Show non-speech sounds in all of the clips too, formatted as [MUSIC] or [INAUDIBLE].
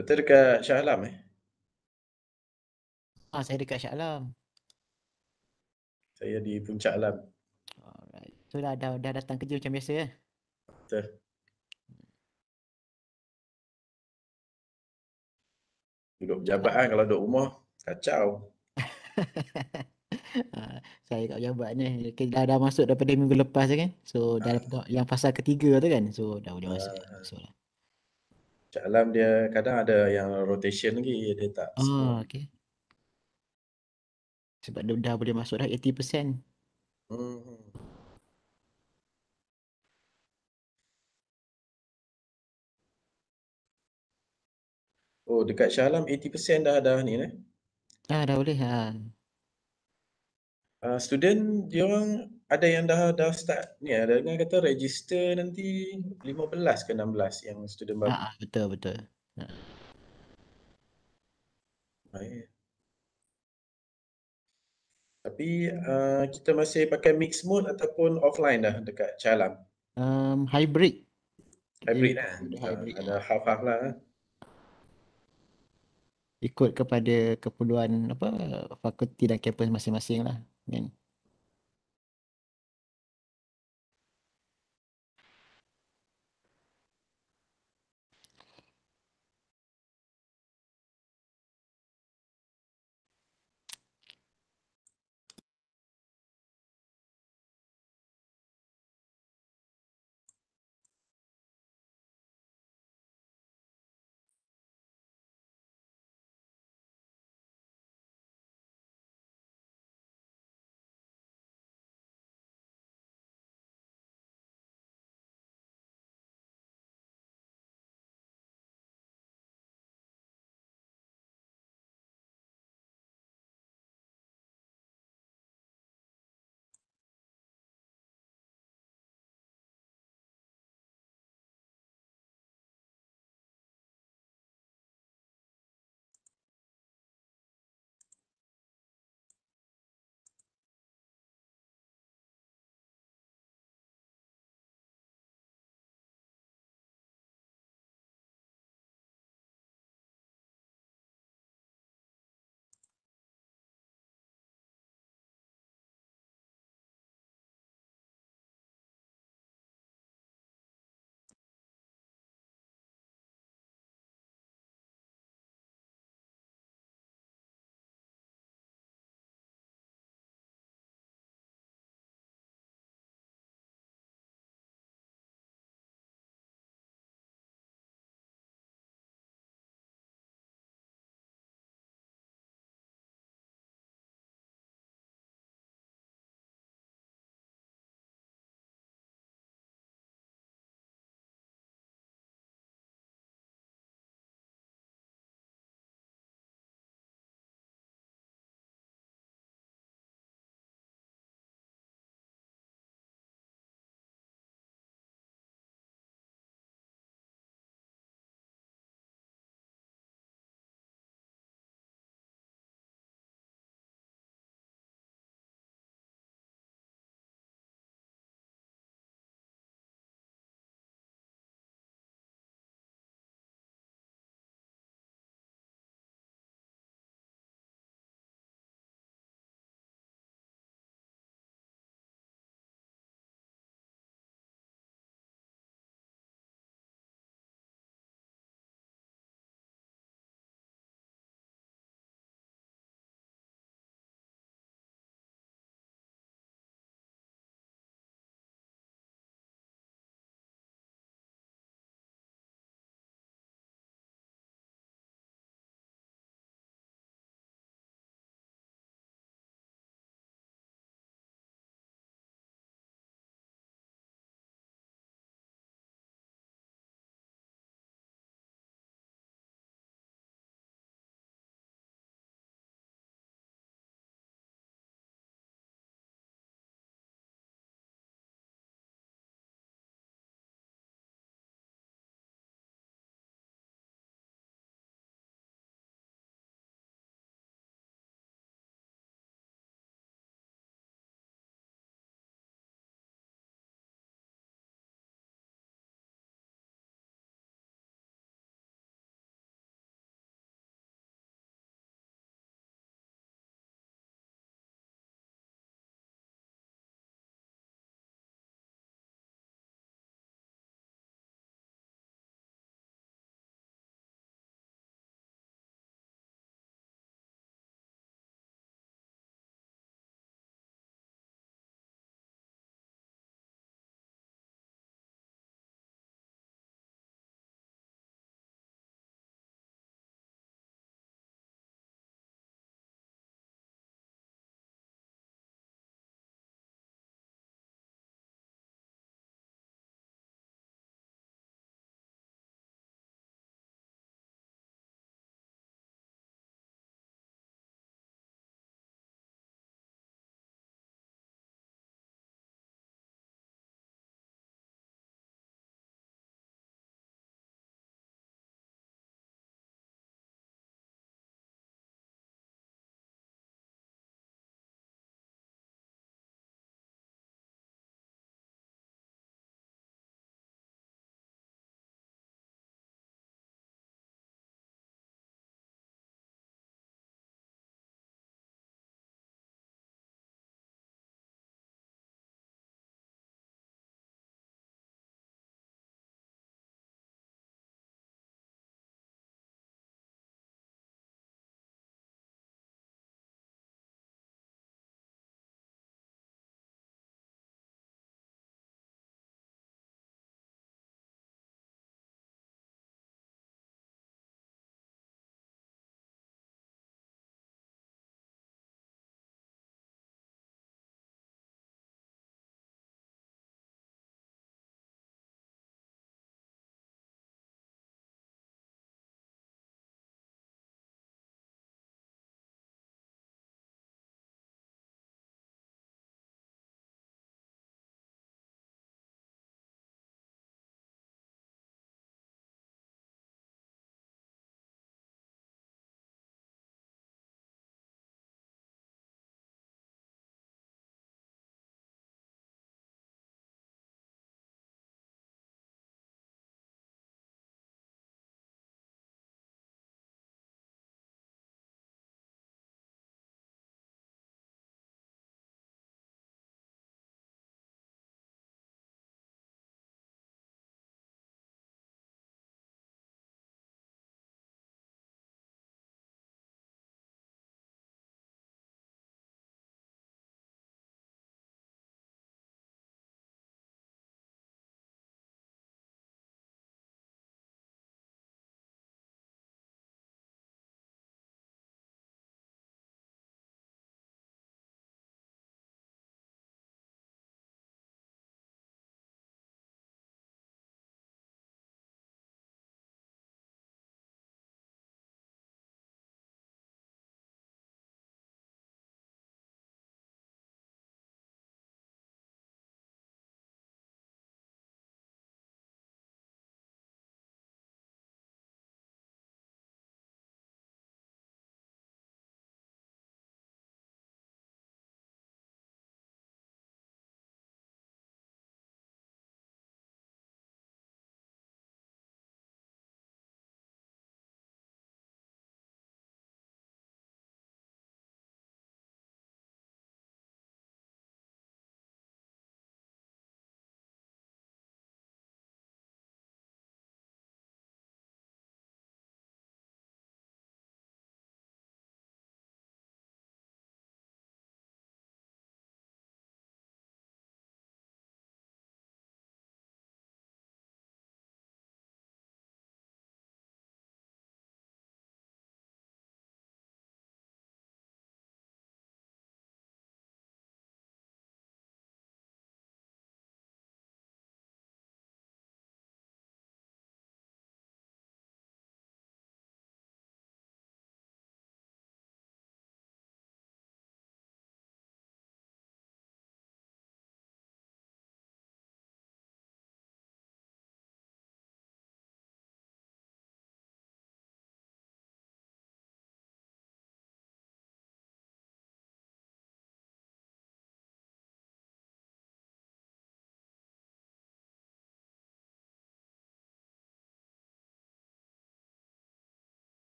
Betul dekat Shah Alam eh? Ah, saya dekat Shah Alam. Saya di Puncak Alam. Alright. So dah, dah, dah datang kerja macam biasa eh? Betul. Duduk jabat, kan ah, kalau duduk rumah, kacau. [LAUGHS] Ah, saya kat pejabat ni, okay, dah, dah masuk daripada minggu lepas kan. So dah, ah. yang fasa ketiga tu kan, so dah boleh masuk. Ah. ah. So, lah. Cik Alam dia kadang ada yang rotation lagi dia tak. Ah, oh, okey. Sebab dia dah boleh masuk dah 80%. Hmm. Oh, dekat Shah Alam 80% dah dah ni eh. Ah, dah boleh ha. Ah, student dia orang ada yang dah dah start ni ada lah. yang kata register nanti 15 ke 16 yang student baru. Ah, ah betul betul. Ha. Baik. Tapi uh, kita masih pakai mix mode ataupun offline dah dekat Calang. Um, hybrid. Hybrid lah. Hybrid. Ada half-half lah. Ikut kepada keperluan apa fakulti dan campus masing-masing lah. Amen.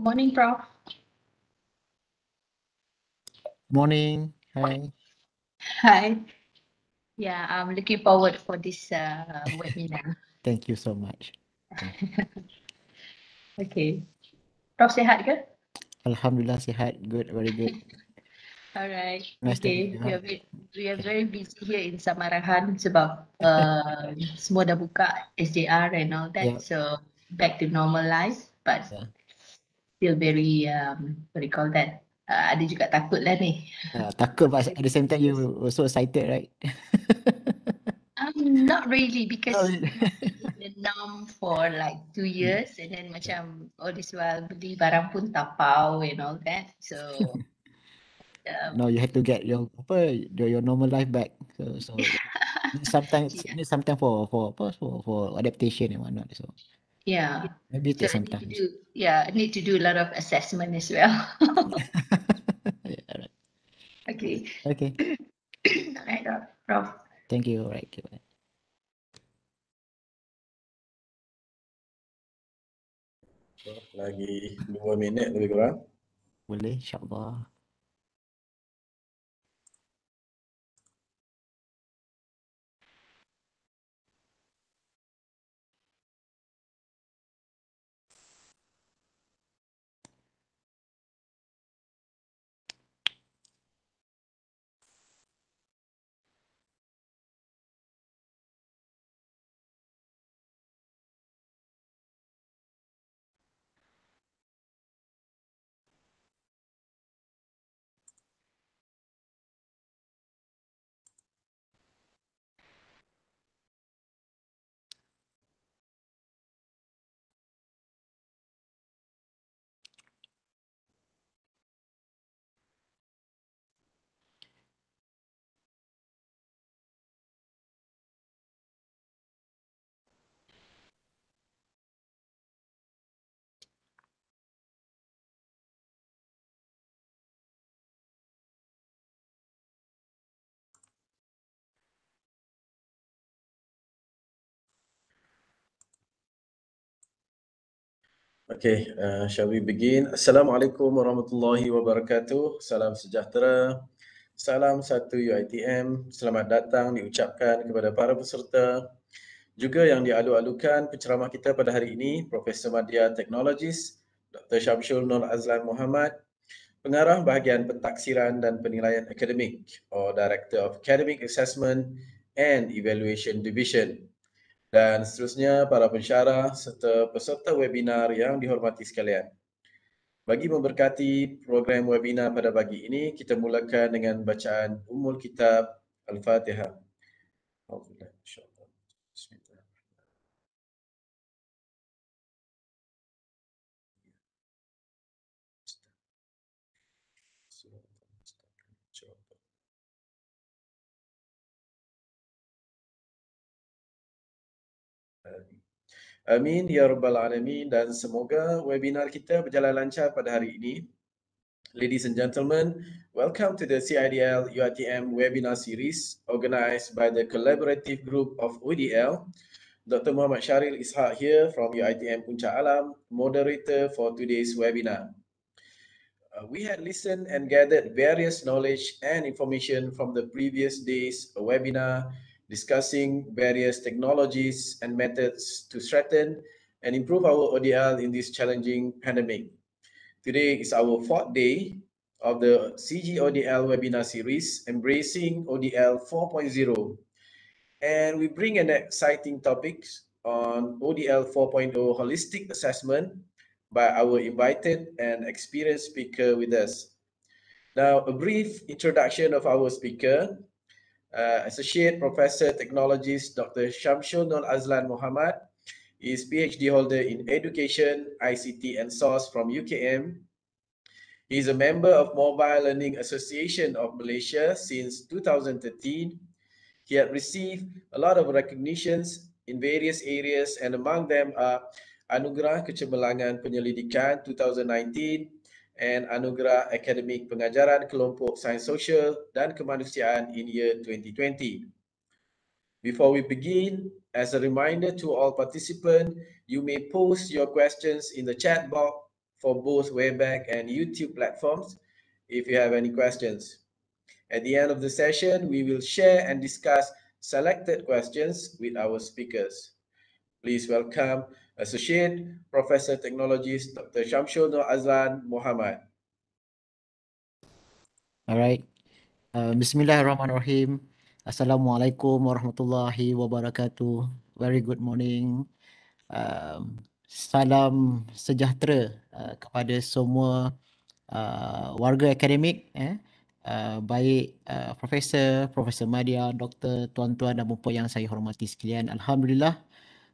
Good morning, Prof. Morning. Hi. Hi. Yeah, I'm looking forward for this uh, webinar. [LAUGHS] Thank you so much. [LAUGHS] okay. Prof sihat ke? Alhamdulillah sihat. Good, very good. [LAUGHS] Alright. Nice okay. We are, very, we are very busy here in Samarahan sebab uh, semua dah buka SDR and all that. So back to normal life. But yeah. Still very um, what do you call that? Uh, ada juga takut lah ni. Uh, takut but at the same time you [LAUGHS] so excited right? [LAUGHS] um, not really because oh. the norm for like two hmm. years and then macam all oh, this while beli barang pun tapau and all that. So [LAUGHS] um, no, you have to get your apa your, your normal life back. So, so sometimes yeah. sometimes for for for for adaptation and whatnot. So. Yeah. yeah maybe so I need to do, yeah I need to do a lot of assessment as well [LAUGHS] yeah, right. okay okay [COUGHS] all right Rob. thank you all right goodbye. lagi dua minit lebih kurang boleh insyaallah Okay, uh, shall we begin? Assalamualaikum warahmatullahi wabarakatuh. Salam sejahtera. Salam satu UITM. Selamat datang diucapkan kepada para peserta. Juga yang dialu-alukan penceramah kita pada hari ini, Profesor Madya Teknologis, Dr. Syamsul Nur Azlan Muhammad, Pengarah Bahagian Pentaksiran dan Penilaian Akademik or Director of Academic Assessment and Evaluation Division dan seterusnya para pensyarah serta peserta webinar yang dihormati sekalian. Bagi memberkati program webinar pada pagi ini, kita mulakan dengan bacaan umul kitab Al-Fatihah. Alhamdulillah. Amin ya rabbal alamin dan semoga webinar kita berjalan lancar pada hari ini. Ladies and gentlemen, welcome to the CIDL UiTM webinar series organized by the collaborative group of UDL. Dr. Muhammad Sharil Ishaq here from UiTM Puncak Alam, moderator for today's webinar. Uh, we had listened and gathered various knowledge and information from the previous day's webinar discussing various technologies and methods to strengthen and improve our ODL in this challenging pandemic. Today is our fourth day of the ODL webinar series, Embracing ODL 4.0. And we bring an exciting topics on ODL 4.0 holistic assessment by our invited and experienced speaker with us. Now, a brief introduction of our speaker. uh, Associate Professor Technologist, Dr. Shamsul Nur Azlan Muhammad. is PhD holder in Education, ICT and Source from UKM. He is a member of Mobile Learning Association of Malaysia since 2013. He had received a lot of recognitions in various areas and among them are Anugerah Kecemerlangan Penyelidikan 2019, and Anugerah Akademik Pengajaran Kelompok Sains Sosial dan Kemanusiaan in Year 2020. Before we begin, as a reminder to all participants, you may post your questions in the chat box for both Webex and YouTube platforms if you have any questions. At the end of the session, we will share and discuss selected questions with our speakers. Please welcome Associate Professor Technologies Dr. Shamsul Nur Azlan Muhammad. Alright. Uh, Bismillahirrahmanirrahim. Assalamualaikum warahmatullahi wabarakatuh. Very good morning. Um, salam sejahtera uh, kepada semua uh, warga akademik eh. Uh, baik uh, Profesor, Profesor Madia, Doktor, Tuan-Tuan dan Bapak yang saya hormati sekalian Alhamdulillah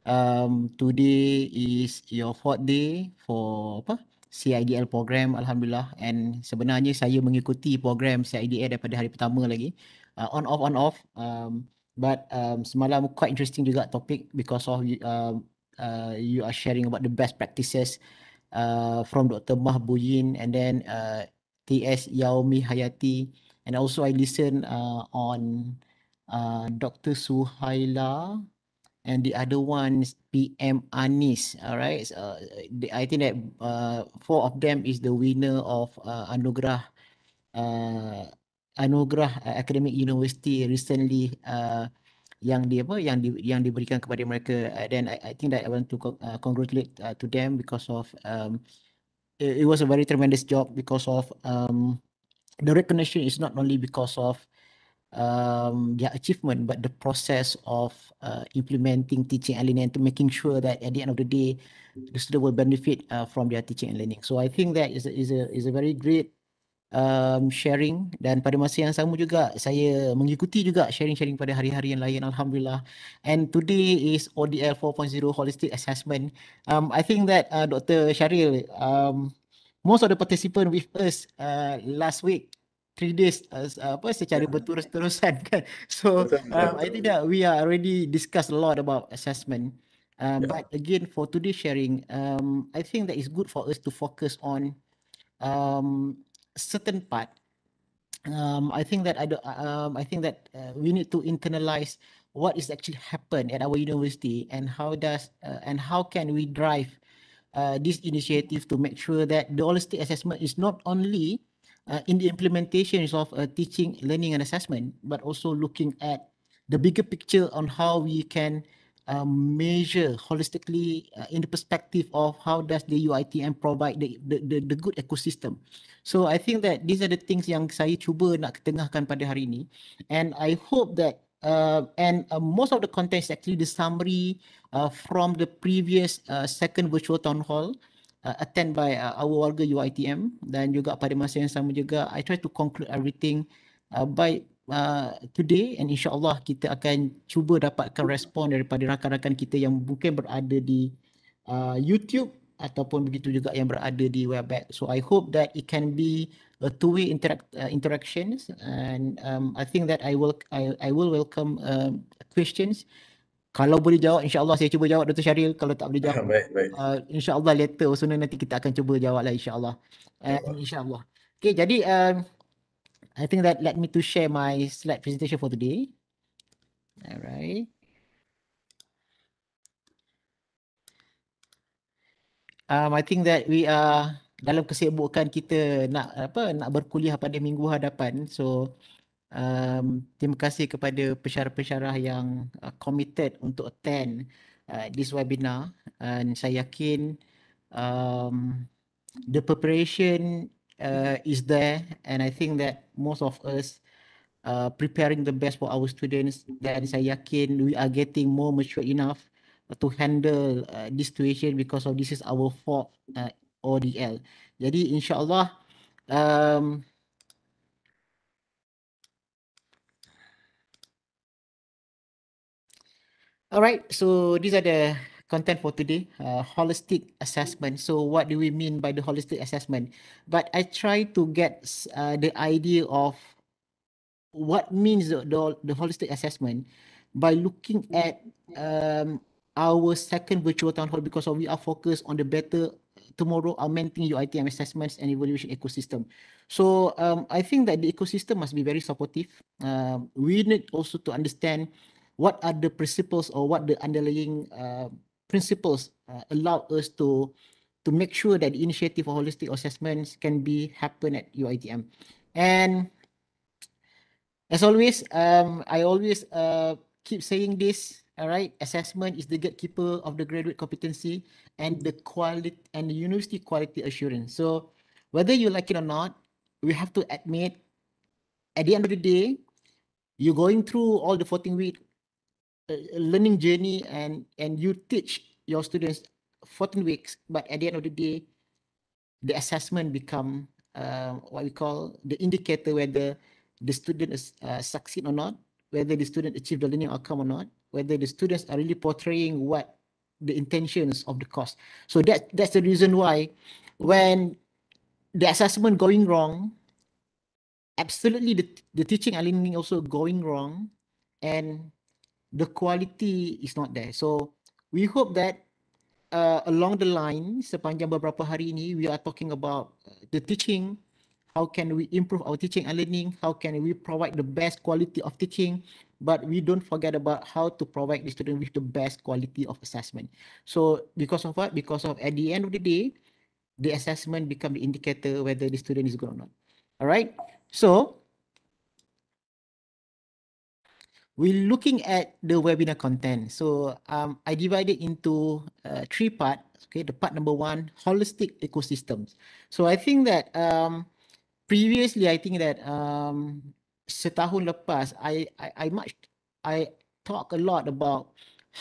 um, today is your fourth day for apa CIDL program Alhamdulillah and sebenarnya saya mengikuti program CIDL daripada hari pertama lagi uh, on off on off um, but um, semalam quite interesting juga topik because of uh, uh, you are sharing about the best practices uh, from Dr. Mah Buyin and then uh, TS Yaomi Hayati and also I listen uh, on uh, Dr. Suhaila and the other one is PM Anis. All right. Uh, the, I think that uh, four of them is the winner of uh, Anugrah uh, Anugerah Academic University recently. Uh, yang dia apa yang di, yang diberikan kepada mereka uh, then I, I think that I want to co- uh, congratulate uh, to them because of um it, it was a very tremendous job because of um the recognition is not only because of uh, um, their achievement, but the process of uh, implementing teaching and learning to making sure that at the end of the day, the student will benefit uh, from their teaching and learning. So I think that is a, is a, is a very great um, sharing. Dan pada masa yang sama juga, saya mengikuti juga sharing-sharing pada hari-hari yang lain, Alhamdulillah. And today is ODL 4.0 Holistic Assessment. Um, I think that uh, Dr. Syaril, um, most of the participant with us uh, last week three days uh, uh, apa secara yeah. berterus-terusan [LAUGHS] kan. So um, I think that we are already discussed a lot about assessment. Uh, yeah. But again, for today sharing, um, I think that is good for us to focus on um, certain part. Um, I think that I do, um, I think that uh, we need to internalize what is actually happened at our university and how does uh, and how can we drive uh, this initiative to make sure that the holistic assessment is not only uh, in the implementations of uh, teaching, learning, and assessment, but also looking at the bigger picture on how we can uh, measure holistically uh, in the perspective of how does the UITM provide the, the the the good ecosystem. So I think that these are the things yang saya cuba nak ketengahkan pada hari ini, and I hope that. Uh, and uh, most of the content is actually the summary uh, from the previous uh, second virtual town hall uh, uh, attend by uh, our warga UITM dan juga pada masa yang sama juga I try to conclude everything uh, by uh, today and insyaAllah kita akan cuba dapatkan respon daripada rakan-rakan kita yang bukan berada di uh, YouTube ataupun begitu juga yang berada di webex. So I hope that it can be a two-way interact, uh, interactions and um, I think that I will I, I will welcome uh, questions. Kalau boleh jawab insyaAllah saya cuba jawab Dr. Syaril Kalau tak boleh jawab [LAUGHS] baik, baik. Uh, InsyaAllah later Osuna nanti kita akan cuba jawab lah insyaAllah uh, InsyaAllah Okay jadi uh, I think that let me to share my slide presentation for today Alright Um, I think that we are dalam kesibukan kita nak apa nak berkuliah pada minggu hadapan. So um, terima kasih kepada pesara-pesara yang uh, committed untuk attend uh, this webinar and saya yakin um, the preparation uh, is there and I think that most of us Uh, preparing the best for our students dan saya yakin we are getting more mature enough to handle uh, this situation because of this is our fourth uh, ODL. Jadi insyaAllah um, All right, so these are the content for today, uh, holistic assessment. So what do we mean by the holistic assessment? But I try to get uh, the idea of what means the, the, the holistic assessment by looking at um, our second virtual town hall because we are focused on the better tomorrow augmenting your ITM assessments and evaluation ecosystem. So um, I think that the ecosystem must be very supportive. Um, we need also to understand what are the principles or what the underlying uh, principles uh, allow us to to make sure that the initiative of holistic assessments can be happen at UITM. And as always, um, I always uh, keep saying this. All right, assessment is the gatekeeper of the graduate competency and the quality and the university quality assurance. So whether you like it or not, we have to admit at the end of the day, you're going through all the 14 week learning journey and and you teach your students 14 weeks but at the end of the day the assessment become uh, what we call the indicator whether the student is uh, succeed or not whether the student achieve the learning outcome or not whether the students are really portraying what the intentions of the course so that that's the reason why when the assessment going wrong absolutely the, the teaching and learning also going wrong and the quality is not there. So we hope that uh, along the line sepanjang beberapa hari ini we are talking about uh, the teaching. How can we improve our teaching and learning? How can we provide the best quality of teaching? But we don't forget about how to provide the student with the best quality of assessment. So because of what? Because of at the end of the day, the assessment become the indicator whether the student is good or not. All right. So we're looking at the webinar content. So um, I divide it into uh, three parts. Okay, the part number one, holistic ecosystems. So I think that um, previously, I think that um, setahun lepas, I, I I much I talk a lot about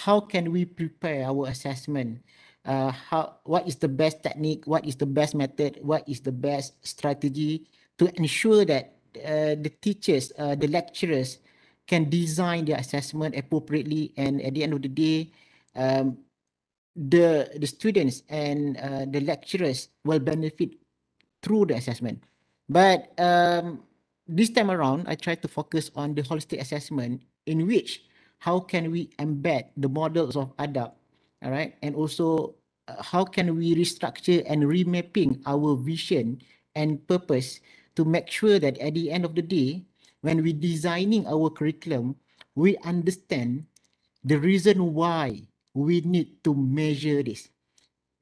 how can we prepare our assessment. Uh, how what is the best technique? What is the best method? What is the best strategy to ensure that uh, the teachers, uh, the lecturers, uh, can design their assessment appropriately and at the end of the day um, the the students and uh, the lecturers will benefit through the assessment but um, this time around i try to focus on the holistic assessment in which how can we embed the models of adapt, all right and also uh, how can we restructure and remapping our vision and purpose to make sure that at the end of the day when we're designing our curriculum, we understand the reason why we need to measure this,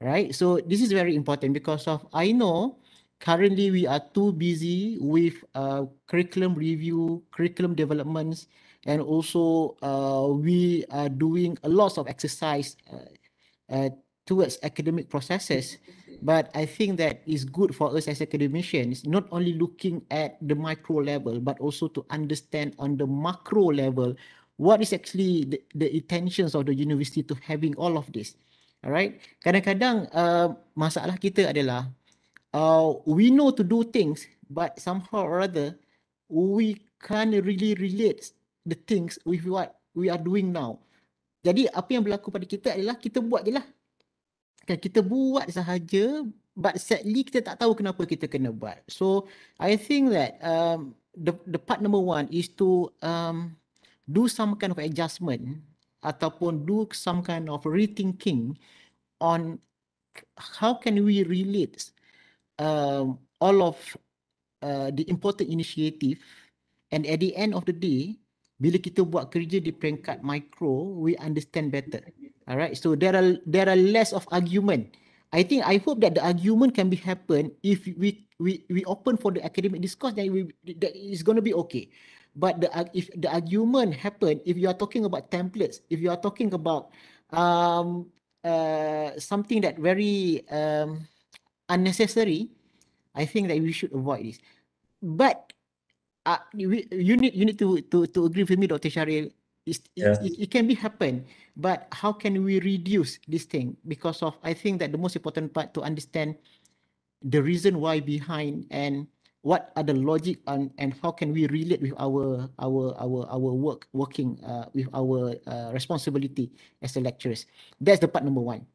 right? So this is very important because of, I know currently we are too busy with uh, curriculum review, curriculum developments, and also uh, we are doing a lot of exercise uh, towards academic processes but i think that is good for us as academicians not only looking at the micro level but also to understand on the macro level what is actually the, the intentions of the university to having all of this Alright, kadang-kadang uh, masalah kita adalah uh, we know to do things, but somehow or other we can't really relate the things with what we are doing now. Jadi apa yang berlaku pada kita adalah kita buat je lah kan kita buat sahaja but sadly kita tak tahu kenapa kita kena buat so i think that um the the part number one is to um do some kind of adjustment ataupun do some kind of rethinking on how can we relate um all of uh, the important initiative and at the end of the day bila kita buat kerja di peringkat mikro, we understand better alright so there are there are less of argument i think i hope that the argument can be happen if we we we open for the academic discourse then we that is going to be okay but the if the argument happen if you are talking about templates if you are talking about um uh something that very um unnecessary i think that we should avoid this but uh, you need you need to to to agree with me dr Shari. It's, yeah. it, it can be happen but how can we reduce this thing because of i think that the most important part to understand the reason why behind and what are the logic on, and how can we relate with our our our our work working uh, with our uh, responsibility as a lecturers that's the part number one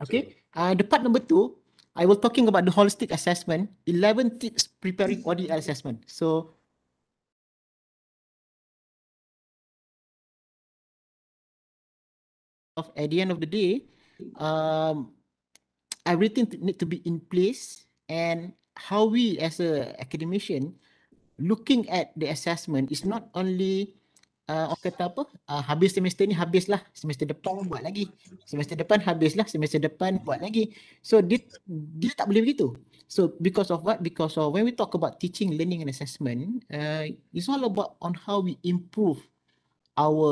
okay so, uh, the part number two i was talking about the holistic assessment 11 tips preparing audit assessment so of at the end of the day, um, everything need to be in place and how we as a academician looking at the assessment is not only uh, orang kata apa, uh, habis semester ni habislah, semester depan buat lagi, semester depan habislah, semester depan buat lagi. So dia, dia tak boleh begitu. So because of what? Because of when we talk about teaching, learning and assessment, uh, it's all about on how we improve our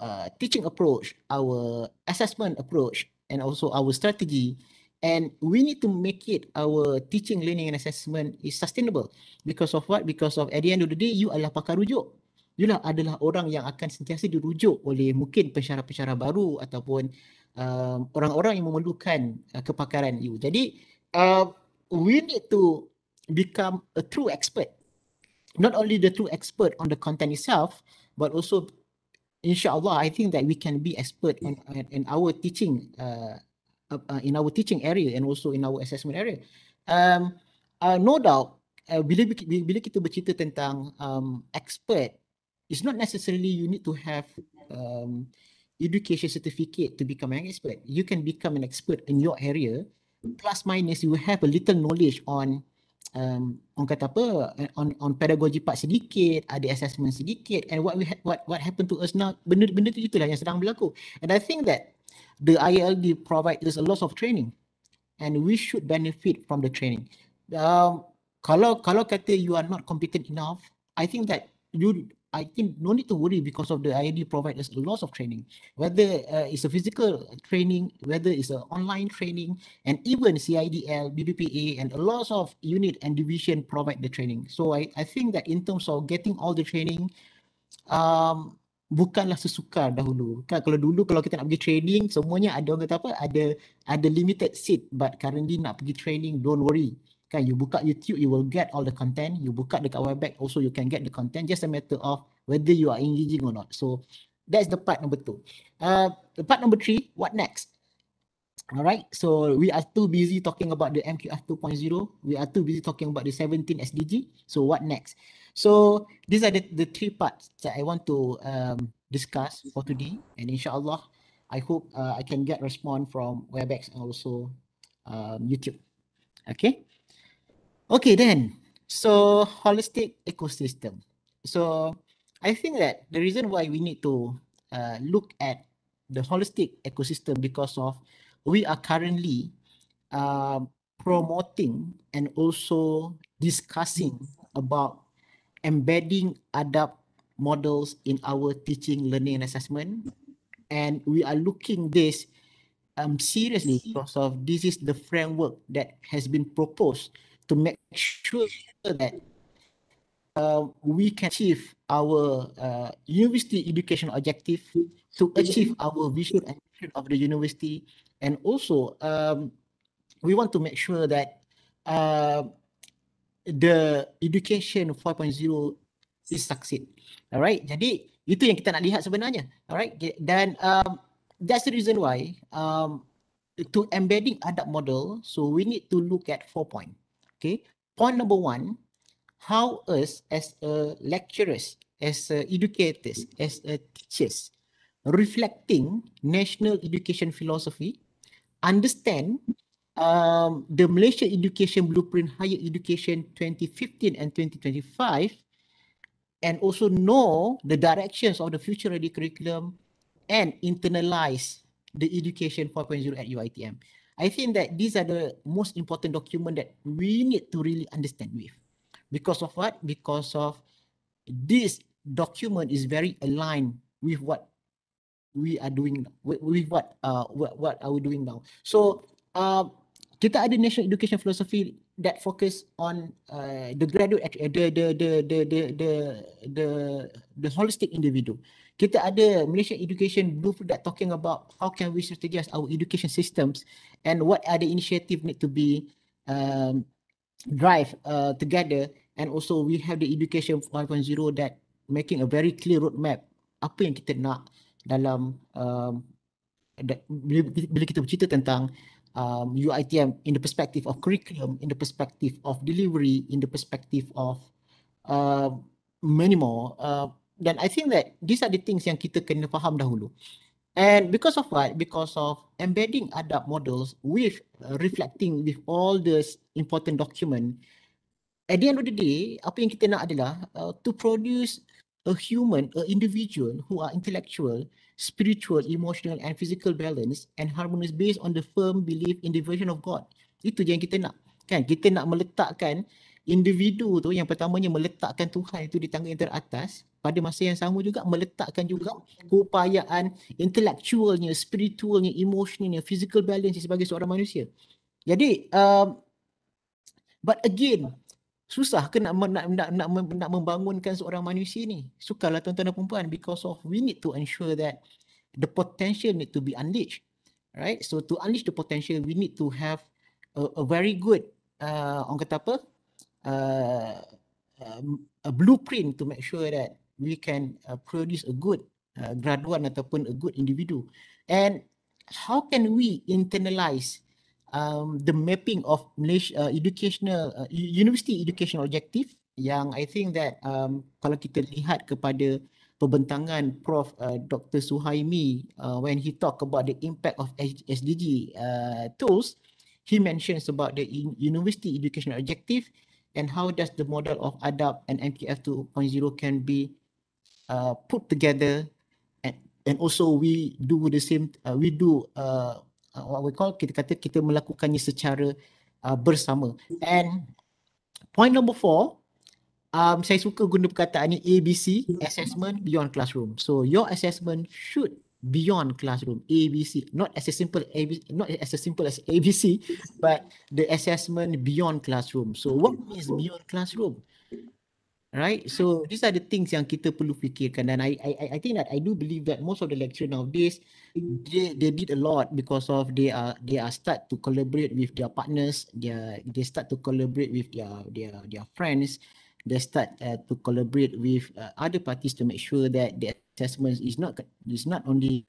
uh, teaching approach, our assessment approach, and also our strategy. And we need to make it our teaching, learning, and assessment is sustainable. Because of what? Because of at the end of the day, you adalah pakar rujuk. You lah adalah orang yang akan sentiasa dirujuk oleh mungkin pesara-pesara baru ataupun um, orang-orang yang memerlukan uh, kepakaran you. Jadi, uh, we need to become a true expert. Not only the true expert on the content itself, but also Insyaallah, i think that we can be expert on in our teaching uh, uh in our teaching area and also in our assessment area um uh, no doubt uh, bila bila kita bercerita tentang um expert it's not necessarily you need to have um education certificate to become an expert you can become an expert in your area plus minus you have a little knowledge on um, orang kata apa on on pedagogy part sedikit ada assessment sedikit and what we ha- what what happened to us now benda benda tu itulah yang sedang berlaku and i think that the ILD provide us a lot of training and we should benefit from the training um, kalau kalau kata you are not competent enough i think that you I think no need to worry because of the IAD providers lots of training, whether uh, it's a physical training, whether it's an online training, and even CIDL, BBPA, and a lot of unit and division provide the training. So I, I think that in terms of getting all the training, um, bukanlah sesukar dahulu. Kan, kalau dulu kalau kita nak pergi training, semuanya ada orang kata apa, ada ada limited seat, but currently nak pergi training, don't worry. Kan you buka YouTube you will get all the content, you buka dekat Webex also you can get the content just a matter of whether you are engaging or not. So that's the part number two. Uh, the part number three, what next? All right, so we are too busy talking about the MQF 2.0. We are too busy talking about the 17 SDG. So what next? So these are the, the three parts that I want to um, discuss for today. And inshallah, I hope uh, I can get response from WebEx and also um, YouTube. Okay. Okay, then. So holistic ecosystem. So I think that the reason why we need to uh, look at the holistic ecosystem because of we are currently uh, promoting and also discussing about embedding adapt models in our teaching, learning, and assessment. And we are looking this um, seriously because of this is the framework that has been proposed to make sure that uh, we can achieve our uh, university education objective to achieve our vision and mission of the university. And also, um, we want to make sure that uh, the education 4.0 is succeed. Alright, jadi itu yang kita nak lihat sebenarnya. Alright, dan um, that's the reason why um, to embedding adapt model, so we need to look at four point. Okay, point number one, how us as a lecturers, as a educators, as a teachers, reflecting national education philosophy, understand um, the Malaysia Education Blueprint Higher Education 2015 and 2025, and also know the directions of the future ready curriculum and internalize the education 4.0 at UITM. I think that these are the most important document that we need to really understand with. Because of what? Because of this document is very aligned with what we are doing with, with what uh what, what are we doing now. So uh, kita ada national education philosophy that focus on uh, the graduate the the the the the the the, the holistic individual. Kita ada Malaysian Education Blueprint that talking about how can we strategize our education systems and what are the initiative need to be um, drive uh, together and also we have the Education 5.0 that making a very clear roadmap apa yang kita nak dalam um, that, bila, bila kita bercerita tentang um, UITM in the perspective of curriculum, in the perspective of delivery, in the perspective of uh, many more uh, dan I think that these are the things yang kita kena faham dahulu. And because of what? Because of embedding adapt models with uh, reflecting with all this important document. At the end of the day, apa yang kita nak adalah uh, to produce a human, a individual who are intellectual, spiritual, emotional and physical balance and harmonious based on the firm belief in the version of God. Itu je yang kita nak. Kan? Kita nak meletakkan individu tu yang pertamanya meletakkan Tuhan itu di tangga yang teratas pada masa yang sama juga meletakkan juga keupayaan intelektualnya, spiritualnya, emotionalnya, physical balance sebagai seorang manusia. Jadi um, but again susah ke nak nak, nak nak nak membangunkan seorang manusia ni. Sukarlah tuan-tuan dan puan because of we need to ensure that the potential need to be unleashed. Right? So to unleash the potential we need to have a, a very good uh, orang kata apa? uh, um, a blueprint to make sure that we can uh, produce a good uh, graduan ataupun a good individual and how can we internalize um, the mapping of Malaysia uh, educational uh, university educational objective yang I think that um, kalau kita lihat kepada perbentangan Prof uh, Dr Suhaimi uh, when he talk about the impact of SDG uh, tools he mentions about the in- university educational objective and how does the model of ADAP and MPF 2.0 can be uh, put together and, and also we do the same, uh, we do uh, uh, what we call, kita kata kita melakukannya secara uh, bersama. And point number four, um, saya suka guna perkataan ini ABC, Assessment Beyond Classroom. So your assessment should beyond classroom abc not as a simple abc not as a simple as abc but the assessment beyond classroom so what means beyond classroom right so these are the things yang kita perlu fikirkan dan i i i think that i do believe that most of the lecture nowadays they they did a lot because of they are they are start to collaborate with their partners they are, they start to collaborate with their their their friends they start uh, to collaborate with uh, other parties to make sure that the assessment is not is not only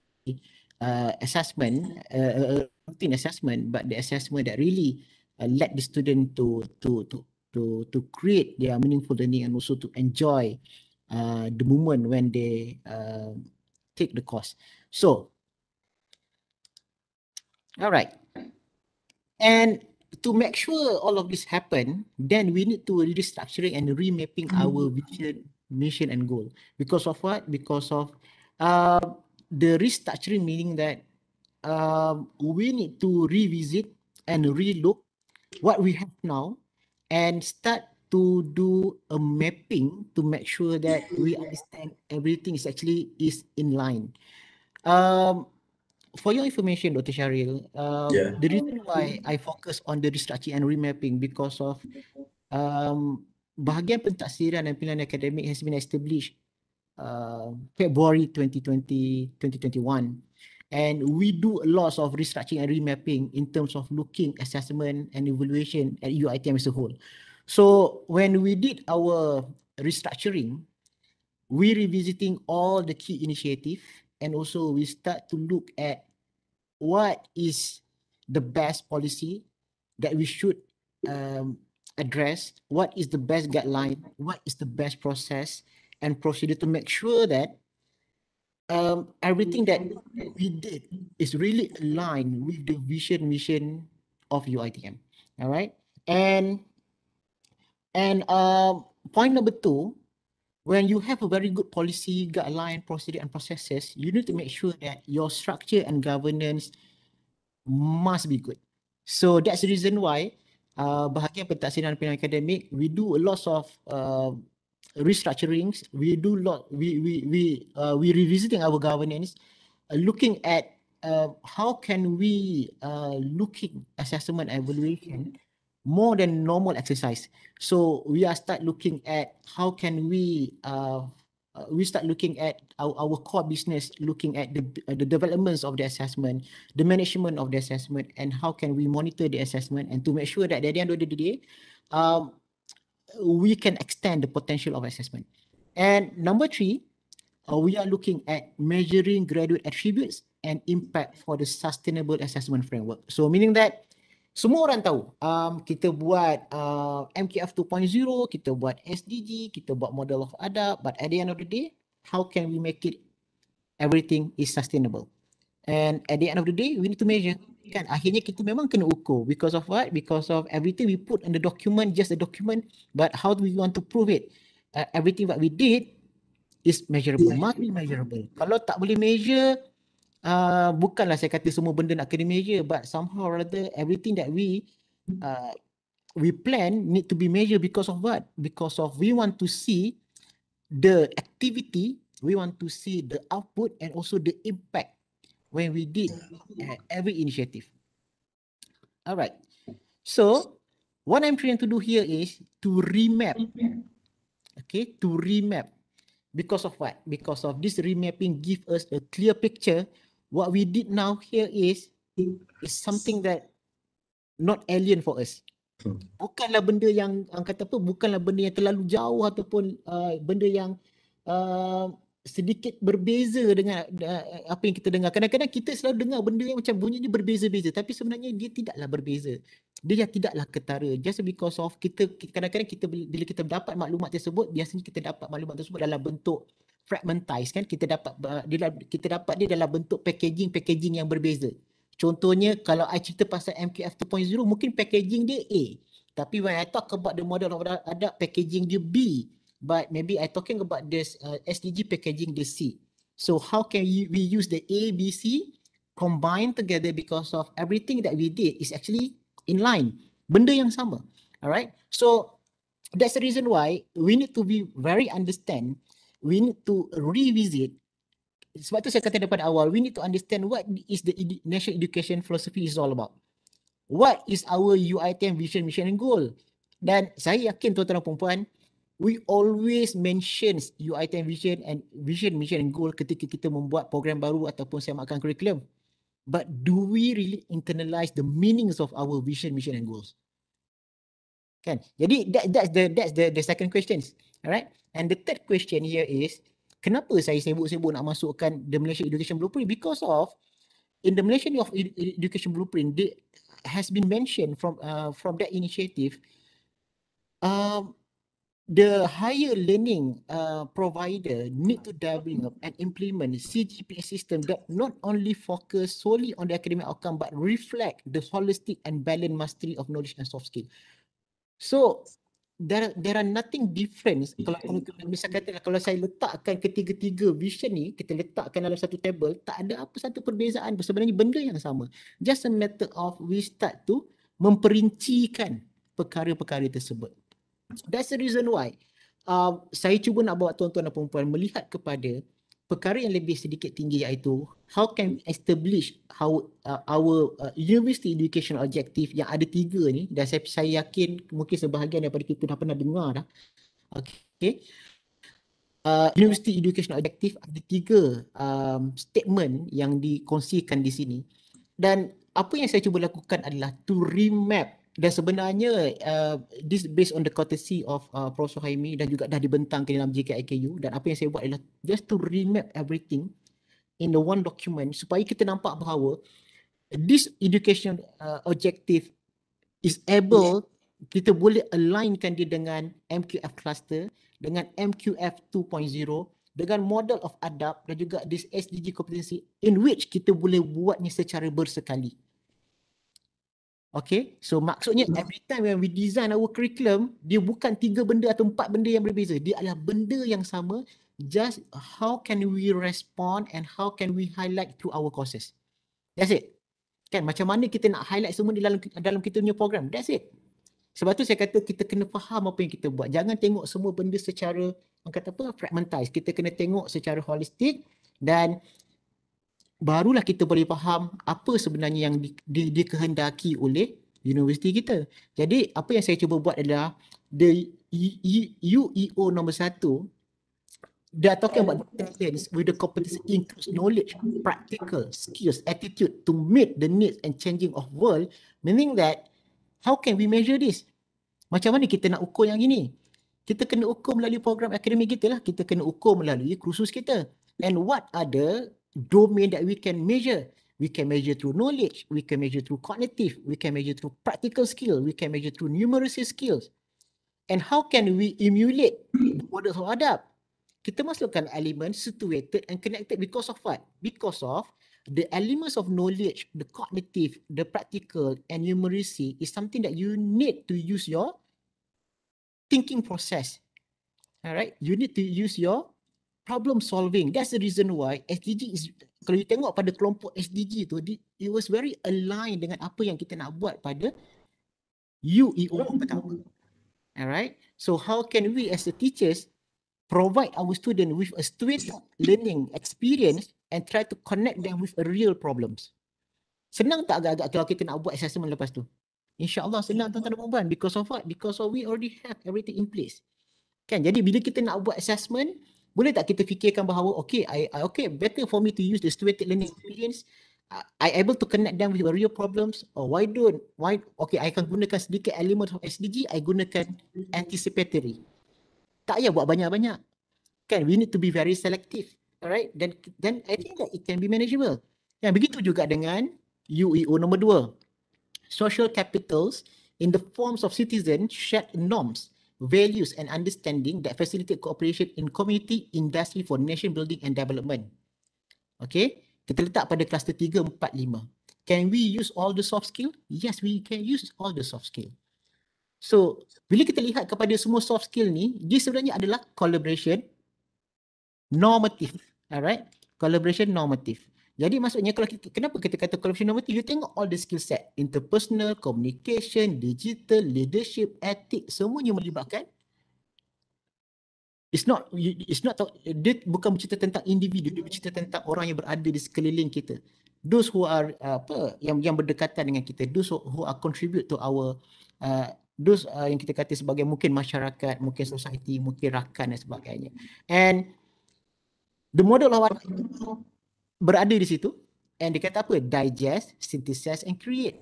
uh, assessment uh, uh, routine assessment but the assessment that really uh, led the student to to to to to create their meaningful learning and also to enjoy uh, the moment when they uh, take the course so all right and to make sure all of this happen, then we need to restructuring and remapping mm. our vision, mission and goal. Because of what? Because of uh, the restructuring meaning that uh, we need to revisit and relook what we have now and start to do a mapping to make sure that we understand everything is actually is in line. Um, for your information, Dr. Sharil, um, yeah. the reason why I focus on the restructuring and remapping because of um, bahagian pentaksiran and pilihan akademik has been established uh, February 2020, 2021. And we do a lot of restructuring and remapping in terms of looking, assessment and evaluation at UITM as a whole. So when we did our restructuring, we revisiting all the key initiative and also we start to look at what is the best policy that we should um, address, what is the best guideline, what is the best process and procedure to make sure that um, everything that we did is really aligned with the vision, mission of UITM. All right. And and uh, point number two, when you have a very good policy, guideline, procedure and processes, you need to make sure that your structure and governance must be good. So that's the reason why uh, bahagian pentaksinan pilihan akademik, we do a lot of uh, restructurings, we do lot, we, we, we, uh, we revisiting our governance, uh, looking at uh, how can we uh, looking assessment evaluation mm -hmm. more than normal exercise. So we are start looking at how can we uh, uh, we start looking at our, our core business, looking at the, uh, the developments of the assessment, the management of the assessment, and how can we monitor the assessment and to make sure that at the end of the day, um, we can extend the potential of assessment. And number three, uh, we are looking at measuring graduate attributes and impact for the sustainable assessment framework. So meaning that semua orang tahu um, kita buat uh, MKF 2.0, kita buat SDG, kita buat model of adab but at the end of the day, how can we make it everything is sustainable? And at the end of the day, we need to measure. Kan? Akhirnya kita memang kena ukur because of what? Because of everything we put in the document, just the document but how do we want to prove it? Uh, everything that we did is measurable, must be measurable. Kalau tak boleh measure, uh, bukanlah saya kata semua benda nak kena measure but somehow rather everything that we uh, we plan need to be measured because of what? Because of we want to see the activity, we want to see the output and also the impact when we did uh, every initiative. Alright, so what I'm trying to do here is to remap, okay, to remap because of what? Because of this remapping give us a clear picture what we did now here is is something that not alien for us. Hmm. Bukanlah benda yang yang kata apa bukanlah benda yang terlalu jauh ataupun uh, benda yang uh, sedikit berbeza dengan uh, apa yang kita dengar. Kadang-kadang kita selalu dengar benda yang macam bunyinya berbeza-beza tapi sebenarnya dia tidaklah berbeza. Dia yang tidaklah ketara just because of kita kadang-kadang kita bila kita dapat maklumat tersebut biasanya kita dapat maklumat tersebut dalam bentuk fragmentize kan kita dapat dia kita dapat dia dalam bentuk packaging packaging yang berbeza contohnya kalau I cerita pasal MKF 2.0 mungkin packaging dia A tapi when I talk about the model of ada packaging dia B but maybe I talking about this uh, SDG packaging dia C so how can we use the A B C combine together because of everything that we did is actually in line benda yang sama alright so that's the reason why we need to be very understand we need to revisit sebab tu saya kata daripada awal we need to understand what is the ed- national education philosophy is all about what is our UiTM vision mission and goal dan saya yakin tuan-tuan dan puan we always mentions UiTM vision and vision mission and goal ketika kita membuat program baru ataupun semakan curriculum. but do we really internalize the meanings of our vision mission and goals kan jadi that that's the that's the the second question alright and the third question here is kenapa saya sibuk-sibuk nak masukkan the Malaysian education blueprint because of in the Malaysian of education blueprint the, has been mentioned from uh, from that initiative um the higher learning uh, provider need to develop and implement CGP system that not only focus solely on the academic outcome but reflect the holistic and balanced mastery of knowledge and soft skill So there there are nothing different kalau misalnya kata kalau saya letakkan ketiga-tiga vision ni kita letakkan dalam satu table tak ada apa satu perbezaan sebenarnya benda yang sama just a matter of we start to memperincikan perkara-perkara tersebut that's the reason why uh, saya cuba nak bawa tuan-tuan dan puan melihat kepada perkara yang lebih sedikit tinggi iaitu how can we establish how uh, our uh, university educational objective yang ada tiga ni dan saya saya yakin mungkin sebahagian daripada kita dah pernah dengar dah okey uh, university educational objective ada tiga um, statement yang dikongsikan di sini dan apa yang saya cuba lakukan adalah to remap dan sebenarnya uh, this based on the courtesy of uh, Prof Suhaimi dan juga dah dibentang ke dalam JKIKU dan apa yang saya buat adalah just to remap everything in the one document supaya kita nampak bahawa this education uh, objective is able yeah. kita boleh alignkan dia dengan MQF cluster dengan MQF 2.0 dengan model of adapt dan juga this SDG competency in which kita boleh buatnya secara bersekali Okay, so maksudnya hmm. every time when we design our curriculum, dia bukan tiga benda atau empat benda yang berbeza. Dia adalah benda yang sama, just how can we respond and how can we highlight through our courses. That's it. Kan, macam mana kita nak highlight semua di dalam, dalam kita punya program. That's it. Sebab tu saya kata kita kena faham apa yang kita buat. Jangan tengok semua benda secara, orang kata apa, fragmentized. Kita kena tengok secara holistik dan barulah kita boleh faham apa sebenarnya yang di, di, dikehendaki oleh universiti kita. Jadi apa yang saya cuba buat adalah the e, e, UEO nombor satu They are talking about talents with the competency includes knowledge, practical skills, attitude to meet the needs and changing of world. Meaning that, how can we measure this? Macam mana kita nak ukur yang ini? Kita kena ukur melalui program akademik kita lah. Kita kena ukur melalui kursus kita. And what are domain that we can measure. We can measure through knowledge, we can measure through cognitive, we can measure through practical skill, we can measure through numeracy skills. And how can we emulate the models of adab? Kita masukkan elemen situated and connected because of what? Because of the elements of knowledge, the cognitive, the practical and numeracy is something that you need to use your thinking process. All right, you need to use your problem solving. That's the reason why SDG is kalau you tengok pada kelompok SDG tu, it was very aligned dengan apa yang kita nak buat pada UEO hmm. pertama. Alright. So how can we as the teachers provide our student with a student learning experience and try to connect them with a real problems? Senang tak agak-agak kalau kita nak buat assessment lepas tu? InsyaAllah senang tuan-tuan dan puan Because of what? Because of we already have everything in place. Kan? Jadi bila kita nak buat assessment, boleh tak kita fikirkan bahawa okay, I, I okay, better for me to use the situated learning experience. I able to connect them with real problems or why don't why okay I akan gunakan sedikit element of SDG I gunakan anticipatory tak payah buat banyak-banyak kan we need to be very selective alright then then I think that it can be manageable yang begitu juga dengan UEO nombor 2 social capitals in the forms of citizen shared norms values and understanding that facilitate cooperation in community industry for nation building and development. Okay, kita letak pada cluster 3, 4, 5. Can we use all the soft skill? Yes, we can use all the soft skill. So, bila kita lihat kepada semua soft skill ni, dia sebenarnya adalah collaboration normative. Alright, collaboration normative. Jadi maksudnya kalau kita, kenapa kita kata collaboration normative? You tengok all the skill set, interpersonal, communication, digital, leadership, ethics, semuanya melibatkan. It's not, it's not, dia bukan bercerita tentang individu, dia bercerita tentang orang yang berada di sekeliling kita. Those who are, uh, apa, yang yang berdekatan dengan kita, those who, who are contribute to our, uh, those uh, yang kita kata sebagai mungkin masyarakat, mungkin society, mungkin rakan dan sebagainya. And the model of berada di situ and dia kata apa digest synthesize and create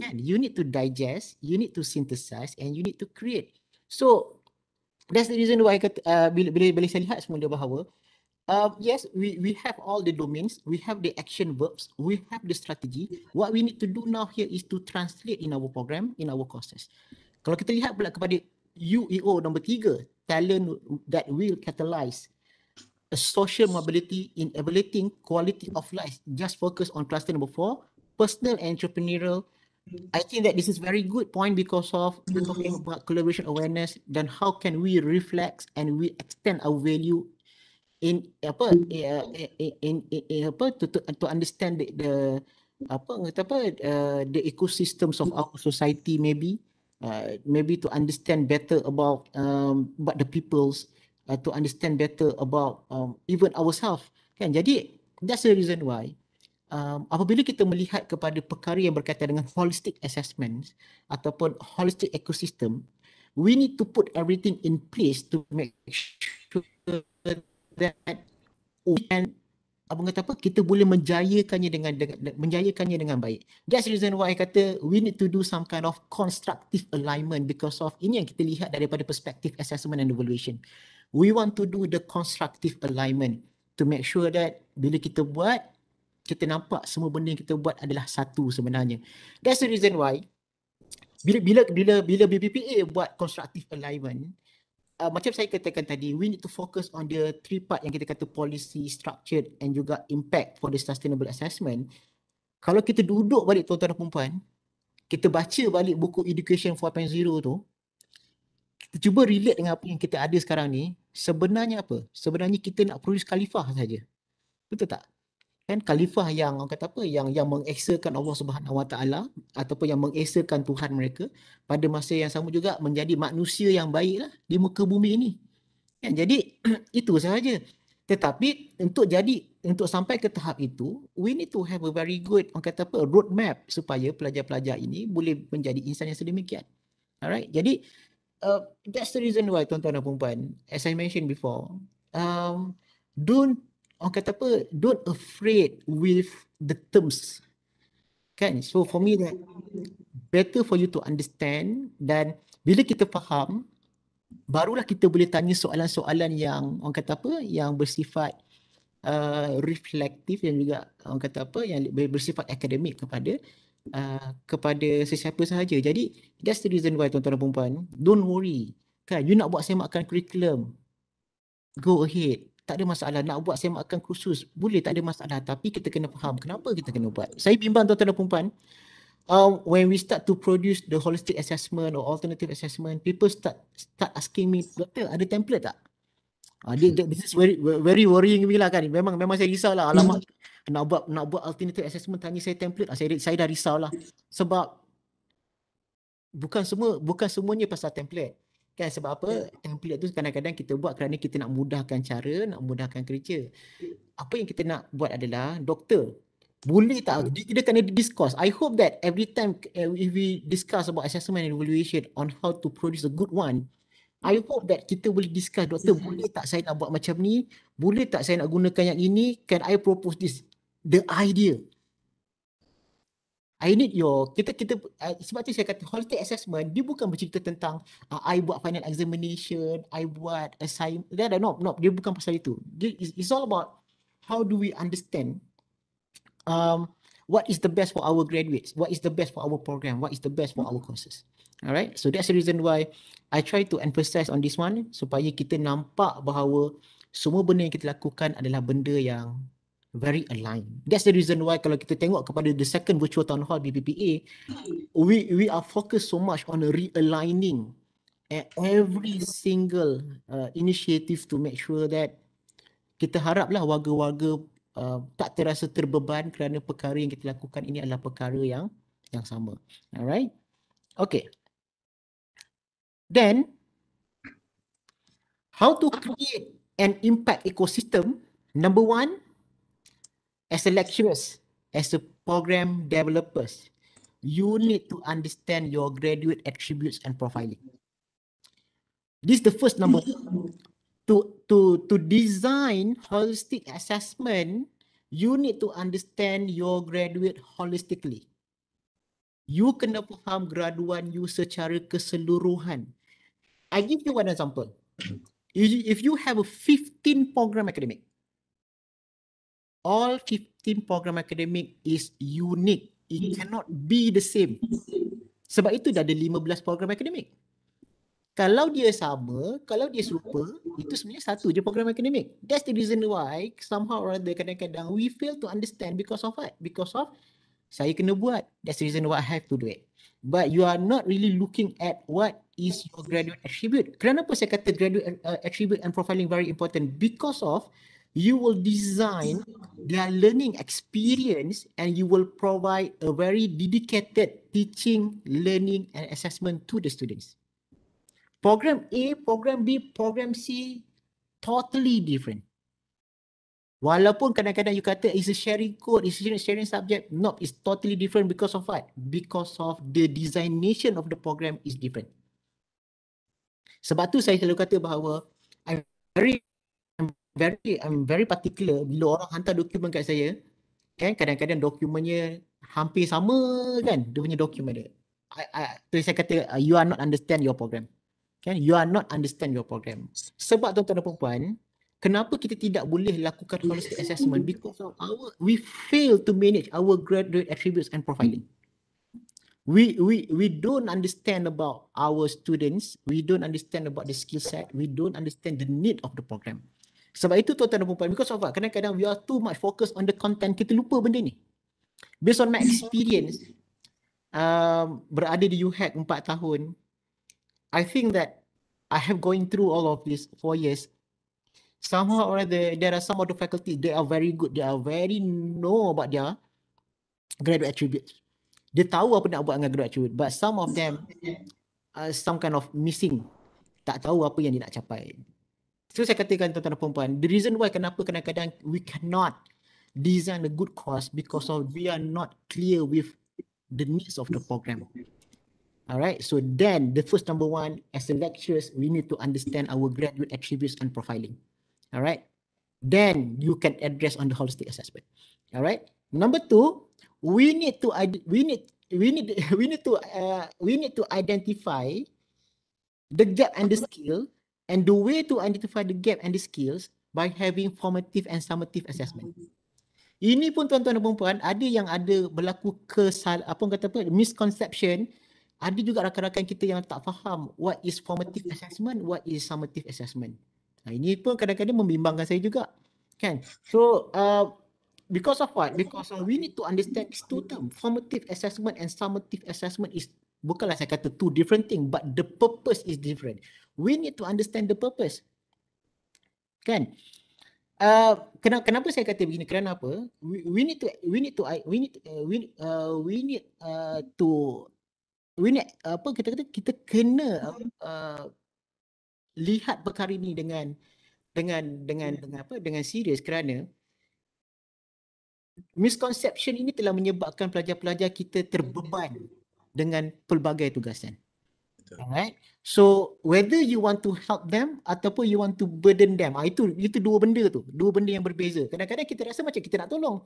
kan you need to digest you need to synthesize and you need to create so that's the reason why kata, uh, bila, bila bila saya lihat semua dia bahawa uh, yes we we have all the domains we have the action verbs we have the strategy what we need to do now here is to translate in our program in our courses kalau kita lihat pula kepada UEO nombor tiga, talent that will catalyze a social mobility in evaluating quality of life. Just focus on cluster number four, personal entrepreneurial. I think that this is very good point because of mm-hmm. talking about collaboration awareness. Then how can we reflect and we extend our value in apa in eh, eh, eh, in, in, in apa to, to to understand the, the apa kata apa uh, the ecosystems of our society maybe uh, maybe to understand better about um, about the peoples. Uh, uh, to understand better about um, even ourselves kan jadi that's the reason why um, apabila kita melihat kepada perkara yang berkaitan dengan holistic assessments ataupun holistic ecosystem we need to put everything in place to make sure that we can apa kata apa kita boleh menjayakannya dengan, dengan menjayakannya dengan baik that's the reason why I kata we need to do some kind of constructive alignment because of ini yang kita lihat daripada perspektif assessment and evaluation we want to do the constructive alignment to make sure that bila kita buat kita nampak semua benda yang kita buat adalah satu sebenarnya that's the reason why bila bila bila bila BBPA buat constructive alignment uh, macam saya katakan tadi we need to focus on the three part yang kita kata policy structure and juga impact for the sustainable assessment kalau kita duduk balik tuan-tuan dan puan kita baca balik buku education 4.0 tu kita cuba relate dengan apa yang kita ada sekarang ni, sebenarnya apa? Sebenarnya kita nak produce khalifah saja. Betul tak? Kan khalifah yang orang kata apa? Yang yang mengesakan Allah Subhanahu Wa Taala ataupun yang mengesakan Tuhan mereka pada masa yang sama juga menjadi manusia yang baiklah di muka bumi ini. Kan? Jadi [CLEARS THROAT] itu sahaja. Tetapi untuk jadi untuk sampai ke tahap itu, we need to have a very good orang kata apa? Roadmap supaya pelajar-pelajar ini boleh menjadi insan yang sedemikian. Alright. Jadi uh, that's the reason why tuan-tuan dan perempuan as I mentioned before um, don't orang kata apa don't afraid with the terms kan so for me that better for you to understand dan bila kita faham barulah kita boleh tanya soalan-soalan yang orang kata apa yang bersifat uh, reflektif dan juga orang kata apa yang bersifat akademik kepada uh, kepada sesiapa sahaja. Jadi that's the reason why tuan-tuan dan perempuan, don't worry. Kan, you nak buat semakan curriculum, go ahead. Tak ada masalah. Nak buat semakan khusus, boleh tak ada masalah. Tapi kita kena faham kenapa kita kena buat. Saya bimbang tuan-tuan dan perempuan, um, uh, when we start to produce the holistic assessment or alternative assessment, people start start asking me, Doktor, ada template tak? Uh, ah, this, this is very very worrying me lah kan. Memang memang saya risau lah. Alamat. [LAUGHS] nak buat nak buat alternative assessment tanya saya template ah, saya saya dah risaulah sebab bukan semua bukan semuanya pasal template kan sebab apa yeah. template tu kadang-kadang kita buat kerana kita nak mudahkan cara nak mudahkan kerja apa yang kita nak buat adalah doktor boleh tak kita ya. kena discuss i hope that every time eh, if we discuss about assessment and evaluation on how to produce a good one I hope that kita boleh discuss doktor boleh tak saya nak buat macam ni boleh tak saya nak gunakan yang ini can I propose this the idea. I need your kita kita uh, sebab tu saya kata holistic assessment dia bukan bercerita tentang uh, I buat final examination, I buat assignment. No, no, dia bukan pasal itu. It's all about how do we understand um, what is the best for our graduates, what is the best for our program, what is the best for our courses. Alright, so that's the reason why I try to emphasize on this one supaya kita nampak bahawa semua benda yang kita lakukan adalah benda yang very aligned. That's the reason why kalau kita tengok kepada the second virtual town hall BBPA, we we are focused so much on realigning e- every single uh, initiative to make sure that kita haraplah warga-warga uh, tak terasa terbeban kerana perkara yang kita lakukan ini adalah perkara yang yang sama. Alright? Okay. Then, how to create an impact ecosystem? Number one, as a lecturers, as a program developers, you need to understand your graduate attributes and profiling. This is the first number to to to design holistic assessment. You need to understand your graduate holistically. You kena faham graduan you secara keseluruhan. I give you one example. If you have a 15 program academic, all 15 program akademik is unique. It hmm. cannot be the same. Sebab itu dah ada 15 program akademik. Kalau dia sama, kalau dia serupa, itu sebenarnya satu je program akademik. That's the reason why somehow or other kadang-kadang we fail to understand because of what? Because of saya kena buat. That's the reason why I have to do it. But you are not really looking at what is your graduate attribute. Kenapa saya kata graduate uh, attribute and profiling very important? Because of you will design their learning experience and you will provide a very dedicated teaching, learning and assessment to the students. Program A, program B, program C, totally different. Walaupun kadang-kadang you kata it's a sharing code, it's a sharing, subject. No, it's totally different because of what? Because of the designation of the program is different. Sebab tu saya selalu kata bahawa I'm very very I'm very particular bila orang hantar dokumen kat saya kan kadang-kadang dokumennya hampir sama kan dia punya dokumen dia I, I, tu saya kata ah, you are not understand your program kan you are not understand your program sebab tuan-tuan dan puan-puan kenapa kita tidak boleh lakukan policy assessment because of our we fail to manage our graduate attributes and profiling we we we don't understand about our students we don't understand about the skill set we don't understand the need of the program sebab itu tuan-tuan dan perempuan, because of what? Kadang-kadang we are too much focused on the content, kita lupa benda ni. Based on my experience, um, berada di UHAC e 4 tahun, I think that I have going through all of this 4 years. Somehow or other, there are some of the faculty, they are very good, they are very know about their graduate attributes. Dia tahu apa nak buat dengan graduate but some of them uh, some kind of missing. Tak tahu apa yang dia nak capai. So saya katakan tuan-tuan dan puan-puan, the reason why kenapa kadang-kadang we cannot design a good course because of we are not clear with the needs of the program. Alright, so then the first number one, as a lecturers, we need to understand our graduate attributes and profiling. Alright, then you can address on the holistic assessment. Alright, number two, we need to we need we need [LAUGHS] we need to uh, we need to identify the gap and the skill And the way to identify the gap and the skills by having formative and summative assessment. Ini pun tuan-tuan dan perempuan, ada yang ada berlaku kesal apa kata apa misconception, ada juga rakan-rakan kita yang tak faham what is formative assessment, what is summative assessment. Nah, ini pun kadang-kadang membimbangkan saya juga. Kan? So, uh, because of what? Because we need to understand these two term, formative assessment and summative assessment is bukanlah saya kata two different thing but the purpose is different we need to understand the purpose kan uh, kenapa kenapa saya kata begini kerana apa we, we need to we need to we need uh, we uh, we need uh, to we need apa kita kata kita kena uh, lihat perkara ini dengan dengan dengan hmm. dengan apa dengan serius kerana misconception ini telah menyebabkan pelajar-pelajar kita terbeban dengan pelbagai tugasan. Betul. Alright. So whether you want to help them ataupun you want to burden them, ah, itu itu dua benda tu. Dua benda yang berbeza. Kadang-kadang kita rasa macam kita nak tolong.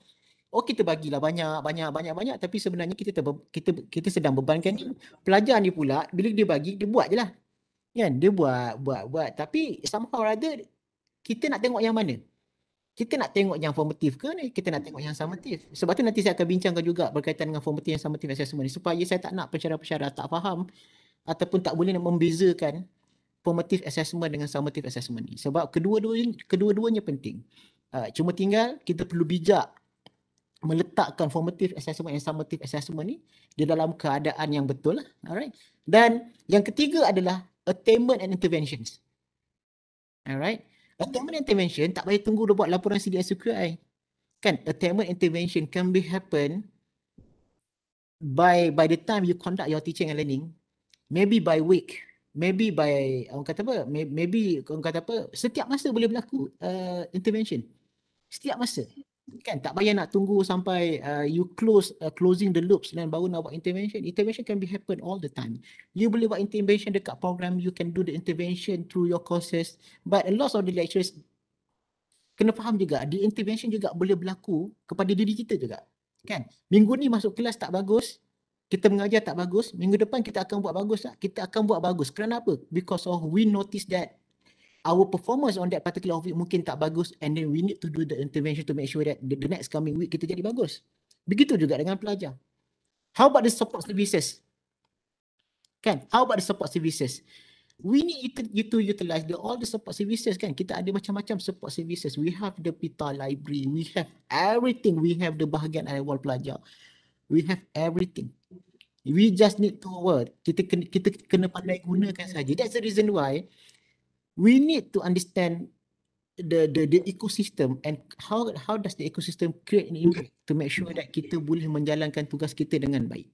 Oh kita bagilah banyak, banyak, banyak, banyak. Tapi sebenarnya kita ter- kita kita sedang bebankan ni. Pelajar ni pula bila dia bagi, dia buat je lah. Kan? Dia buat, buat, buat. Tapi somehow rather kita nak tengok yang mana. Kita nak tengok yang formatif ke ni? Kita nak tengok yang summative. Sebab tu nanti saya akan bincangkan juga berkaitan dengan formatif yang summative assessment ni. Supaya saya tak nak pencara-pencara tak faham ataupun tak boleh nak membezakan formative assessment dengan summative assessment ni sebab kedua-duanya kedua-duanya penting. Uh, cuma tinggal kita perlu bijak meletakkan formative assessment and summative assessment ni di dalam keadaan yang betul lah. Alright. Dan yang ketiga adalah attainment and interventions. Alright. Attainment and intervention tak payah tunggu dia buat laporan CDSQI. Kan attainment intervention can be happen by by the time you conduct your teaching and learning maybe by week maybe by orang kata apa maybe orang kata apa setiap masa boleh berlaku uh, intervention setiap masa kan tak payah nak tunggu sampai uh, you close uh, closing the loops dan baru nak buat intervention intervention can be happen all the time you boleh buat intervention dekat program you can do the intervention through your courses but a lot of the lecturers kena faham juga the intervention juga boleh berlaku kepada diri kita juga kan minggu ni masuk kelas tak bagus kita mengajar tak bagus, minggu depan kita akan buat bagus tak? Kita akan buat bagus. Kerana apa? Because of we notice that our performance on that particular week mungkin tak bagus and then we need to do the intervention to make sure that the, the next coming week kita jadi bagus. Begitu juga dengan pelajar. How about the support services? Kan? How about the support services? We need you to utilize the all the support services kan? Kita ada macam-macam support services. We have the PITA library. We have everything. We have the bahagian awal pelajar we have everything we just need to work kita kena, kita kena pandai gunakan saja that's the reason why we need to understand the the the ecosystem and how how does the ecosystem create an impact to make sure that kita boleh menjalankan tugas kita dengan baik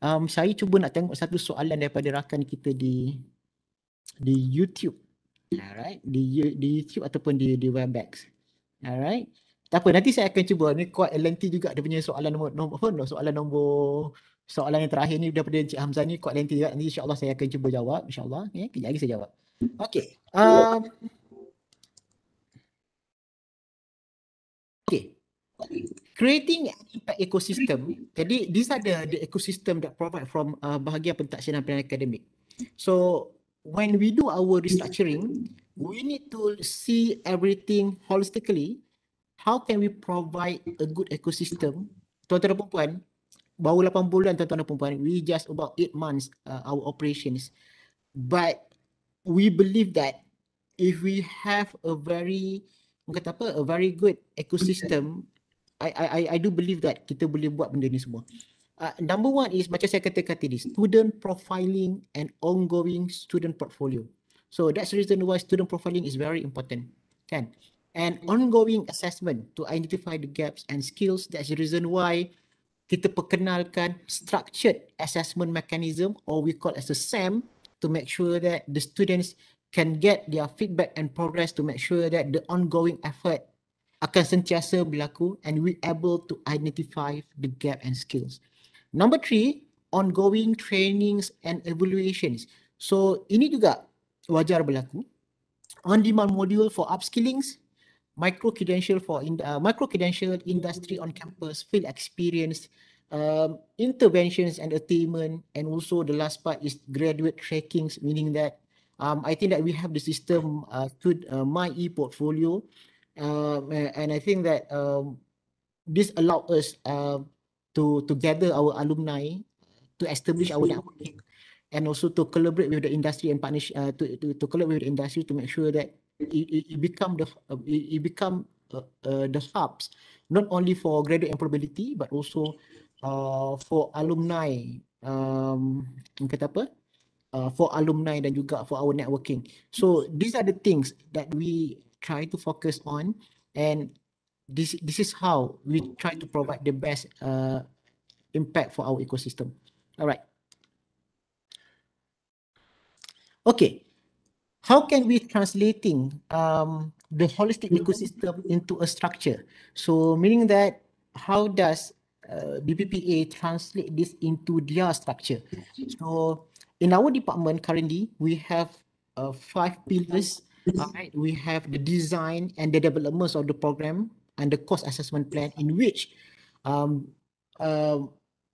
um saya cuba nak tengok satu soalan daripada rakan kita di di YouTube alright di di YouTube ataupun di di Webex alright tak apa nanti saya akan cuba ni kuat lengthy juga dia punya soalan nombor, nombor apa no, soalan nombor soalan yang terakhir ni daripada Encik Hamzah ni kuat lengthy juga nanti insyaAllah saya akan cuba jawab insyaAllah ya, kejap lagi saya jawab Okay. Um, okay. Creating impact ecosystem. Jadi, this ada the, ecosystem that provide from uh, bahagian pentaksian dan pelayanan akademik. So, when we do our restructuring, we need to see everything holistically how can we provide a good ecosystem tuan-tuan dan puan-puan baru 8 bulan tuan-tuan dan puan-puan we just about 8 months uh, our operations but we believe that if we have a very kata apa a very good ecosystem I I I do believe that kita boleh buat benda ni semua. Uh, number one is macam saya kata-kata tadi, student profiling and ongoing student portfolio. So that's the reason why student profiling is very important. Kan? and ongoing assessment to identify the gaps and skills. That's the reason why kita perkenalkan structured assessment mechanism or we call as a SAM to make sure that the students can get their feedback and progress to make sure that the ongoing effort akan sentiasa berlaku and we able to identify the gap and skills. Number three, ongoing trainings and evaluations. So ini juga wajar berlaku. On-demand module for upskillings, micro credential for in uh, micro credential industry on campus field experience um, interventions and attainment and also the last part is graduate trackings meaning that um, i think that we have the system uh, to uh, my e-portfolio um, and i think that um, this allowed us uh, to to gather our alumni to establish our network and also to collaborate with the industry and partnership uh, to, to, to collaborate with the industry to make sure that it, it, become the uh, it, it become uh, uh, the hubs not only for graduate employability but also uh, for alumni um kata apa uh, for alumni dan juga for our networking so these are the things that we try to focus on and this this is how we try to provide the best uh, impact for our ecosystem all right okay how can we translating um, the holistic ecosystem into a structure? So meaning that how does uh, BPPA translate this into their structure? So in our department currently, we have uh, five pillars. All right? We have the design and the developments of the program and the cost assessment plan in which um, uh,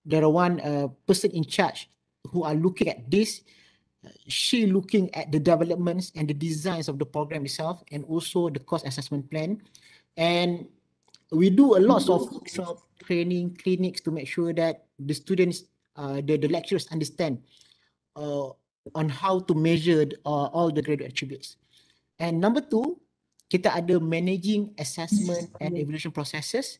there are one uh, person in charge who are looking at this uh, she looking at the developments and the designs of the program itself and also the cost assessment plan and we do a lot of workshop training clinics to make sure that the students uh, the, the lecturers understand uh, on how to measure uh, all the graduate attributes and number two kita ada managing assessment and evaluation processes.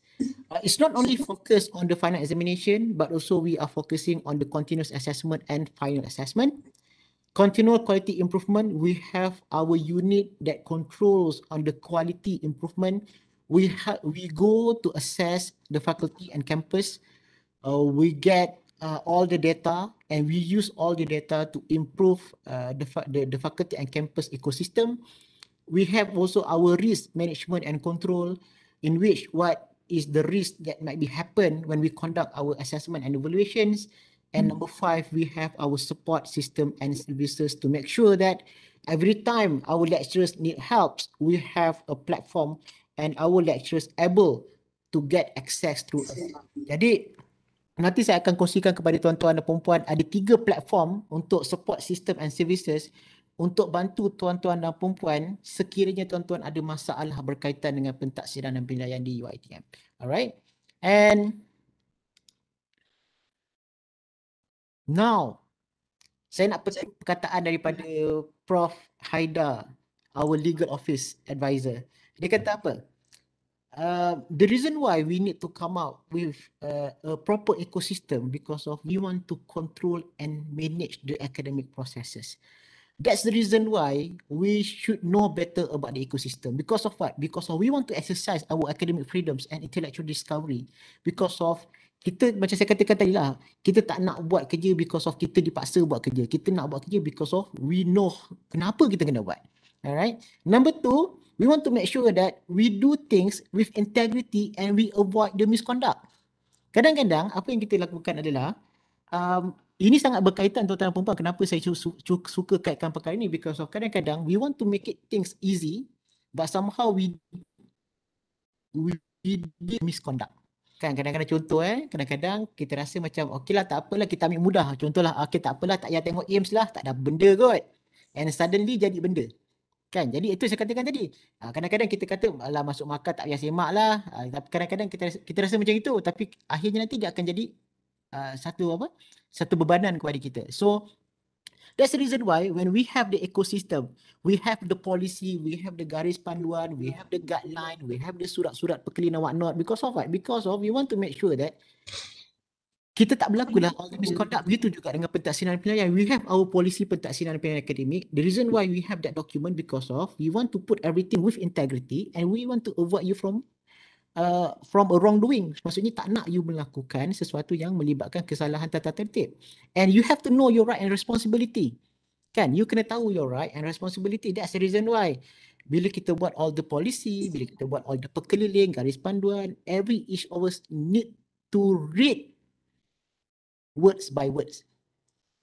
Uh, it's not only focused on the final examination, but also we are focusing on the continuous assessment and final assessment. Continual quality improvement, we have our unit that controls on the quality improvement. We, we go to assess the faculty and campus. Uh, we get uh, all the data and we use all the data to improve uh, the, fa- the, the faculty and campus ecosystem. We have also our risk management and control in which what is the risk that might be happen when we conduct our assessment and evaluations And number five, we have our support system and services to make sure that every time our lecturers need help, we have a platform and our lecturers able to get access to us. Jadi, nanti saya akan kongsikan kepada tuan-tuan dan perempuan ada tiga platform untuk support system and services untuk bantu tuan-tuan dan perempuan sekiranya tuan-tuan ada masalah berkaitan dengan pentaksiran dan penilaian di UITM. Alright? And Now, saya nak percaya perkataan daripada Prof. Haida, our legal office advisor. Dia kata apa? Uh, the reason why we need to come out with uh, a proper ecosystem because of we want to control and manage the academic processes. That's the reason why we should know better about the ecosystem. Because of what? Because of we want to exercise our academic freedoms and intellectual discovery. Because of kita macam saya katakan tadi lah kita tak nak buat kerja because of kita dipaksa buat kerja kita nak buat kerja because of we know kenapa kita kena buat alright number two we want to make sure that we do things with integrity and we avoid the misconduct kadang-kadang apa yang kita lakukan adalah um, ini sangat berkaitan tuan-tuan dan perempuan kenapa saya su- su- suka kaitkan perkara ini because of kadang-kadang we want to make it things easy but somehow we we, we misconduct Kan kadang-kadang contoh eh, kadang-kadang kita rasa macam okeylah tak apalah kita ambil mudah. Contohlah ah, okey tak apalah tak payah tengok aims lah, tak ada benda kot. And suddenly jadi benda. Kan? Jadi itu saya katakan tadi. Ah, kadang-kadang kita kata lah masuk makan tak payah semak lah. Ah, tapi kadang-kadang kita kita rasa macam itu. Tapi akhirnya nanti dia akan jadi uh, satu apa? Satu bebanan kepada kita. So That's the reason why when we have the ecosystem, we have the policy, we have the garis panduan, we have the guideline, we have the surat-surat perkelina whatnot. Because of what? Because of we want to make sure that kita tak berlaku lah all kita misconduct begitu juga dengan sinar penilaian. We have our policy sinar penilaian akademik. The reason why we have that document because of we want to put everything with integrity and we want to avoid you from uh, from a wrongdoing. Maksudnya tak nak you melakukan sesuatu yang melibatkan kesalahan tata tertib. And you have to know your right and responsibility. Kan? You kena tahu your right and responsibility. That's the reason why. Bila kita buat all the policy, bila kita buat all the perkeliling, garis panduan, every each of us need to read words by words.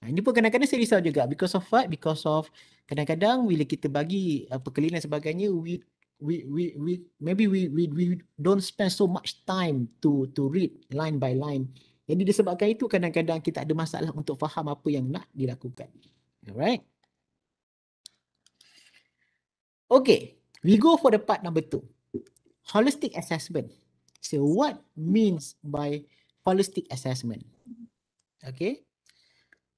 Nah, ini pun kadang-kadang saya risau juga because of what? Because of kadang-kadang bila kita bagi uh, perkeliling dan sebagainya, we we we we maybe we we we don't spend so much time to to read line by line. Jadi disebabkan itu kadang-kadang kita ada masalah untuk faham apa yang nak dilakukan. Alright. Okay, we go for the part number two. Holistic assessment. So what means by holistic assessment? Okay.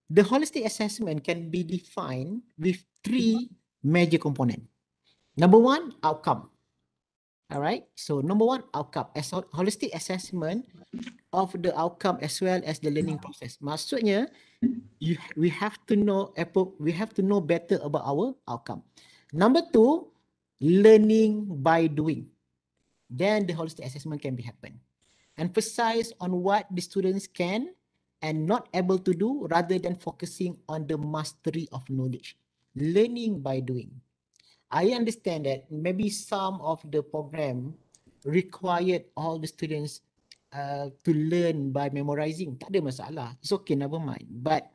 The holistic assessment can be defined with three major component. Number one, outcome. All right. So number one, outcome. As holistic assessment of the outcome as well as the learning process. Maksudnya, you, we have to know we have to know better about our outcome. Number two, learning by doing. Then the holistic assessment can be happen. Emphasize on what the students can and not able to do rather than focusing on the mastery of knowledge. Learning by doing. I understand that maybe some of the program required all the students uh, to learn by memorizing. Tak ada masalah. It's okay, never mind. But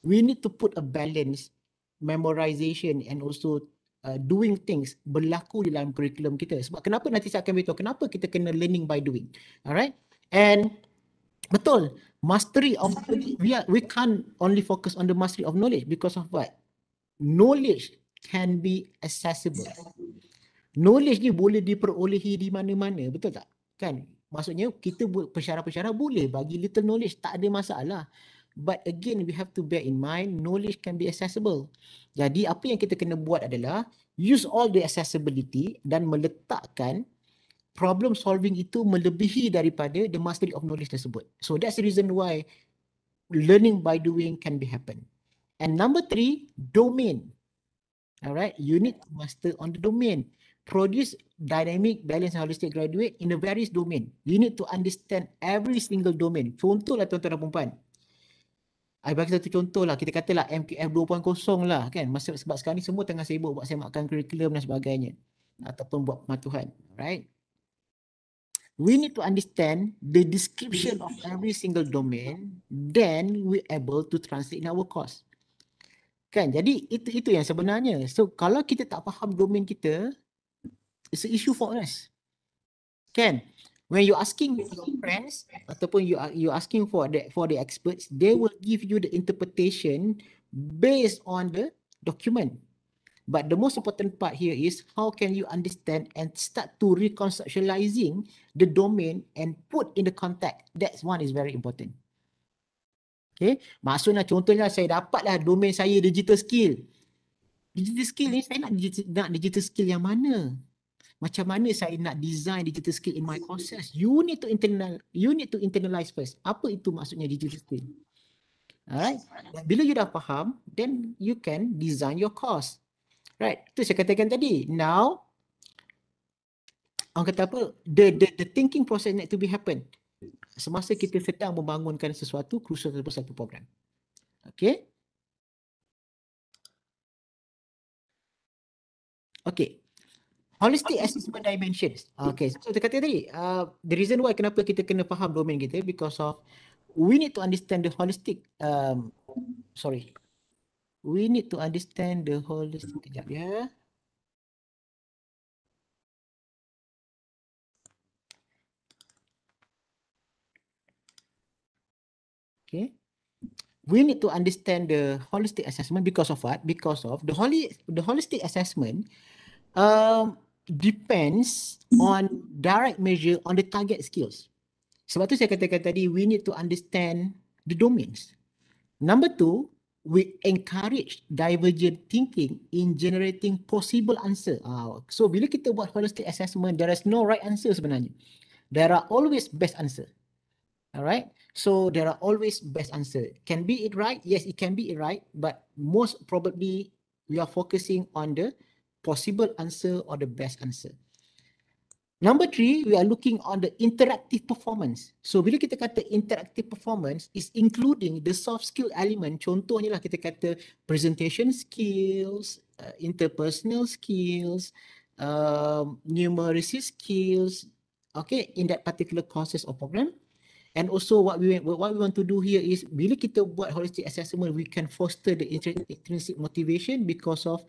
we need to put a balance memorization and also uh, doing things berlaku di dalam curriculum kita. Sebab kenapa nanti saya akan beritahu kenapa kita kena learning by doing. Alright? And betul, mastery of we are, we can't only focus on the mastery of knowledge because of what? Knowledge can be accessible. Knowledge ni boleh diperolehi di mana-mana, betul tak? Kan? Maksudnya kita buat pesyarah-pesyarah boleh bagi little knowledge, tak ada masalah. But again, we have to bear in mind knowledge can be accessible. Jadi apa yang kita kena buat adalah use all the accessibility dan meletakkan problem solving itu melebihi daripada the mastery of knowledge tersebut. So that's the reason why learning by doing can be happen. And number three, domain. All right, you need to master on the domain. Produce dynamic, balance and holistic graduate in the various domain. You need to understand every single domain. Contohlah tuan-tuan dan perempuan. I bagi satu contoh lah. Kita katalah MKF 2.0 lah kan. Masa, sebab sekarang ni semua tengah sibuk buat saya semakan curriculum dan sebagainya. Ataupun buat matuhan. Right? We need to understand the description of every single domain. Then we able to translate in our course. Kan? Jadi itu itu yang sebenarnya. So kalau kita tak faham domain kita, it's an issue for us. Kan? When you asking your friends ataupun you you asking for the for the experts, they will give you the interpretation based on the document. But the most important part here is how can you understand and start to reconceptualizing the domain and put in the context. That one is very important. Okay. Maksudnya contohnya saya dapatlah domain saya digital skill. Digital skill ni saya nak digital, nak digital skill yang mana? Macam mana saya nak design digital skill in my courses? You need to internal you need to internalize first. Apa itu maksudnya digital skill? Alright. Bila you dah faham, then you can design your course. Right. Itu saya katakan tadi. Now orang kata apa? The the, the thinking process need to be happen semasa kita sedang membangunkan sesuatu crucial terhadap satu program. Okey, Okay. Holistic assessment dimensions. Okay. So, kita kata tadi, uh, the reason why kenapa kita kena faham domain kita because of we need to understand the holistic um, sorry. We need to understand the holistic. Kejap ya. Yeah. we need to understand the holistic assessment because of what? Because of the holy the holistic assessment um, depends on direct measure on the target skills. Sebab tu saya katakan tadi, we need to understand the domains. Number two, we encourage divergent thinking in generating possible answer. Uh, so bila kita buat holistic assessment, there is no right answer sebenarnya. There are always best answer. All right. So there are always best answer. Can be it right? Yes, it can be it right. But most probably, we are focusing on the possible answer or the best answer. Number three, we are looking on the interactive performance. So bila kita kata interactive performance is including the soft skill element. Contohnya lah kita kata presentation skills, uh, interpersonal skills, uh, numeracy skills. Okay, in that particular courses or program. And also what we what we want to do here is bila kita buat holistic assessment, we can foster the intrinsic motivation because of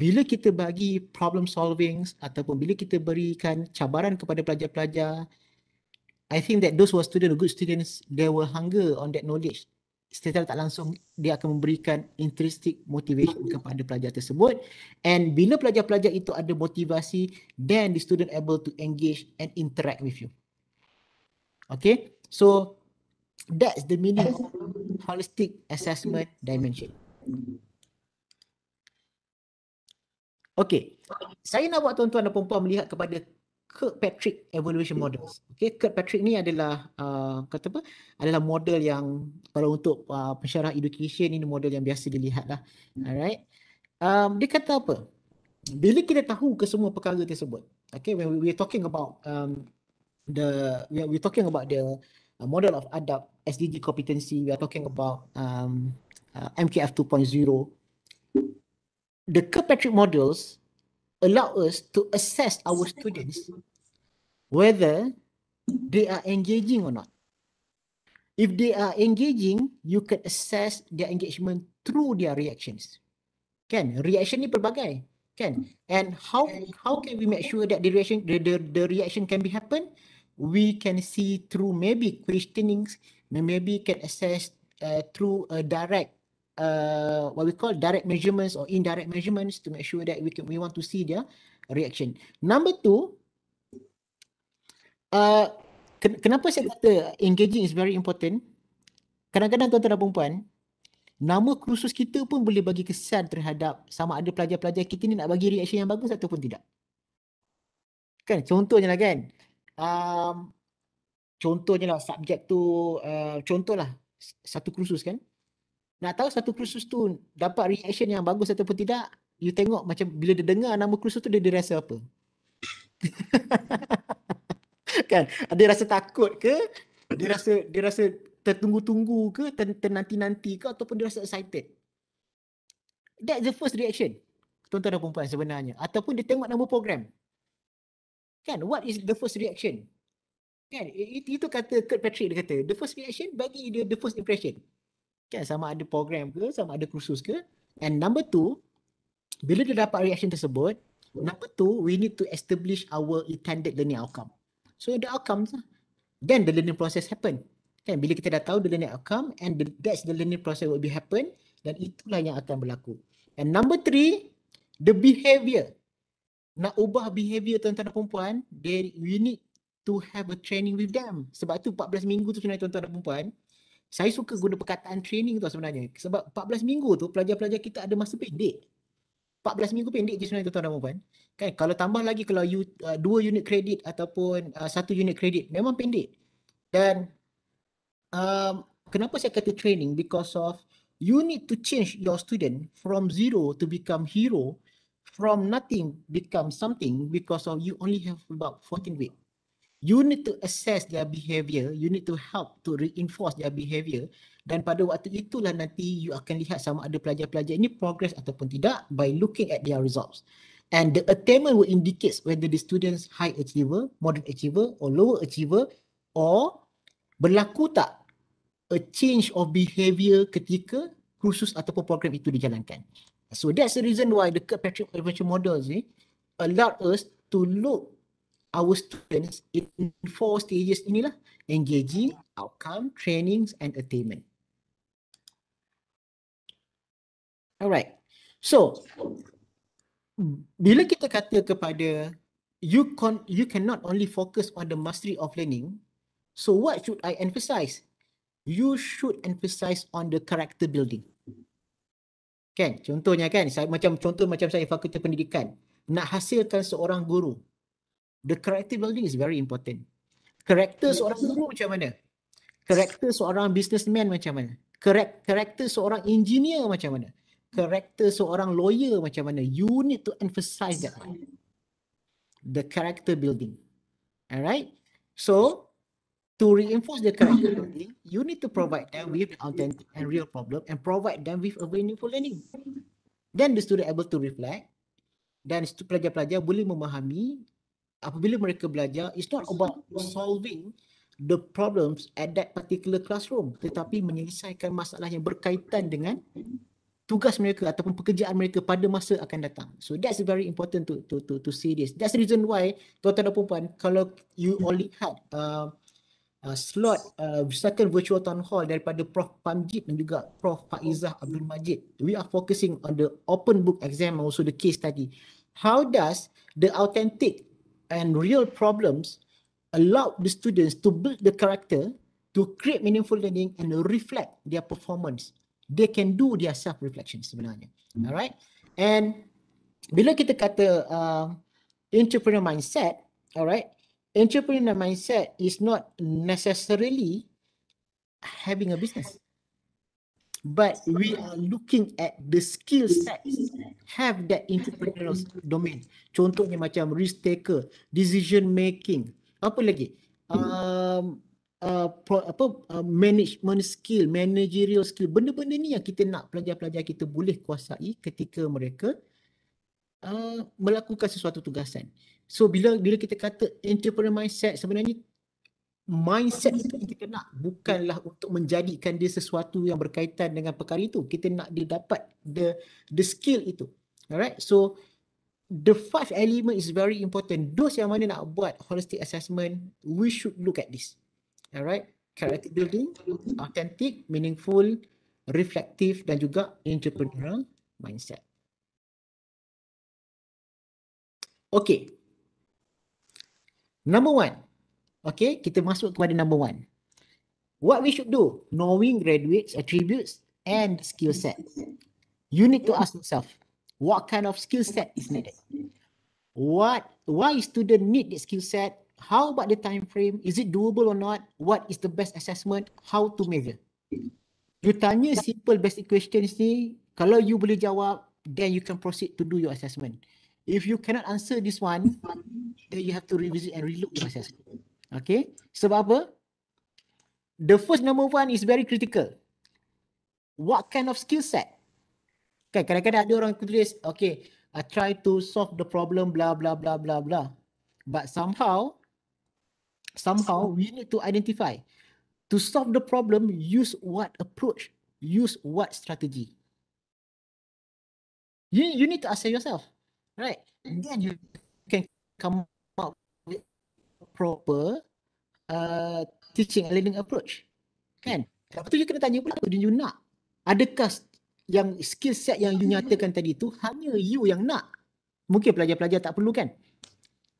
bila kita bagi problem solving ataupun bila kita berikan cabaran kepada pelajar-pelajar, I think that those who are students, good students, they will hunger on that knowledge. Secara tak langsung, dia akan memberikan intrinsic motivation kepada pelajar tersebut. And bila pelajar-pelajar itu ada motivasi, then the student able to engage and interact with you. Okay? So that's the meaning of holistic assessment dimension. Okay, saya nak buat tuan-tuan dan puan-puan melihat kepada Kirkpatrick evaluation Models. Okay, Kirkpatrick ni adalah uh, kata apa? Adalah model yang kalau untuk uh, pensyarah education ini model yang biasa dilihat lah. Alright. Um, dia kata apa? Bila kita tahu kesemua perkara tersebut. Okay, when we, we're talking about um, the we are we talking about the uh, model of adapt SDG competency. We are talking about um, uh, MKF 2.0. The Kirkpatrick models allow us to assess our students whether they are engaging or not. If they are engaging, you can assess their engagement through their reactions. Kan? Reaction ni pelbagai kan and how how can we make sure that the reaction the, the the reaction can be happen we can see through maybe questionings maybe can assess uh, through a direct uh what we call direct measurements or indirect measurements to make sure that we can we want to see their reaction number two uh ken- kenapa saya kata engaging is very important kadang-kadang tuan-tuan dan puan nama kursus kita pun boleh bagi kesan terhadap sama ada pelajar-pelajar kita ni nak bagi reaksi yang bagus ataupun tidak. Kan contohnya lah kan. Um, contohnya lah subjek tu, uh, contohlah satu kursus kan. Nak tahu satu kursus tu dapat reaksi yang bagus ataupun tidak, you tengok macam bila dia dengar nama kursus tu dia, dia rasa apa. [LAUGHS] kan ada rasa takut ke dia rasa dia rasa tertunggu-tunggu ke ter, ter nanti nanti ke ataupun dia rasa excited that's the first reaction tuan-tuan dan perempuan sebenarnya ataupun dia tengok nombor program kan what is the first reaction kan It, itu kata Kurt Patrick dia kata the first reaction bagi dia the first impression kan sama ada program ke sama ada kursus ke and number two bila dia dapat reaction tersebut number two we need to establish our intended learning outcome so the outcome, lah. then the learning process happen Kan? Bila kita dah tahu the learning outcome and the, that's the learning process will be happen dan itulah yang akan berlaku. And number three, the behavior. Nak ubah behavior tuan-tuan dan perempuan, they, we need to have a training with them. Sebab tu 14 minggu tu sebenarnya tuan-tuan dan perempuan, saya suka guna perkataan training tu sebenarnya. Sebab 14 minggu tu pelajar-pelajar kita ada masa pendek. 14 minggu pendek je sebenarnya tuan-tuan dan perempuan. Kan? Kalau tambah lagi kalau you, uh, dua unit kredit ataupun uh, satu unit kredit, memang pendek. Dan um, kenapa saya kata training because of you need to change your student from zero to become hero from nothing become something because of you only have about 14 week you need to assess their behavior you need to help to reinforce their behavior dan pada waktu itulah nanti you akan lihat sama ada pelajar-pelajar ini progress ataupun tidak by looking at their results and the attainment will indicates whether the students high achiever moderate achiever or lower achiever or berlaku tak a change of behavior ketika kursus ataupun program itu dijalankan. So that's the reason why the Kirkpatrick Prevention Model ni allowed us to look our students in four stages inilah engaging, outcome, trainings and attainment. Alright. So bila kita kata kepada you con you cannot only focus on the mastery of learning, so what should I emphasize? you should emphasize on the character building. Kan? Contohnya kan, saya, macam contoh macam saya fakulti pendidikan. Nak hasilkan seorang guru. The character building is very important. Character seorang guru macam mana? Character seorang businessman macam mana? character seorang engineer macam mana? Character seorang lawyer macam mana? You need to emphasize that. The character building. Alright? So, to reinforce the character mm-hmm. learning, you need to provide them with authentic and real problem and provide them with a meaningful learning. Then the student able to reflect dan pelajar-pelajar boleh memahami apabila mereka belajar, it's not about solving the problems at that particular classroom tetapi menyelesaikan masalah yang berkaitan dengan tugas mereka ataupun pekerjaan mereka pada masa akan datang. So that's very important to to to, to see this. That's the reason why tuan-tuan dan puan-puan kalau you only have Uh, slot uh, second virtual town hall daripada Prof. Pamjit dan juga Prof. Faizah Abdul Majid. We are focusing on the open book exam and also the case study. How does the authentic and real problems allow the students to build the character, to create meaningful learning and reflect their performance? They can do their self-reflection sebenarnya. Hmm. Alright? And bila kita kata uh, entrepreneur mindset, alright, entrepreneur mindset is not necessarily having a business but we are looking at the skill set have that entrepreneurial domain contohnya macam risk taker decision making apa lagi um uh, pro, apa uh, management skill managerial skill benda-benda ni yang kita nak pelajar-pelajar kita boleh kuasai ketika mereka uh, melakukan sesuatu tugasan So bila bila kita kata entrepreneur mindset sebenarnya mindset itu yang kita nak bukanlah untuk menjadikan dia sesuatu yang berkaitan dengan perkara itu. Kita nak dia dapat the the skill itu. Alright? So the five element is very important. Those yang mana nak buat holistic assessment, we should look at this. Alright? Character building, authentic, meaningful, reflective dan juga entrepreneurial mindset. Okay, Number one. Okay, kita masuk kepada number one. What we should do? Knowing graduates' attributes and skill set. You need to ask yourself, what kind of skill set is needed? What, why student need the skill set? How about the time frame? Is it doable or not? What is the best assessment? How to measure? You tanya simple basic questions ni, kalau you boleh jawab, then you can proceed to do your assessment. If you cannot answer this one, then you have to revisit and relook the process. Okay. Sebab apa? The first number one is very critical. What kind of skill set? Okay, kadang-kadang ada orang tulis, okay, I try to solve the problem, blah, blah, blah, blah, blah. But somehow, somehow we need to identify. To solve the problem, use what approach, use what strategy. You, you need to ask yourself right? And then you can come up with a proper uh, teaching and learning approach, kan? Lepas tu you kena tanya pula apa yang you nak. Adakah yang skill set yang you nyatakan tadi tu hanya you yang nak? Mungkin pelajar-pelajar tak perlu kan?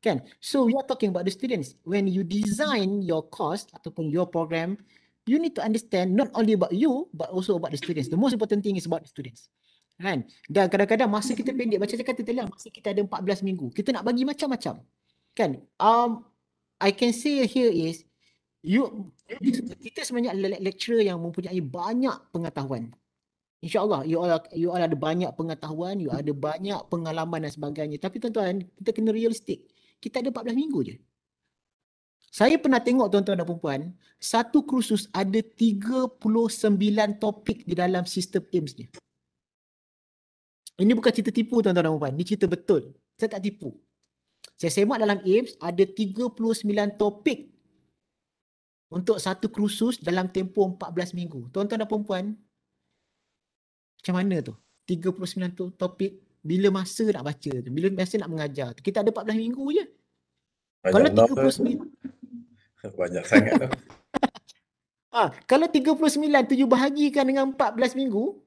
Kan? So we are talking about the students. When you design your course ataupun your program, you need to understand not only about you but also about the students. The most important thing is about the students kan dan kadang-kadang masa kita pendek macam saya kata tadi lah, masa kita ada 14 minggu kita nak bagi macam-macam kan um i can say here is you kita sebenarnya lecturer yang mempunyai banyak pengetahuan insyaallah you all you all ada banyak pengetahuan you ada banyak pengalaman dan sebagainya tapi tuan-tuan kita kena realistik kita ada 14 minggu je saya pernah tengok tuan-tuan dan puan satu kursus ada 39 topik di dalam sistem AIMS ni. Ini bukan cerita tipu tuan-tuan dan puan. Ini cerita betul. Saya tak tipu. Saya semak dalam AIMS ada 39 topik untuk satu kursus dalam tempoh 14 minggu. Tuan-tuan dan puan-puan, macam mana tu? 39 topik bila masa nak baca tu? Bila masa nak mengajar tu? Kita ada 14 minggu je. Banyak kalau 39... Ni... [LAUGHS] Banyak sangat tu. [LAUGHS] Ah, kalau 39 tu you bahagikan dengan 14 minggu,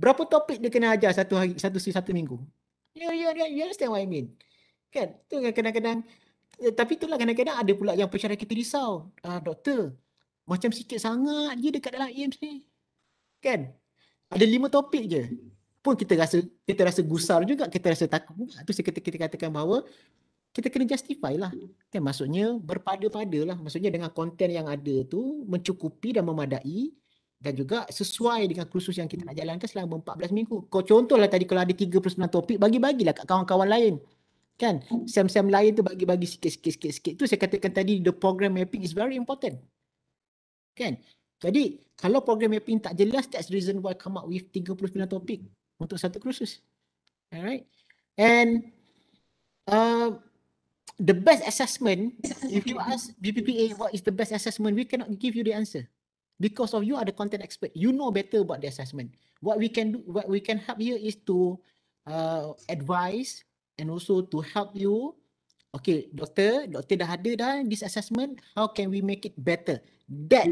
Berapa topik dia kena ajar satu hari, satu si satu minggu? Ya, yeah, yeah, yeah, you understand what I mean? Kan? tu yang kadang-kadang, eh, tapi itulah kadang-kadang ada pula yang pesara kita risau. Ah, doktor, macam sikit sangat je dekat dalam AMC. Kan? Ada lima topik je. Pun kita rasa, kita rasa gusar juga, kita rasa takut juga. Itu kita, kita katakan bahawa kita kena justify lah. Kan? Maksudnya berpada-pada Maksudnya dengan konten yang ada tu mencukupi dan memadai dan juga sesuai dengan kursus yang kita nak jalankan selama 14 minggu. Kau contohlah tadi kalau ada 39 topik, bagi-bagilah kat kawan-kawan lain. Kan? Sam-sam lain tu bagi-bagi sikit-sikit-sikit. Tu saya katakan tadi, the program mapping is very important. Kan? Jadi, kalau program mapping tak jelas, that's the reason why come up with 39 topik untuk satu kursus. Alright? And uh, the best assessment, if you ask BPPA what is the best assessment, we cannot give you the answer because of you are the content expert you know better about the assessment what we can do what we can help you is to uh, advise and also to help you okay doctor doctor dah ada dah this assessment how can we make it better that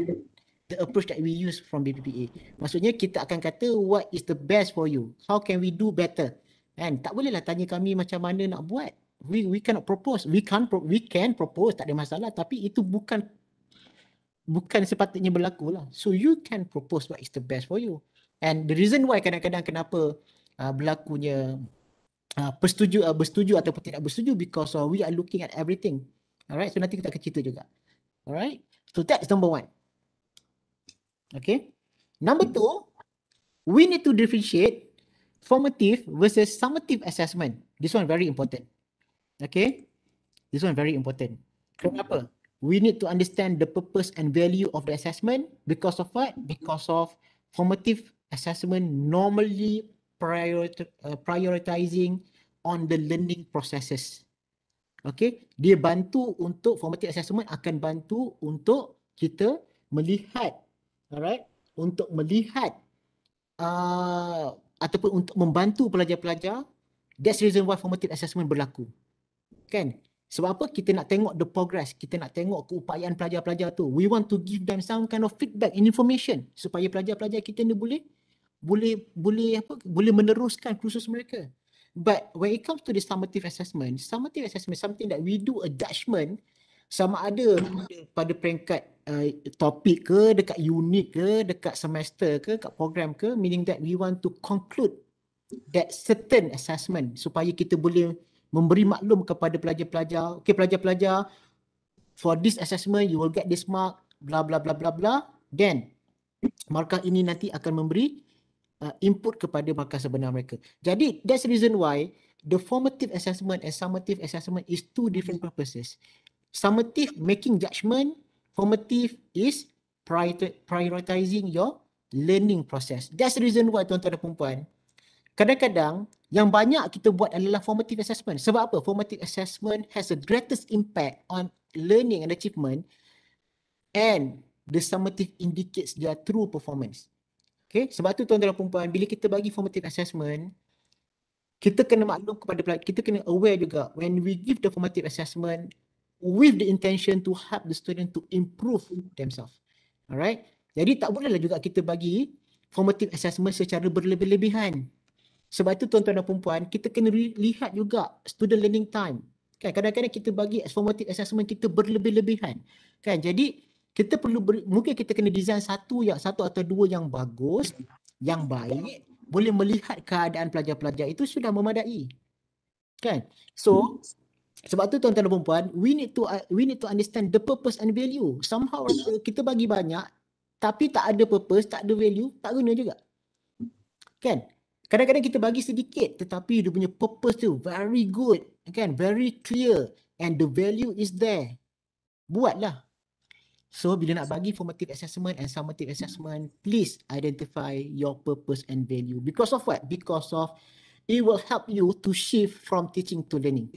the approach that we use from BPPA maksudnya kita akan kata what is the best for you how can we do better and tak bolehlah tanya kami macam mana nak buat we we cannot propose we can pro- we can propose tak ada masalah tapi itu bukan bukan sepatutnya berlaku lah. So you can propose what is the best for you. And the reason why kadang-kadang kenapa uh, berlakunya uh, persetuju, uh, bersetuju atau tidak bersetuju because uh, we are looking at everything. Alright, so nanti kita akan cerita juga. Alright, so that's number one. Okay, number two, we need to differentiate formative versus summative assessment. This one very important. Okay, this one very important. Kenapa? Okay we need to understand the purpose and value of the assessment because of what because of formative assessment normally prior to, uh, prioritizing on the learning processes okay dia bantu untuk formative assessment akan bantu untuk kita melihat alright untuk melihat uh, ataupun untuk membantu pelajar-pelajar that's reason why formative assessment berlaku kan sebab apa? Kita nak tengok the progress. Kita nak tengok keupayaan pelajar-pelajar tu. We want to give them some kind of feedback and information supaya pelajar-pelajar kita ni boleh boleh boleh apa? Boleh meneruskan kursus mereka. But when it comes to the summative assessment, summative assessment something that we do a judgement sama ada pada peringkat uh, eh, topik ke, dekat unit ke, dekat semester ke, dekat program ke, meaning that we want to conclude that certain assessment supaya kita boleh memberi maklum kepada pelajar-pelajar okay pelajar-pelajar for this assessment you will get this mark bla bla bla bla bla then markah ini nanti akan memberi uh, input kepada markah sebenar mereka jadi that's reason why the formative assessment and summative assessment is two different purposes summative making judgement formative is prioritizing your learning process that's reason why tuan-tuan dan puan-puan kadang-kadang yang banyak kita buat adalah formative assessment. Sebab apa? Formative assessment has the greatest impact on learning and achievement and the summative indicates their true performance. Okay, sebab tu tuan-tuan dan perempuan, bila kita bagi formative assessment, kita kena maklum kepada pelajar, kita kena aware juga when we give the formative assessment with the intention to help the student to improve themselves. Alright, jadi tak bolehlah juga kita bagi formative assessment secara berlebih-lebihan. Sebab itu tuan-tuan dan perempuan, kita kena lihat juga student learning time. Kan kadang-kadang kita bagi formative assessment kita berlebih-lebihan. Kan jadi kita perlu ber, mungkin kita kena design satu yang satu atau dua yang bagus, yang baik boleh melihat keadaan pelajar-pelajar itu sudah memadai. Kan? So sebab tu tuan-tuan dan perempuan, we need to uh, we need to understand the purpose and value. Somehow kita bagi banyak tapi tak ada purpose, tak ada value, tak guna juga. Kan? Kadang-kadang kita bagi sedikit tetapi dia punya purpose tu very good kan very clear and the value is there. Buatlah. So bila nak bagi formative assessment and summative assessment please identify your purpose and value. Because of what? Because of it will help you to shift from teaching to learning.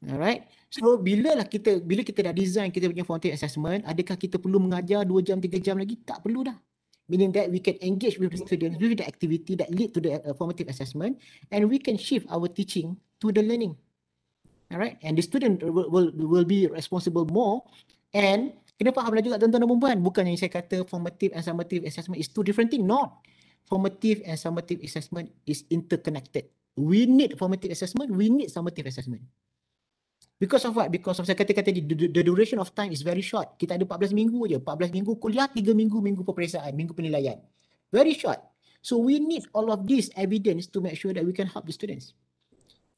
Alright. So bila lah kita bila kita dah design kita punya formative assessment, adakah kita perlu mengajar 2 jam 3 jam lagi? Tak perlu dah meaning that we can engage with the students with the activity that lead to the uh, formative assessment, and we can shift our teaching to the learning. All right, and the student will will, will be responsible more. And kena fahamlah juga tuan-tuan dan puan-puan, bukan yang saya kata formative and summative assessment is two different thing. Not formative and summative assessment is interconnected. We need formative assessment, we need summative assessment. Because of what? Because of saya kata-kata tadi, the duration of time is very short. Kita ada 14 minggu je. 14 minggu kuliah, 3 minggu, minggu peperiksaan, minggu penilaian. Very short. So we need all of this evidence to make sure that we can help the students.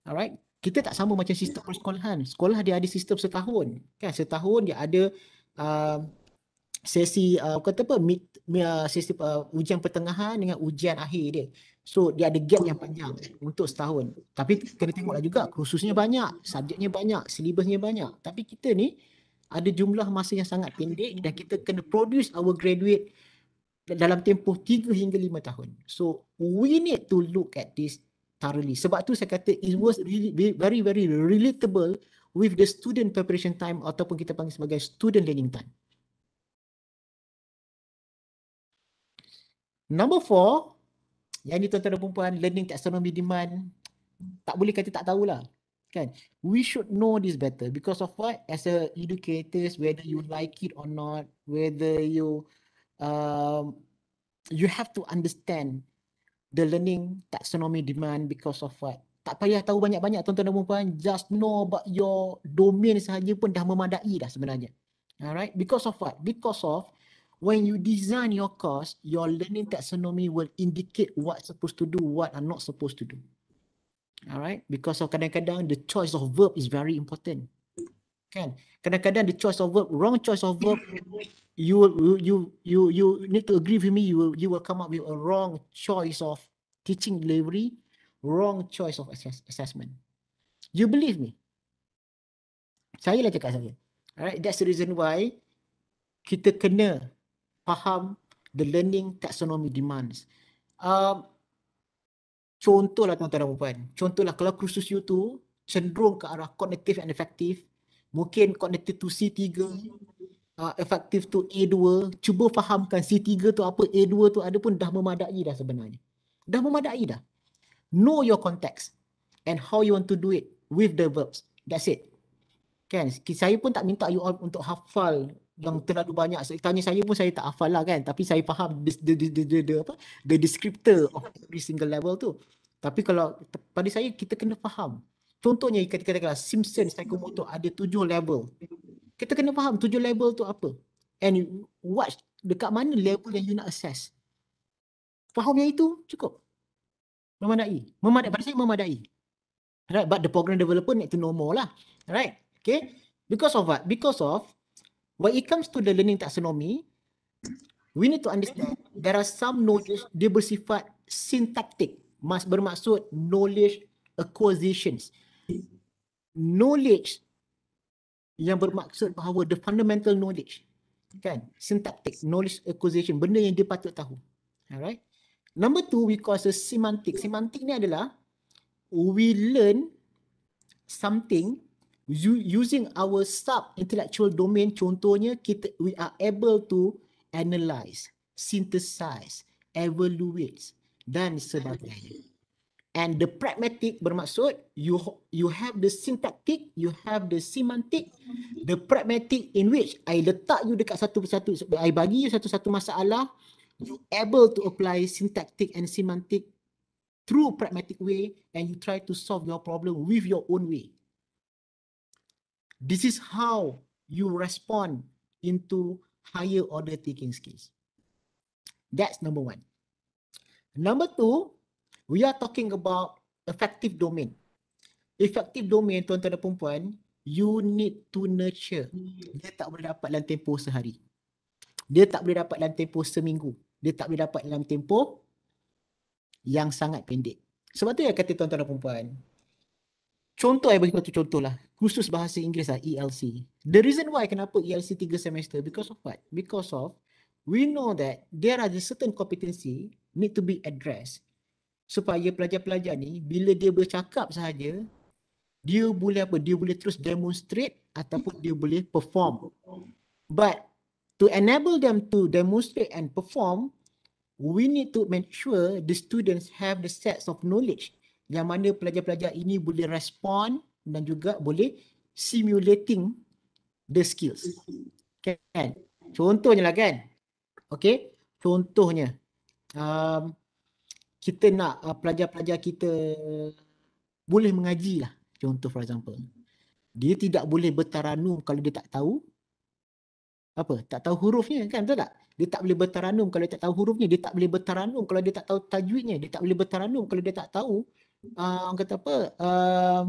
Alright? Kita tak sama macam sistem persekolahan. Sekolah dia ada sistem setahun. Kan? Setahun dia ada uh, sesi uh, kata apa mid, uh, sesi uh, ujian pertengahan dengan ujian akhir dia. So dia ada gap yang panjang untuk setahun. Tapi kena tengoklah juga kursusnya banyak, subjeknya banyak, silibusnya banyak. Tapi kita ni ada jumlah masa yang sangat pendek dan kita kena produce our graduate dalam tempoh 3 hingga 5 tahun. So we need to look at this thoroughly. Sebab tu saya kata it was really, very very relatable with the student preparation time ataupun kita panggil sebagai student learning time. Number four, yang ni tuan-tuan dan perempuan, learning taxonomy demand, tak boleh kata tak tahulah. Kan? We should know this better because of what? As a educators, whether you like it or not, whether you um, you have to understand the learning taxonomy demand because of what? Tak payah tahu banyak-banyak tuan-tuan dan perempuan, just know about your domain sahaja pun dah memadai dah sebenarnya. Alright, because of what? Because of when you design your course, your learning taxonomy will indicate what supposed to do, what are not supposed to do. All right? Because of kadang-kadang the choice of verb is very important. Can Kadang-kadang the choice of verb, wrong choice of verb, you will, you you you need to agree with me, you will, you will come up with a wrong choice of teaching delivery, wrong choice of assess- assessment. You believe me? Saya lah cakap saya. Alright, that's the reason why kita kena faham the learning taxonomy demands. Uh, contohlah tuan-tuan dan puan contohlah kalau kursus U2 cenderung ke arah cognitive and effective, mungkin cognitive to C3, uh, effective tu A2, cuba fahamkan C3 tu apa, A2 tu ada pun dah memadai dah sebenarnya. Dah memadai dah. Know your context and how you want to do it with the verbs. That's it. Kan? Saya pun tak minta you all untuk hafal yang terlalu banyak. So, tanya saya pun saya tak hafal lah kan. Tapi saya faham the, the, the, the, the, apa? the descriptor of every single level tu. Tapi kalau pada saya kita kena faham. Contohnya kita kata lah, Simpson Psychomotor ada tujuh level. Kita kena faham tujuh level tu apa. And watch dekat mana level yang you nak assess. Faham yang itu cukup. Memadai. Memadai. Pada saya memadai. Right? But the program developer need to know more lah. Right? Okay? Because of what? Because of when it comes to the learning taxonomy, we need to understand there are some knowledge dia bersifat syntactic. Mas bermaksud knowledge acquisitions. Knowledge yang bermaksud bahawa the fundamental knowledge kan syntactic knowledge acquisition benda yang dia patut tahu alright number two we call semantic semantic ni adalah we learn something using our sub intellectual domain contohnya kita we are able to analyze synthesize evaluate dan sebagainya and the pragmatic bermaksud you you have the syntactic you have the semantic the pragmatic in which i letak you dekat satu persatu i bagi you satu-satu masalah you able to apply syntactic and semantic through pragmatic way and you try to solve your problem with your own way this is how you respond into higher order thinking skills. That's number one. Number two, we are talking about effective domain. Effective domain, tuan-tuan dan perempuan, you need to nurture. Dia tak boleh dapat dalam tempoh sehari. Dia tak boleh dapat dalam tempoh seminggu. Dia tak boleh dapat dalam tempoh yang sangat pendek. Sebab tu yang kata tuan-tuan dan perempuan, contoh saya bagi satu contoh lah. Khusus bahasa Inggeris lah, ELC. The reason why kenapa ELC tiga semester, because of what? Because of, we know that there are certain competency need to be addressed. Supaya pelajar-pelajar ni, bila dia bercakap sahaja, dia boleh apa? Dia boleh terus demonstrate ataupun dia boleh perform. But to enable them to demonstrate and perform, we need to make sure the students have the sets of knowledge yang mana pelajar-pelajar ini boleh respon dan juga boleh simulating the skills. Kan? Contohnya lah kan? Okay? Contohnya, um, kita nak uh, pelajar-pelajar kita boleh mengaji lah. Contoh for example. Dia tidak boleh bertaranum kalau dia tak tahu apa? Tak tahu hurufnya kan? Betul tak? Dia tak boleh bertaranum kalau dia tak tahu hurufnya. Dia tak boleh bertaranum kalau dia tak tahu tajwidnya. Dia tak boleh bertaranum kalau dia tak tahu Ah, orang kata apa um, ah,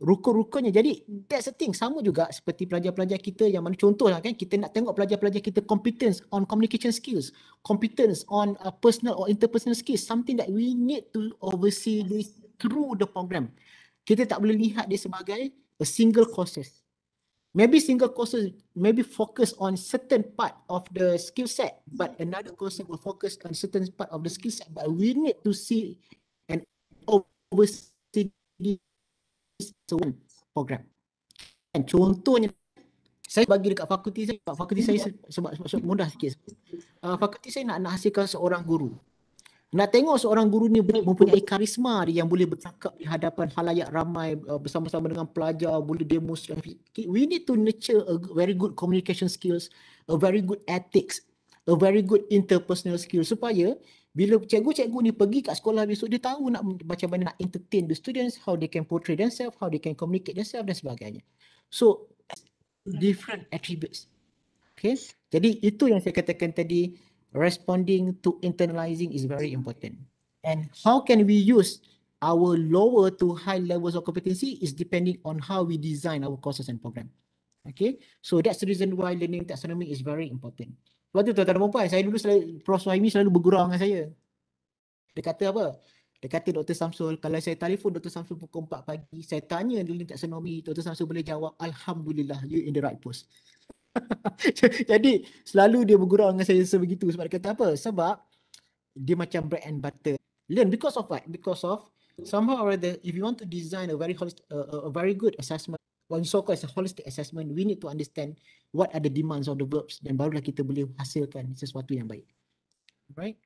rukun-rukunnya jadi hmm. that's the thing sama juga seperti pelajar-pelajar kita yang mana contoh lah kan kita nak tengok pelajar-pelajar kita competence on communication skills competence on uh, personal or interpersonal skills something that we need to oversee this through the program kita tak boleh lihat dia sebagai a single courses maybe single courses maybe focus on certain part of the skill set but another course will focus on certain part of the skill set but we need to see and oh, overseas one program. Dan contohnya saya bagi dekat fakulti saya, dekat fakulti saya sebab, sebab, sebab mudah sikit. Uh, fakulti saya nak nak hasilkan seorang guru. Nak tengok seorang guru ni boleh mempunyai karisma dia yang boleh bercakap di hadapan halayak ramai uh, bersama-sama dengan pelajar, boleh demonstrate. We need to nurture a very good communication skills, a very good ethics, a very good interpersonal skills supaya bila cikgu-cikgu ni pergi kat sekolah besok dia tahu nak macam mana nak entertain the students how they can portray themselves how they can communicate themselves dan sebagainya so different attributes okay jadi itu yang saya katakan tadi responding to internalizing is very important and how can we use our lower to high levels of competency is depending on how we design our courses and program okay so that's the reason why learning taxonomy is very important sebab tu tuan-tuan dan perempuan, saya dulu selalu, Prof Suhaimi selalu bergurau dengan saya. Dia kata apa? Dia kata Dr. Samsul, kalau saya telefon Dr. Samsul pukul 4 pagi, saya tanya dulu tak senomi, Dr. Samsul boleh jawab, Alhamdulillah, you in the right post. [LAUGHS] Jadi selalu dia bergurau dengan saya sebegitu sebab dia kata apa? Sebab dia macam bread and butter. Learn because of what? Because of somehow or other, if you want to design a very holistic, uh, a very good assessment what so called as a holistic assessment, we need to understand what are the demands of the verbs dan barulah kita boleh hasilkan sesuatu yang baik. Right?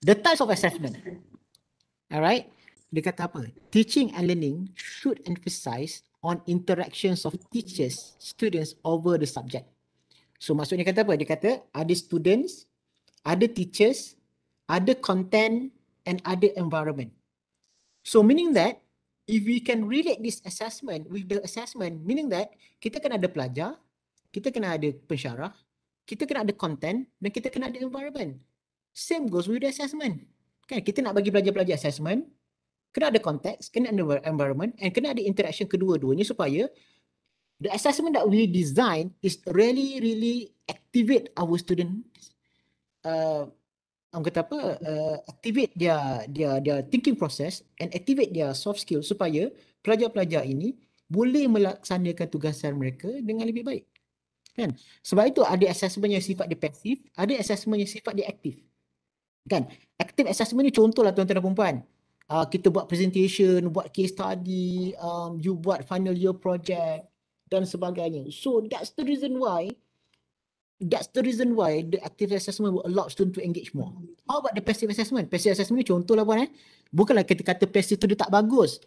The types of assessment. Alright? Dia kata apa? Teaching and learning should emphasize on interactions of teachers, students over the subject. So maksudnya kata apa? Dia kata ada students, ada teachers, ada content and ada environment. So meaning that if we can relate this assessment with the assessment, meaning that kita kena ada pelajar, kita kena ada pensyarah, kita kena ada content dan kita kena ada environment. Same goes with the assessment. Kan? Kita nak bagi pelajar-pelajar assessment, kena ada context, kena ada environment and kena ada interaction kedua-duanya supaya the assessment that we design is really, really activate our students uh, orang kata apa uh, activate dia dia dia thinking process and activate dia soft skill supaya pelajar-pelajar ini boleh melaksanakan tugasan mereka dengan lebih baik. Kan? Sebab itu ada assessment yang sifat dia pasif, ada assessment yang sifat dia aktif. Kan? Active assessment ni contohlah tuan-tuan dan puan-puan. Uh, kita buat presentation, buat case study, um, you buat final year project dan sebagainya. So that's the reason why That's the reason why the active assessment will allow student to engage more. How about the passive assessment? Passive assessment ni lah, puan eh. Bukanlah kita kata passive tu dia tak bagus.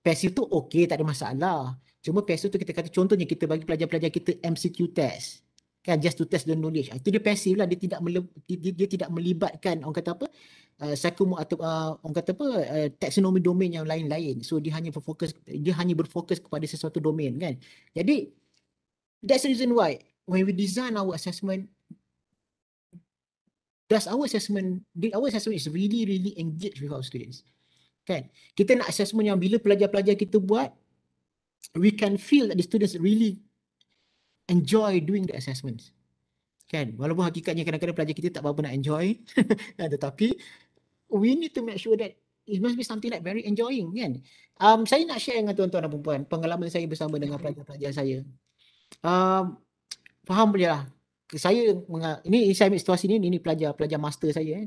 Passive tu okay, tak ada masalah. Cuma passive tu kita kata contohnya kita bagi pelajar-pelajar kita MCQ test. Kan just to test the knowledge. Itu ah, dia passive lah. Dia tidak, mele- dia, dia tidak melibatkan orang kata apa uh, sakum atau uh, orang kata apa uh, taxonomy domain yang lain-lain. So dia hanya berfokus dia hanya berfokus kepada sesuatu domain kan. Jadi that's the reason why when we design our assessment, does our assessment, did our assessment is really, really engaged with our students? Kan? Kita nak assessment yang bila pelajar-pelajar kita buat, we can feel that the students really enjoy doing the assessments. Kan? Walaupun hakikatnya kadang-kadang pelajar kita tak apa-apa nak enjoy, [LAUGHS] kan? tetapi we need to make sure that it must be something like very enjoying kan. Um, saya nak share dengan tuan-tuan dan perempuan pengalaman saya bersama dengan pelajar-pelajar saya. Um, faham boleh lah. Saya ini saya ambil situasi ni ini pelajar pelajar master saya eh.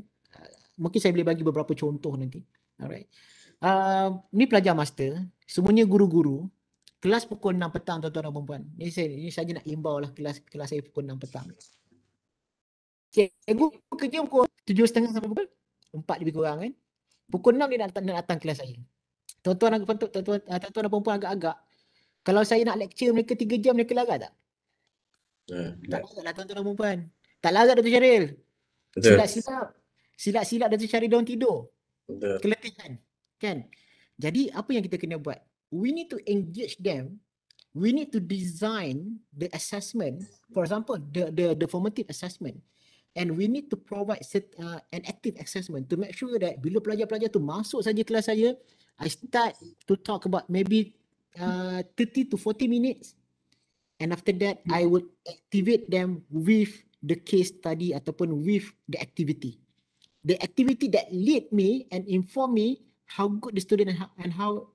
Mungkin saya boleh bagi beberapa contoh nanti. Alright. Uh, ah, ini pelajar master, semuanya guru-guru. Kelas pukul 6 petang tuan-tuan dan perempuan. puan Ini saya ini saja nak imbau lah kelas kelas saya pukul 6 petang. Cikgu kerja pukul 7.30 sampai pukul 4 lebih kurang kan. Pukul 6 dia nak datang, nak datang kelas saya. Tuan-tuan dan puan tuan-tuan, tuan agak-agak. Kalau saya nak lecture mereka 3 jam mereka larat tak? Eh, tak lazat lah tuan-tuan perempuan. Tak lazat Dato' Syaril. Silap-silap. Silap-silap Dato' Syaril down tidur. Keletihan. Kan? Jadi apa yang kita kena buat? We need to engage them. We need to design the assessment. For example, the the, the formative assessment. And we need to provide set, uh, an active assessment to make sure that bila pelajar-pelajar tu masuk saja kelas saya, I start to talk about maybe uh, 30 to 40 minutes And after that, hmm. I would activate them with the case study ataupun with the activity. The activity that lead me and inform me how good the student and how,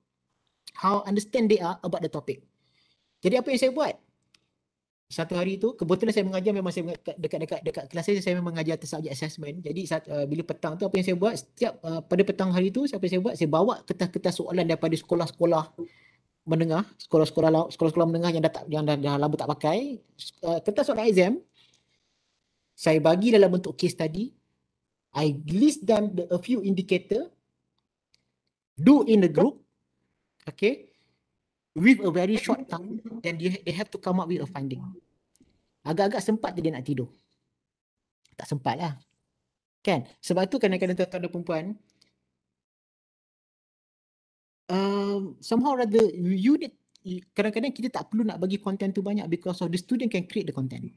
how understand they are about the topic. Jadi apa yang saya buat? Satu hari itu, kebetulan saya mengajar memang saya dekat-dekat dekat kelas saya, saya memang mengajar atas subjek assessment. Jadi saat, uh, bila petang tu apa yang saya buat? Setiap uh, pada petang hari itu, apa yang saya buat? Saya bawa kertas-kertas soalan daripada sekolah-sekolah menengah, sekolah-sekolah sekolah-sekolah menengah yang dah tak yang dah, dah lama tak pakai, uh, kertas soalan exam saya bagi dalam bentuk case tadi. I list them the, a few indicator do in the group. Okay. With a very short time then they, they have to come up with a finding. Agak-agak sempat dia nak tidur. Tak sempat lah. Kan? Sebab tu kadang-kadang tuan-tuan dan perempuan, Um, somehow rather you need kadang-kadang kita tak perlu nak bagi content tu banyak because of the student can create the content.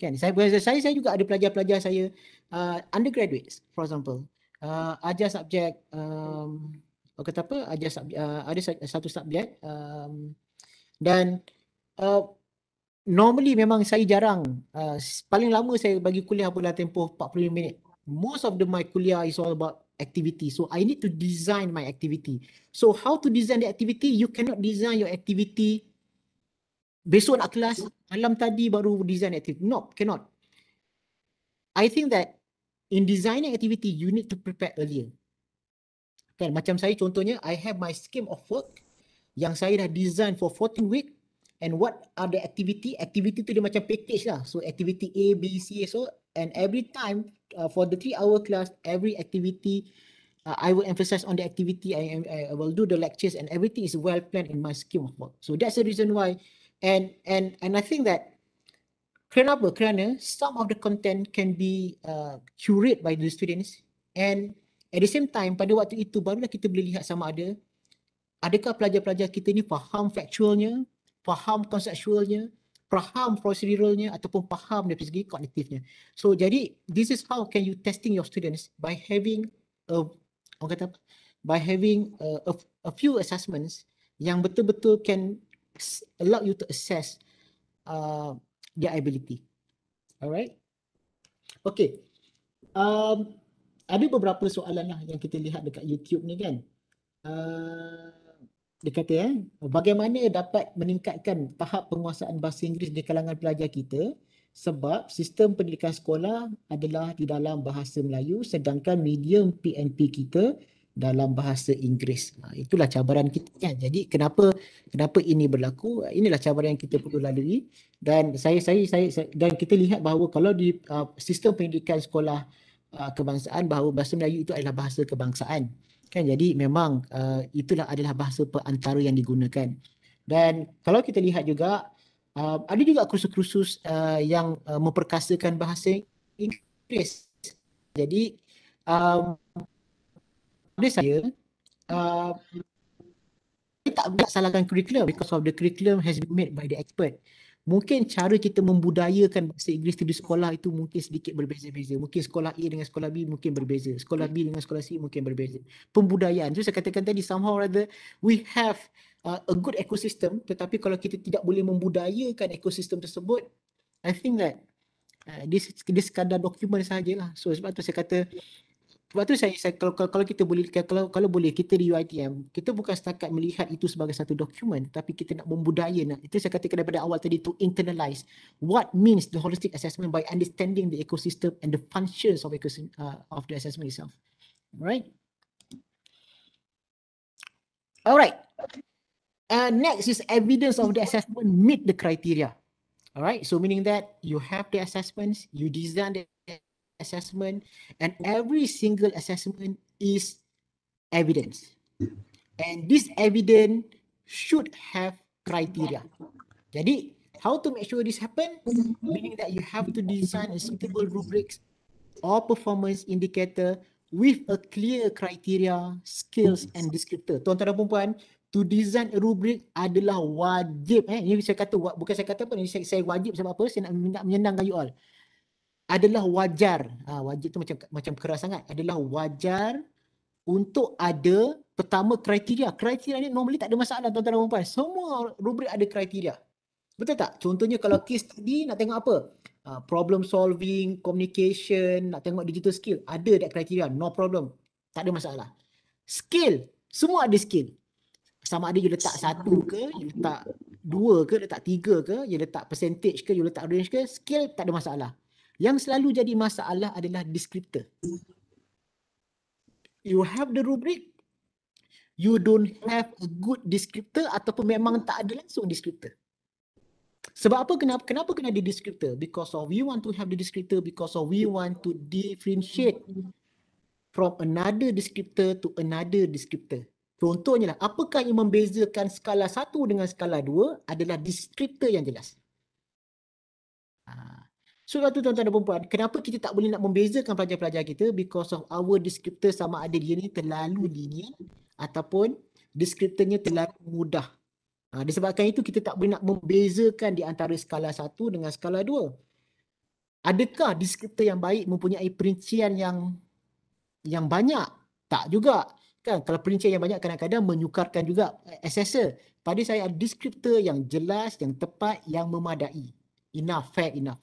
Kan? Saya saya saya juga ada pelajar-pelajar saya uh, undergraduates for example. Uh, ajar subjek um, oh, kata apa ajar sub, uh, ada satu subjek um, dan uh, normally memang saya jarang uh, paling lama saya bagi kuliah apalah tempoh 45 minit most of the my kuliah is all about activity. So I need to design my activity. So how to design the activity? You cannot design your activity besok nak kelas, malam tadi baru design activity. No, cannot. I think that in designing activity, you need to prepare earlier. Kan? Macam saya contohnya, I have my scheme of work yang saya dah design for 14 week and what are the activity? Activity tu dia macam package lah. So activity A, B, C, so and every time uh, for the three hour class every activity uh, i will emphasize on the activity I, i will do the lectures and everything is well planned in my scheme of work so that's the reason why and and and i think that kenapa kerana some of the content can be uh, curated by the students and at the same time pada waktu itu barulah kita boleh lihat sama ada adakah pelajar-pelajar kita ni faham factualnya faham conceptualnya faham proceduralnya ataupun faham dari segi kognitifnya. So jadi this is how can you testing your students by having a orang kata by having a, a, a few assessments yang betul-betul can allow you to assess uh, their ability. Alright. Okay. Um, ada beberapa soalan lah yang kita lihat dekat YouTube ni kan. Uh, dia kata eh, bagaimana dapat meningkatkan tahap penguasaan bahasa Inggeris di kalangan pelajar kita sebab sistem pendidikan sekolah adalah di dalam bahasa Melayu sedangkan medium PNP kita dalam bahasa Inggeris. Ha, itulah cabaran kita. Ya. Jadi kenapa kenapa ini berlaku? Inilah cabaran yang kita perlu lalui dan saya saya saya, saya dan kita lihat bahawa kalau di uh, sistem pendidikan sekolah uh, kebangsaan bahawa bahasa Melayu itu adalah bahasa kebangsaan. Kan jadi memang uh, itulah adalah bahasa perantara yang digunakan. Dan kalau kita lihat juga uh, ada juga kursus-kursus uh, yang uh, memperkasakan bahasa Inggeris. Jadi um, pada saya uh, saya tak nak salahkan curriculum because of the curriculum has been made by the expert mungkin cara kita membudayakan bahasa Inggeris di sekolah itu mungkin sedikit berbeza-beza. Mungkin sekolah A dengan sekolah B mungkin berbeza. Sekolah B dengan sekolah C mungkin berbeza. Pembudayaan. Jadi saya katakan tadi somehow rather we have uh, a good ecosystem tetapi kalau kita tidak boleh membudayakan ekosistem tersebut, I think that uh, this, this sekadar dokumen sahajalah. So sebab tu saya kata sebab tu saya, saya kalau, kalau kita boleh kalau kalau boleh kita di UiTM kita bukan setakat melihat itu sebagai satu dokumen tapi kita nak membudaya nak itu saya katakan daripada awal tadi to internalize what means the holistic assessment by understanding the ecosystem and the functions of ecosystem uh, of the assessment itself Alright. alright uh, next is evidence of the assessment meet the criteria alright so meaning that you have the assessments you design the assessment and every single assessment is evidence and this evidence should have criteria jadi how to make sure this happen meaning that you have to design a suitable rubrics or performance indicator with a clear criteria skills and descriptor tuan-tuan dan puan-puan to design a rubric adalah wajib eh ini saya kata bukan saya kata apa ini saya, saya wajib sebab apa saya nak menyenangkan you all adalah wajar. Ha, wajib tu macam macam keras sangat. Adalah wajar untuk ada pertama kriteria. Kriteria ni normally tak ada masalah tuan-tuan dan puan-puan. Semua rubrik ada kriteria. Betul tak? Contohnya kalau case tadi nak tengok apa? Uh, problem solving, communication, nak tengok digital skill. Ada that kriteria. No problem. Tak ada masalah. Skill. Semua ada skill. Sama ada you letak satu ke, you letak dua ke, letak tiga ke, you letak percentage ke, you letak range ke, skill tak ada masalah. Yang selalu jadi masalah adalah descriptor. You have the rubric, you don't have a good descriptor ataupun memang tak ada langsung descriptor. Sebab apa kenapa kenapa kena ada descriptor? Because of we want to have the descriptor because of we want to differentiate from another descriptor to another descriptor. Contohnya lah, apakah yang membezakan skala satu dengan skala dua adalah descriptor yang jelas. Ah, sebab tu tuan-tuan dan perempuan, kenapa kita tak boleh nak membezakan pelajar-pelajar kita because of our descriptor sama ada dia ni terlalu hmm. linear ataupun descriptornya terlalu mudah. Ha, disebabkan itu kita tak boleh nak membezakan di antara skala satu dengan skala dua. Adakah descriptor yang baik mempunyai perincian yang yang banyak? Tak juga. Kan kalau perincian yang banyak kadang-kadang menyukarkan juga assessor. Pada saya ada descriptor yang jelas, yang tepat, yang memadai. Enough, fair enough.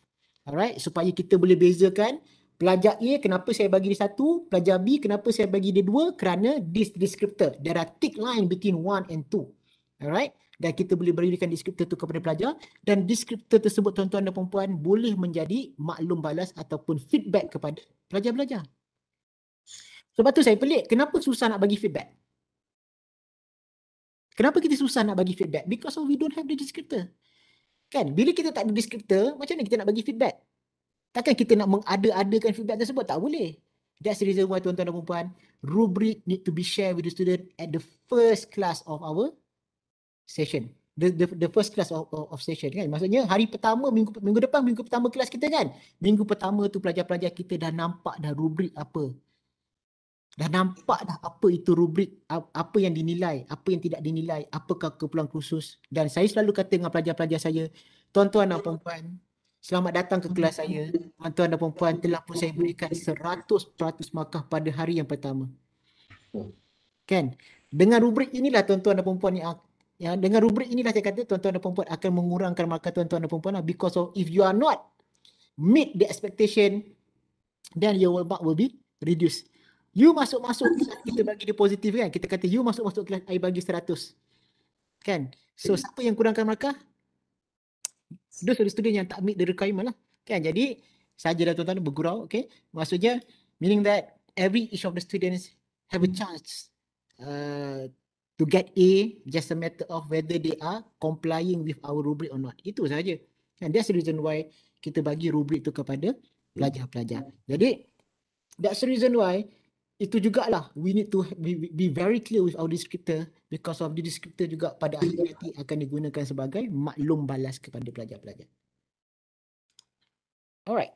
Alright, supaya kita boleh bezakan pelajar A kenapa saya bagi dia satu, pelajar B kenapa saya bagi dia dua kerana this descriptor. There are thick line between one and two. Alright, dan kita boleh berikan descriptor tu kepada pelajar dan descriptor tersebut tuan-tuan dan puan-puan boleh menjadi maklum balas ataupun feedback kepada pelajar-pelajar. Sebab tu saya pelik, kenapa susah nak bagi feedback? Kenapa kita susah nak bagi feedback? Because we don't have the descriptor. Kan? Bila kita tak ada descriptor, macam mana kita nak bagi feedback? Takkan kita nak mengada-adakan feedback tersebut? Tak boleh. That's the reason why tuan-tuan dan perempuan, rubric need to be shared with the student at the first class of our session. The, the, the first class of, of, of session kan. Maksudnya hari pertama, minggu, minggu depan, minggu pertama kelas kita kan. Minggu pertama tu pelajar-pelajar kita dah nampak dah rubrik apa dah nampak dah apa itu rubrik apa yang dinilai apa yang tidak dinilai apakah keperluan khusus dan saya selalu kata dengan pelajar-pelajar saya tuan-tuan dan puan selamat datang ke kelas saya tuan-tuan dan puan telah pun saya berikan 100% markah pada hari yang pertama kan dengan rubrik inilah tuan-tuan dan puan yang ya, dengan rubrik inilah saya kata tuan-tuan dan puan akan mengurangkan markah tuan-tuan dan puan lah, because of if you are not meet the expectation then your work will be reduced You masuk-masuk kita bagi dia positif kan. Kita kata you masuk-masuk kelas I bagi seratus, Kan? So hmm. siapa yang kurangkan markah? Those are student yang tak meet the requirement lah. Kan? Jadi saja dah tuan-tuan bergurau. Okay? Maksudnya meaning that every each of the students have a chance uh, to get A just a matter of whether they are complying with our rubric or not. Itu sahaja. And that's the reason why kita bagi rubric tu kepada pelajar-pelajar. Jadi that's the reason why itu juga lah. we need to ha, be, be very clear with our descriptor because of the descriptor juga pada akhirnya nanti akan digunakan sebagai maklum balas kepada pelajar-pelajar. Alright.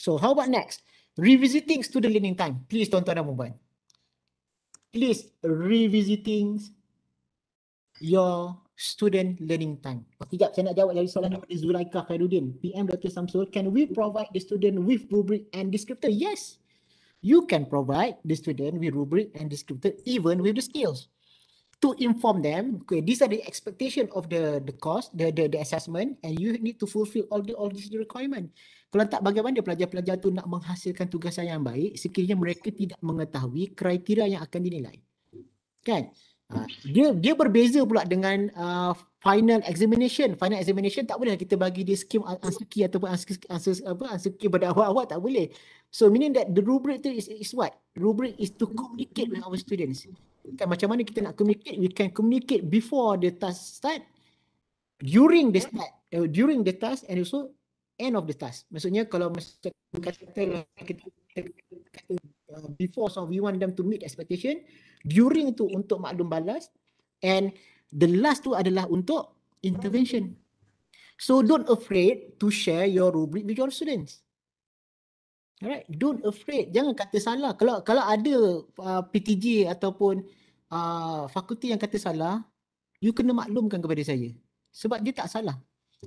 So how about next? Revisiting student learning time. Please tuan-tuan dan perempuan. Please revisiting your student learning time. Oh, kejap saya nak jawab dari soalan daripada Zulaika Khairuddin. PM Dr. Samsul, can we provide the student with rubric and descriptor? Yes you can provide the student with rubric and descriptor even with the skills to inform them okay these are the expectation of the the course the the, the assessment and you need to fulfill all the all these requirement kalau tak bagaimana pelajar-pelajar tu nak menghasilkan tugasan yang baik sekiranya mereka tidak mengetahui kriteria yang akan dinilai kan Ha, dia dia berbeza pula dengan uh, final examination. Final examination tak boleh lah kita bagi dia skim ansuki ataupun ansuki, apa ansuki pada awal-awal tak boleh. So meaning that the rubric tu is, is what? Rubric is to communicate with our students. Kan macam mana kita nak communicate? We can communicate before the task start, during the start, uh, during the task and also end of the task. Maksudnya kalau lah, kita kata kita kata Uh, before so we want them to meet expectation during tu untuk maklum balas and the last tu adalah untuk intervention so don't afraid to share your rubric with your students alright don't afraid jangan kata salah kalau kalau ada uh, PTG ataupun uh, fakulti yang kata salah you kena maklumkan kepada saya sebab dia tak salah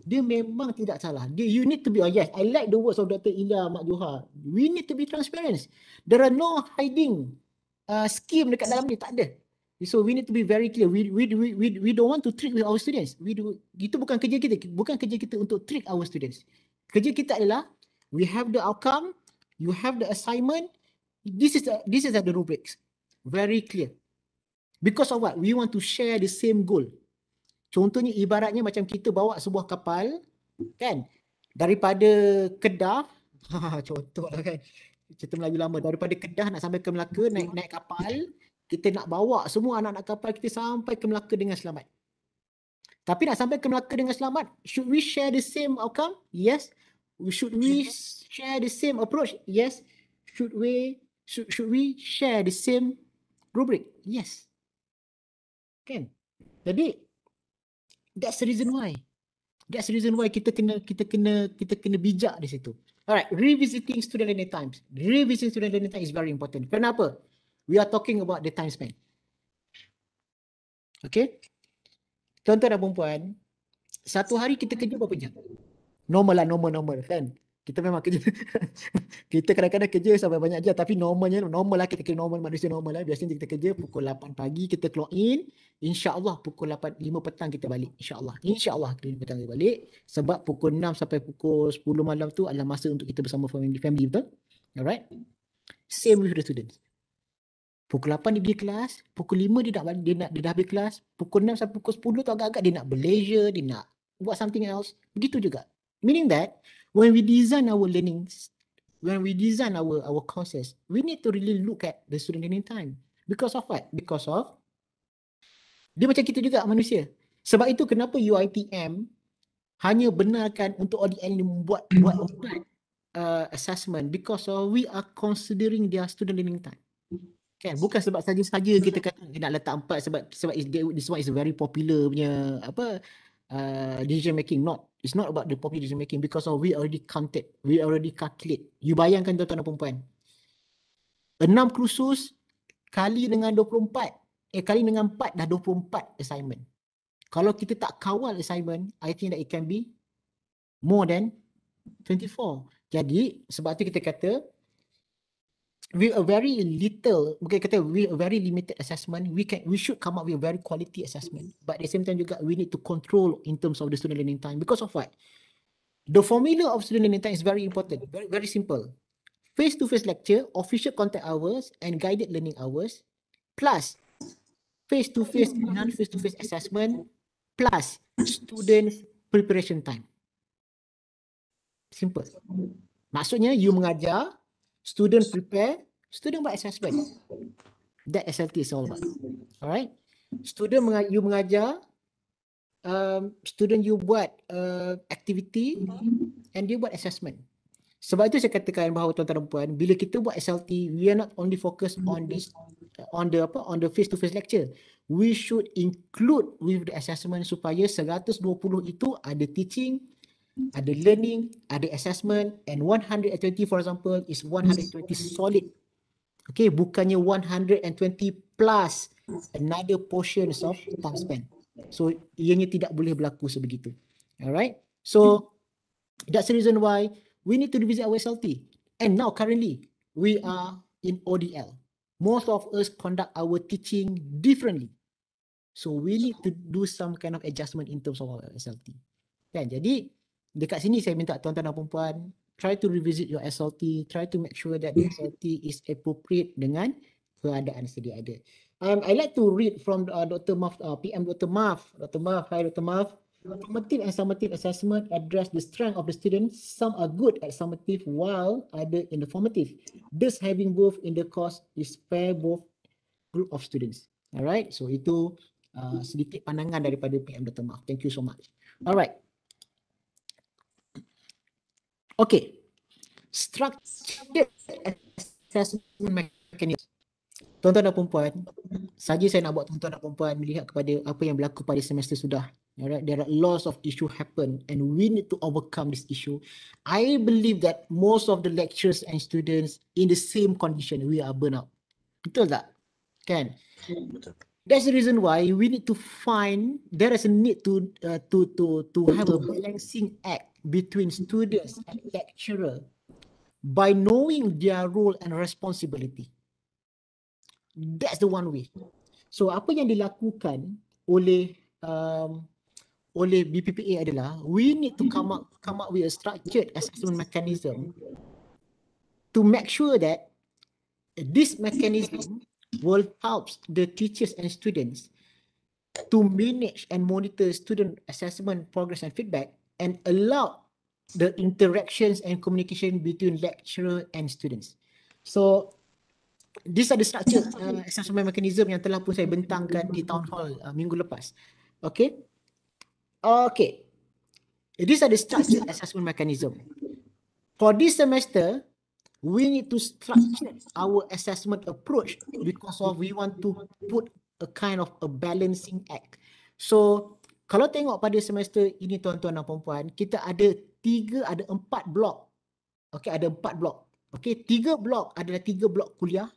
dia memang tidak salah. Dia, you need to be oh yes, I like the words of Dr. Ilya Mak Johar. We need to be transparent. There are no hiding uh, scheme dekat dalam ni. Tak ada. So we need to be very clear. We we we we, we don't want to trick with our students. We do, itu bukan kerja kita. Bukan kerja kita untuk trick our students. Kerja kita adalah we have the outcome, you have the assignment. This is the, this is the rubrics. Very clear. Because of what? We want to share the same goal. Contohnya ibaratnya macam kita bawa sebuah kapal kan daripada Kedah [LAUGHS] ha, contoh lah kan cerita Melayu lama daripada Kedah nak sampai ke Melaka naik naik kapal kita nak bawa semua anak-anak kapal kita sampai ke Melaka dengan selamat. Tapi nak sampai ke Melaka dengan selamat, should we share the same outcome? Yes. Should we share the same approach? Yes. Should we should, should we share the same rubric? Yes. Kan? Jadi that's the reason why that's the reason why kita kena kita kena kita kena bijak di situ alright revisiting student learning times revisiting student learning times is very important kenapa we are talking about the time span okay tuan-tuan dan puan satu hari kita kerja berapa jam normal lah normal normal kan kita memang kerja [LAUGHS] kita kadang-kadang kerja sampai banyak jam tapi normalnya normal lah kita kerja normal manusia normal lah biasanya kita kerja pukul 8 pagi kita clock in insyaallah pukul 8 5 petang kita balik insyaallah insyaallah kita petang kita balik sebab pukul 6 sampai pukul 10 malam tu adalah masa untuk kita bersama family family betul alright same with the students pukul 8 dia pergi kelas pukul 5 dia nak balik, dia nak dia dah habis kelas pukul 6 sampai pukul 10 tu agak-agak dia nak berleisure, dia nak buat something else begitu juga meaning that when we design our learnings, when we design our our courses, we need to really look at the student learning time. Because of what? Because of dia macam kita juga manusia. Sebab itu kenapa UITM hanya benarkan untuk ODL ni membuat buat hmm. uh, assessment because of we are considering their student learning time. Kan? Bukan sebab saja-saja kita kata kita eh, nak letak empat sebab sebab this one is very popular punya apa uh, decision making not It's not about the popular decision making because of we already counted. We already calculate. You bayangkan tuan-tuan dan perempuan. Enam kursus kali dengan 24. Eh, kali dengan 4 dah 24 assignment. Kalau kita tak kawal assignment, I think that it can be more than 24. Jadi, sebab tu kita kata We a very little okay kata we a very limited assessment we can we should come up with a very quality assessment but at the same time juga we need to control in terms of the student learning time because of what the formula of student learning time is very important very very simple face to face lecture official contact hours and guided learning hours plus face to face non face to face assessment plus student preparation time simple maksudnya you mengajar student prepare, student buat assessment. That SLT is all about. Alright. Student you mengajar, um, student you buat uh, activity and dia buat assessment. Sebab itu saya katakan bahawa tuan-tuan dan puan, bila kita buat SLT, we are not only focus on this on the apa on the face to face lecture. We should include with the assessment supaya 120 itu ada teaching, ada learning, ada assessment and 120 for example is 120 solid. Okay, bukannya 120 plus another portion of time span. So ianya tidak boleh berlaku sebegitu. Alright, so that's the reason why we need to revisit our SLT. And now currently we are in ODL. Most of us conduct our teaching differently. So we need to do some kind of adjustment in terms of our SLT. Kan? Jadi, dekat sini saya minta tuan-tuan dan puan try to revisit your SLT, try to make sure that the SLT is appropriate dengan keadaan sedia ada. Um, I like to read from uh, Dr. Maf uh, PM Dr. Maf Dr. Maf hi Dr. Maf Formative and summative assessment address the strength of the student. Some are good at summative while other in the formative. This having both in the course is fair both group of students. Alright, so itu uh, sedikit pandangan daripada PM Dr. Maaf. Thank you so much. Alright, Okay. Structured assessment mechanism. Tuan-tuan dan perempuan, saja saya nak buat tuan-tuan dan perempuan melihat kepada apa yang berlaku pada semester sudah. Alright, there are lots of issue happen and we need to overcome this issue. I believe that most of the lecturers and students in the same condition, we are burnout. Betul tak? Kan? Betul. That's the reason why we need to find, there is a need to uh, to to to have a balancing act between students and lecturer by knowing their role and responsibility. That's the one way. So apa yang dilakukan oleh um, oleh BPPA adalah we need to come up come up with a structured assessment mechanism to make sure that this mechanism will help the teachers and students to manage and monitor student assessment progress and feedback and allow the interactions and communication between lecturer and students. So, these are the structure uh, assessment mechanism yang telah pun saya bentangkan di town hall uh, minggu lepas. Okay. Okay. These are the structure assessment mechanism. For this semester, we need to structure our assessment approach because of we want to put a kind of a balancing act. So, kalau tengok pada semester ini tuan-tuan dan puan-puan, kita ada tiga, ada empat blok. Okey, ada empat blok. Okey, tiga blok adalah tiga blok kuliah.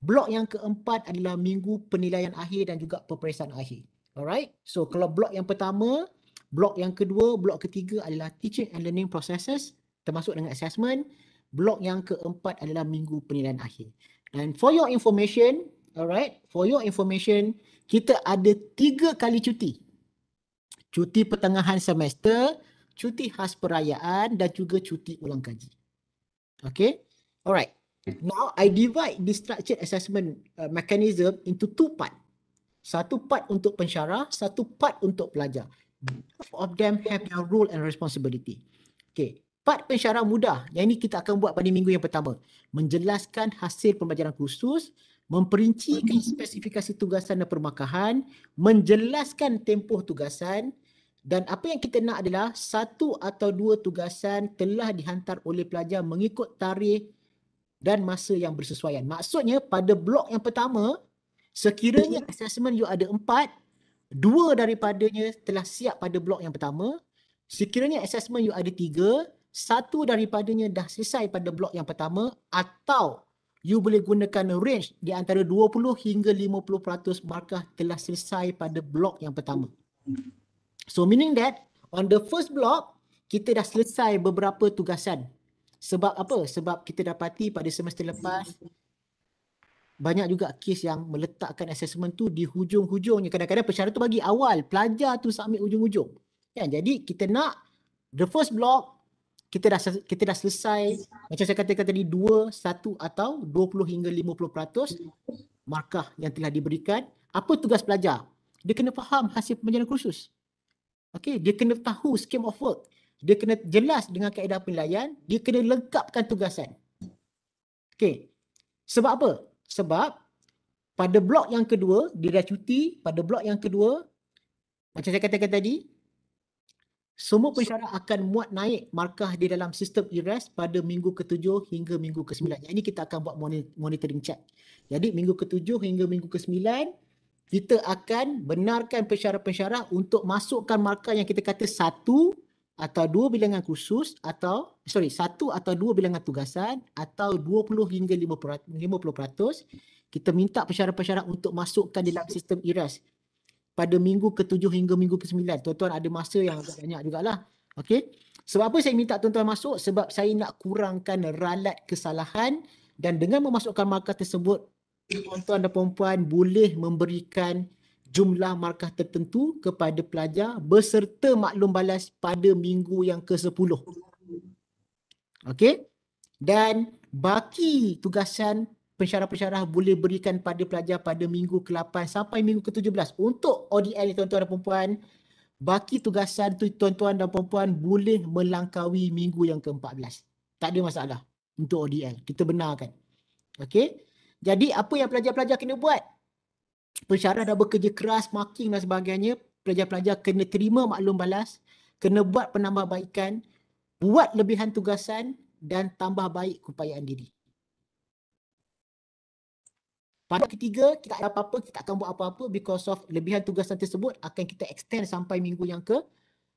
Blok yang keempat adalah minggu penilaian akhir dan juga peperiksaan akhir. Alright, so kalau blok yang pertama, blok yang kedua, blok ketiga adalah teaching and learning processes termasuk dengan assessment. Blok yang keempat adalah minggu penilaian akhir. And for your information, alright, for your information, kita ada tiga kali cuti cuti pertengahan semester, cuti khas perayaan dan juga cuti ulang kaji. Okay. Alright. Now I divide the structured assessment uh, mechanism into two part. Satu part untuk pensyarah, satu part untuk pelajar. Both of them have their role and responsibility. Okay. Part pensyarah mudah. Yang ini kita akan buat pada minggu yang pertama. Menjelaskan hasil pembelajaran khusus, memperincikan spesifikasi tugasan dan permakahan, menjelaskan tempoh tugasan dan apa yang kita nak adalah satu atau dua tugasan telah dihantar oleh pelajar mengikut tarikh dan masa yang bersesuaian. Maksudnya pada blok yang pertama, sekiranya asesmen you ada empat, dua daripadanya telah siap pada blok yang pertama. Sekiranya asesmen you ada tiga, satu daripadanya dah selesai pada blok yang pertama atau you boleh gunakan range di antara 20 hingga 50% markah telah selesai pada blok yang pertama. So meaning that on the first block kita dah selesai beberapa tugasan. Sebab apa? Sebab kita dapati pada semester lepas banyak juga kes yang meletakkan assessment tu di hujung-hujungnya. Kadang-kadang pesara tu bagi awal, pelajar tu submit hujung-hujung. Kan? Jadi kita nak the first block kita dah kita dah selesai macam saya katakan tadi 2 1 atau 20 hingga 50% markah yang telah diberikan apa tugas pelajar dia kena faham hasil pembelajaran kursus okey dia kena tahu scheme of work dia kena jelas dengan kaedah penilaian dia kena lengkapkan tugasan okey sebab apa sebab pada blok yang kedua dia dah cuti pada blok yang kedua macam saya katakan tadi semua pensyarah akan muat naik markah di dalam sistem IRAS pada minggu ketujuh hingga minggu ke-9. Yang ini kita akan buat monitoring check. Jadi minggu ketujuh hingga minggu ke-9, kita akan benarkan pensyarah-pensyarah untuk masukkan markah yang kita kata satu atau dua bilangan khusus atau sorry satu atau dua bilangan tugasan atau 20 hingga 50 50% kita minta pensyarah-pensyarah untuk masukkan di dalam sistem IRAS pada minggu ke-7 hingga minggu ke-9. Tuan-tuan ada masa yang agak banyak jugalah. okay? Sebab apa saya minta tuan-tuan masuk? Sebab saya nak kurangkan ralat kesalahan dan dengan memasukkan markah tersebut, tuan-tuan dan puan boleh memberikan jumlah markah tertentu kepada pelajar beserta maklum balas pada minggu yang ke-10. Okey? Dan baki tugasan pensyarah-pensyarah boleh berikan pada pelajar pada minggu ke-8 sampai minggu ke-17 untuk ODL tuan-tuan dan puan-puan baki tugasan tu tuan-tuan dan puan-puan boleh melangkaui minggu yang ke-14 tak ada masalah untuk ODL kita benarkan okey jadi apa yang pelajar-pelajar kena buat pensyarah dah bekerja keras marking dan sebagainya pelajar-pelajar kena terima maklum balas kena buat penambahbaikan buat lebihan tugasan dan tambah baik keupayaan diri pada ketiga, kita tak ada apa-apa, kita akan buat apa-apa because of lebihan tugasan tersebut akan kita extend sampai minggu yang ke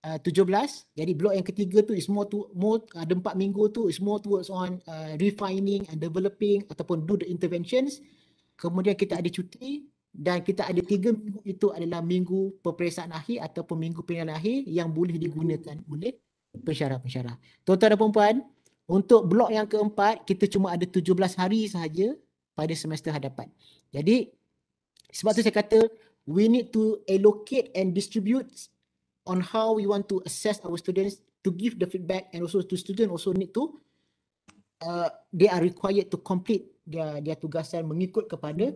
uh, 17. Jadi blok yang ketiga tu is more to more uh, ada uh, empat minggu tu is more towards on uh, refining and developing ataupun do the interventions. Kemudian kita ada cuti dan kita ada tiga minggu itu adalah minggu peperiksaan akhir ataupun minggu penilaian akhir yang boleh digunakan oleh pensyarah-pensyarah. Tuan-tuan dan puan untuk blok yang keempat, kita cuma ada 17 hari sahaja pada semester hadapan. Jadi sebab tu saya kata we need to allocate and distribute on how we want to assess our students to give the feedback and also to student also need to uh, they are required to complete their, their tugasan mengikut kepada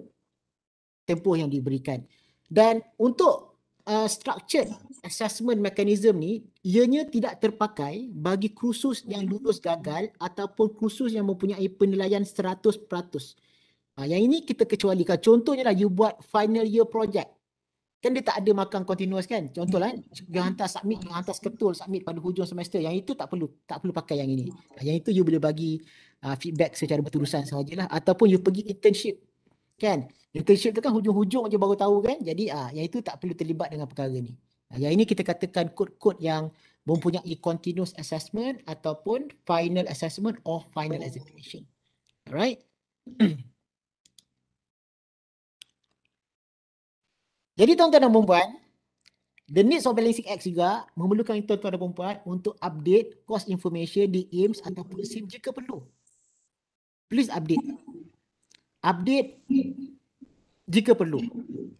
tempoh yang diberikan. Dan untuk uh, structured assessment mechanism ni ianya tidak terpakai bagi kursus yang lulus gagal ataupun kursus yang mempunyai penilaian 100%. Ha, yang ini kita kecualikan. Contohnya lah, you buat final year project. Kan dia tak ada makan continuous kan? Contohlah, kan? Eh. [LAUGHS] you hantar submit, you hantar seketul submit pada hujung semester. Yang itu tak perlu tak perlu pakai yang ini. Ha, yang itu you boleh bagi uh, feedback secara berterusan sahajalah. Ataupun you pergi internship. Kan? Internship tu kan hujung-hujung je baru tahu kan? Jadi uh, yang itu tak perlu terlibat dengan perkara ni. Uh, yang ini kita katakan kod-kod yang mempunyai continuous assessment ataupun final assessment or final examination. Alright? [CLEARS THROAT] Jadi tuan-tuan dan perempuan, the needs of balancing acts juga memerlukan tuan-tuan dan perempuan untuk update cost information di AIMS ataupun SIM jika perlu. Please update. Update jika perlu.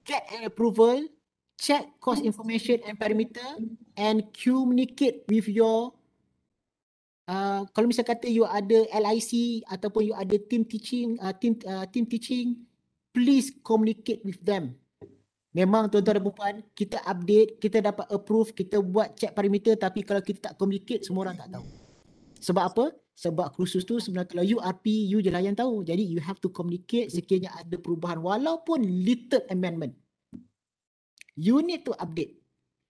Get an approval, check cost information and parameter and communicate with your Uh, kalau misalnya kata you ada LIC ataupun you ada team teaching uh, team uh, team teaching please communicate with them Memang tuan-tuan dan puan kita update, kita dapat approve, kita buat check parameter tapi kalau kita tak communicate semua orang tak tahu. Sebab apa? Sebab khusus tu sebenarnya kalau you RP, you je lah yang tahu. Jadi you have to communicate sekiranya ada perubahan walaupun little amendment. You need to update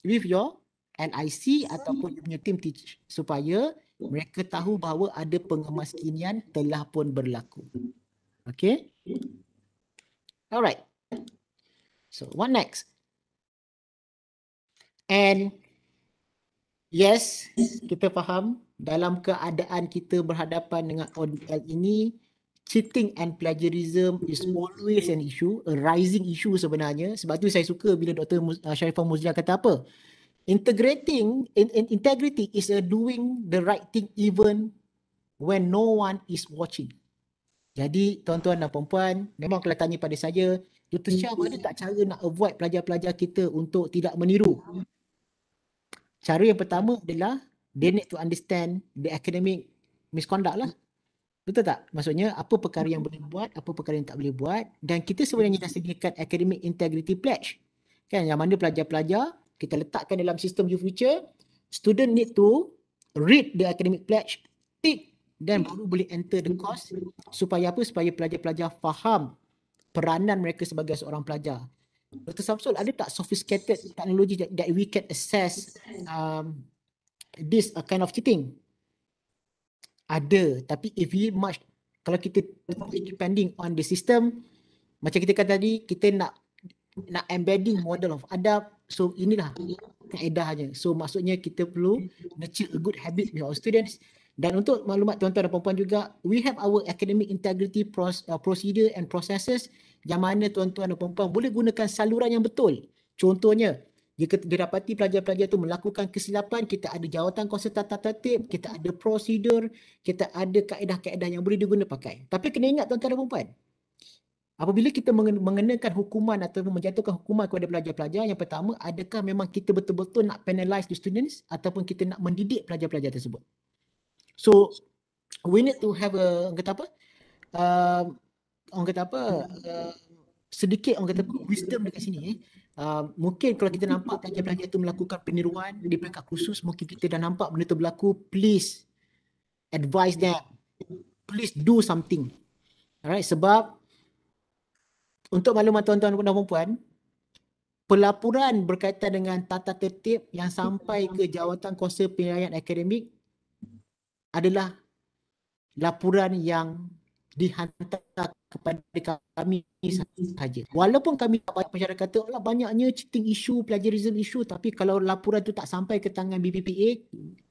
with your NIC ataupun you punya team teach supaya mereka tahu bahawa ada pengemaskinian telah pun berlaku. Okay? Alright. So what next? And yes, kita faham dalam keadaan kita berhadapan dengan ODL ini, cheating and plagiarism is always an issue, a rising issue sebenarnya. Sebab tu saya suka bila Dr. Uh, Sharifah Muzia kata apa? Integrating in, in, integrity is a doing the right thing even when no one is watching. Jadi tuan-tuan dan puan-puan, memang kalau tanya pada saya, Dr. Shah, Ada tak cara nak avoid pelajar-pelajar kita untuk tidak meniru? Cara yang pertama adalah they need to understand the academic misconduct lah. Betul tak? Maksudnya apa perkara yang boleh buat, apa perkara yang tak boleh buat dan kita sebenarnya dah sediakan academic integrity pledge. Kan yang mana pelajar-pelajar kita letakkan dalam sistem you future, student need to read the academic pledge, tick dan baru boleh enter the course supaya apa? Supaya pelajar-pelajar faham peranan mereka sebagai seorang pelajar. Dr. Samsul, ada tak sophisticated teknologi that, that we can assess um, this uh, kind of cheating? Ada, tapi if we much, kalau kita depending on the system, macam kita kata tadi, kita nak nak embedding model of adab. So inilah kaedahnya. So maksudnya kita perlu nurture a good habit with our students. Dan untuk maklumat tuan-tuan dan puan-puan juga, we have our academic integrity uh, procedure and processes yang mana tuan-tuan dan puan-puan boleh gunakan saluran yang betul. Contohnya, jika didapati pelajar-pelajar itu melakukan kesilapan, kita ada jawatan kuasa tata tertib, kita ada prosedur, kita ada kaedah-kaedah yang boleh digunakan pakai. Tapi kena ingat tuan-tuan dan puan-puan, apabila kita mengenakan hukuman atau menjatuhkan hukuman kepada pelajar-pelajar, yang pertama, adakah memang kita betul-betul nak penalize the students ataupun kita nak mendidik pelajar-pelajar tersebut? So we need to have a kata apa? uh, orang kata apa? Uh, sedikit orang kata wisdom dekat sini eh. Uh, mungkin kalau kita nampak pelajar-pelajar itu melakukan peniruan di peringkat khusus mungkin kita dah nampak benda itu berlaku please advise them please do something alright sebab untuk maklumat tuan-tuan dan puan-puan pelaporan berkaitan dengan tata tertib yang sampai ke jawatan kuasa penilaian akademik adalah laporan yang dihantar kepada kami sahaja. Walaupun kami tak banyak masyarakat kata Alah, banyaknya cheating issue, plagiarism issue tapi kalau laporan tu tak sampai ke tangan BPPA,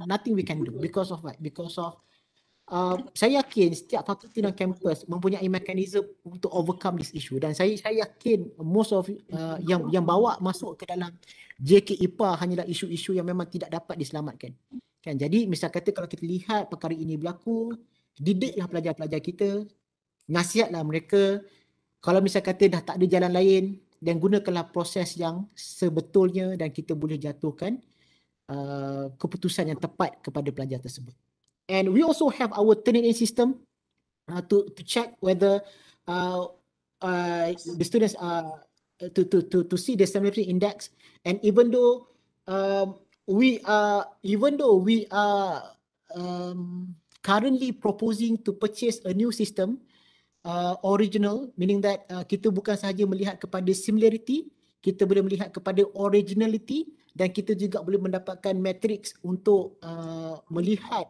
nothing we can do because of what? Because of Uh, saya yakin setiap fakulti dan kampus mempunyai mekanisme untuk overcome this issue dan saya saya yakin most of uh, yang yang bawa masuk ke dalam JKIPA hanyalah isu-isu yang memang tidak dapat diselamatkan. Kan? Jadi misal kata kalau kita lihat perkara ini berlaku, didiklah pelajar-pelajar kita, nasihatlah mereka kalau misal kata dah tak ada jalan lain dan gunakanlah proses yang sebetulnya dan kita boleh jatuhkan uh, keputusan yang tepat kepada pelajar tersebut. And we also have our turning in system uh, to to check whether uh, uh, the students are to to to to see the similarity index and even though um, we are even though we are um, currently proposing to purchase a new system uh, original meaning that uh, kita bukan sahaja melihat kepada similarity kita boleh melihat kepada originality dan kita juga boleh mendapatkan matrix untuk uh, melihat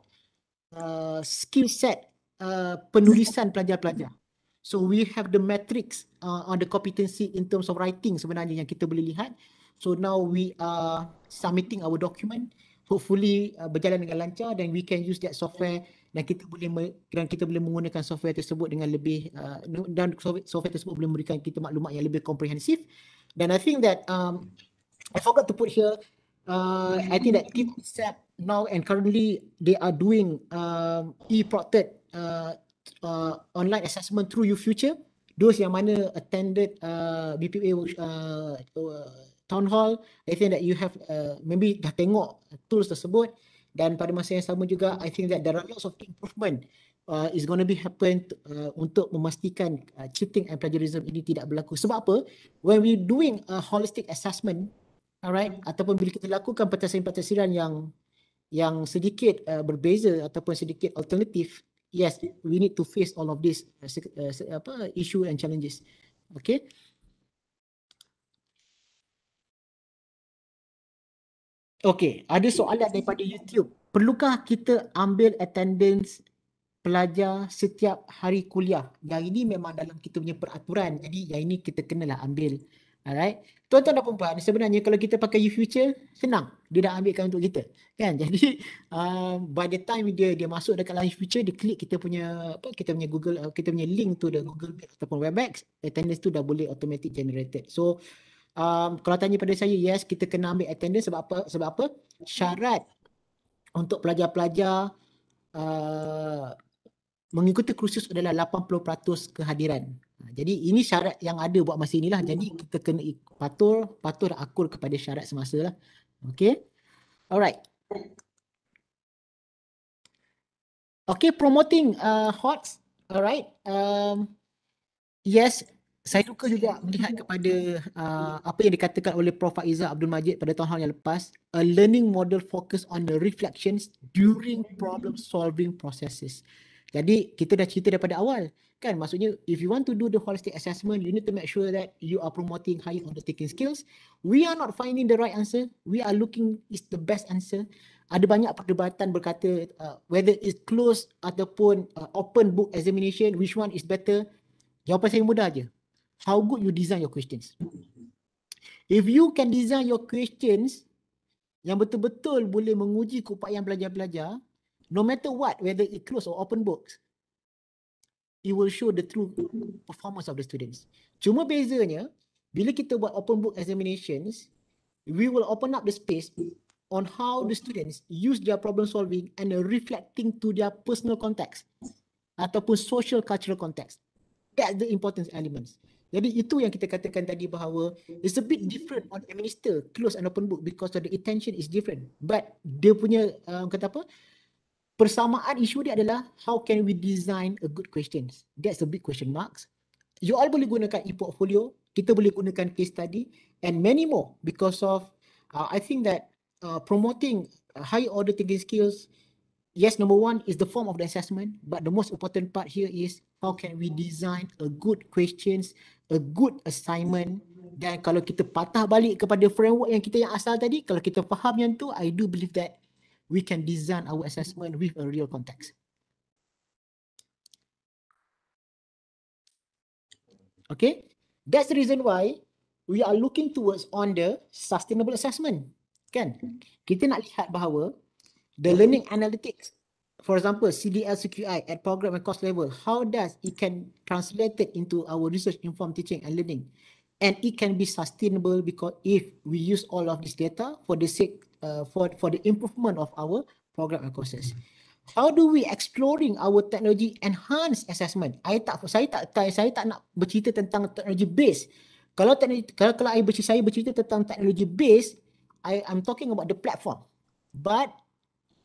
uh, skill set uh, penulisan pelajar-pelajar so we have the matrix uh, on the competency in terms of writing sebenarnya yang kita boleh lihat So now we are submitting our document. Hopefully uh, berjalan dengan lancar dan we can use that software dan kita boleh dan kita boleh menggunakan software tersebut dengan lebih uh, dan software tersebut boleh memberikan kita maklumat yang lebih komprehensif. Dan I think that um, I forgot to put here. Uh, I think that Team SAP now and currently they are doing uh, um, e-proctored uh, uh, online assessment through you future. Those yang mana attended uh, BPA uh, uh town hall, I think that you have uh, maybe dah tengok tools tersebut dan pada masa yang sama juga, I think that there are lots of improvement uh, is going to be happen uh, untuk memastikan uh, cheating and plagiarism ini tidak berlaku. Sebab apa? When we doing a holistic assessment, alright, ataupun bila kita lakukan pertasiran-pertasiran yang yang sedikit uh, berbeza ataupun sedikit alternatif, yes, we need to face all of these uh, uh, apa issue and challenges. Okay. Okey, ada soalan daripada YouTube. Perlukah kita ambil attendance pelajar setiap hari kuliah? Yang ini memang dalam kita punya peraturan. Jadi yang ini kita kenalah ambil. Alright. Tuan-tuan dan puan-puan, sebenarnya kalau kita pakai U-Future, senang. Dia dah ambilkan untuk kita. Kan? [LAUGHS] Jadi um, by the time dia dia masuk dekat dalam U-Future, dia klik kita punya apa, kita punya Google, uh, kita punya link to the Google Meet ataupun Webex, attendance tu dah boleh automatic generated. So um, kalau tanya pada saya yes kita kena ambil attendance sebab apa sebab apa syarat untuk pelajar-pelajar uh, mengikuti kursus adalah 80% kehadiran. Ha, jadi ini syarat yang ada buat masa inilah. Jadi kita kena patuh, patuh dan akur kepada syarat semasa lah. Okay. Alright. Okay, promoting uh, HOTS. Alright. Um, yes, saya suka juga melihat kepada uh, apa yang dikatakan oleh Prof. Faizal Abdul Majid pada tahun yang lepas a learning model focus on the reflections during problem solving processes jadi kita dah cerita daripada awal kan maksudnya if you want to do the holistic assessment you need to make sure that you are promoting higher undertaking skills we are not finding the right answer we are looking is the best answer ada banyak perdebatan berkata uh, whether it's closed ataupun uh, open book examination which one is better jawapan saya mudah aja how good you design your questions. If you can design your questions yang betul-betul boleh menguji keupayaan pelajar-pelajar, no matter what, whether it close or open books, it will show the true performance of the students. Cuma bezanya, bila kita buat open book examinations, we will open up the space on how the students use their problem solving and reflecting to their personal context ataupun social cultural context. That's the important elements. Jadi itu yang kita katakan tadi bahawa it's a bit different on a minister close and open book because of the intention is different. But dia punya um, kata apa? Persamaan isu dia adalah how can we design a good questions? That's a big question marks. You all boleh gunakan e-portfolio, kita boleh gunakan case study and many more because of uh, I think that uh, promoting high order thinking skills yes number one is the form of the assessment but the most important part here is how can we design a good questions a good assignment dan kalau kita patah balik kepada framework yang kita yang asal tadi kalau kita faham yang tu i do believe that we can design our assessment with a real context okay that's the reason why we are looking towards on the sustainable assessment kan kita nak lihat bahawa the learning analytics for example, CQI at program and course level, how does it can translate it into our research informed teaching and learning? And it can be sustainable because if we use all of this data for the sake, uh, for, for the improvement of our program and courses. How do we exploring our technology enhanced assessment? I tak, saya tak, saya tak nak bercerita tentang technology base. Kalau teknologi, kalau kalau saya bercerita, saya bercerita tentang technology base, I am talking about the platform. But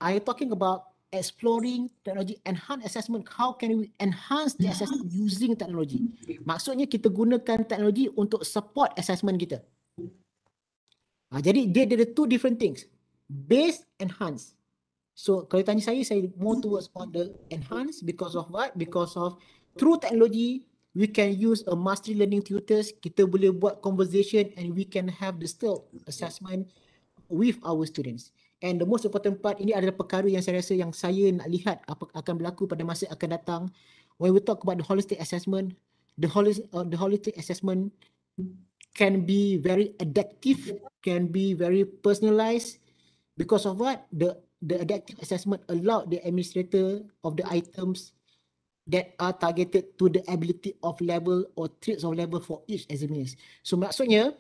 I talking about exploring technology enhance assessment how can we enhance the assessment using technology maksudnya kita gunakan teknologi untuk support assessment kita ha, jadi dia ada two different things base enhance so kalau tanya saya saya more towards on the enhance because of what because of through technology we can use a mastery learning tutors kita boleh buat conversation and we can have the still assessment with our students And the most important part ini adalah perkara yang saya rasa yang saya nak lihat apa akan berlaku pada masa akan datang. When we talk about the holistic assessment, the holistic uh, the holistic assessment can be very adaptive, can be very personalized because of what the the adaptive assessment allow the administrator of the items that are targeted to the ability of level or traits of level for each examiner. So maksudnya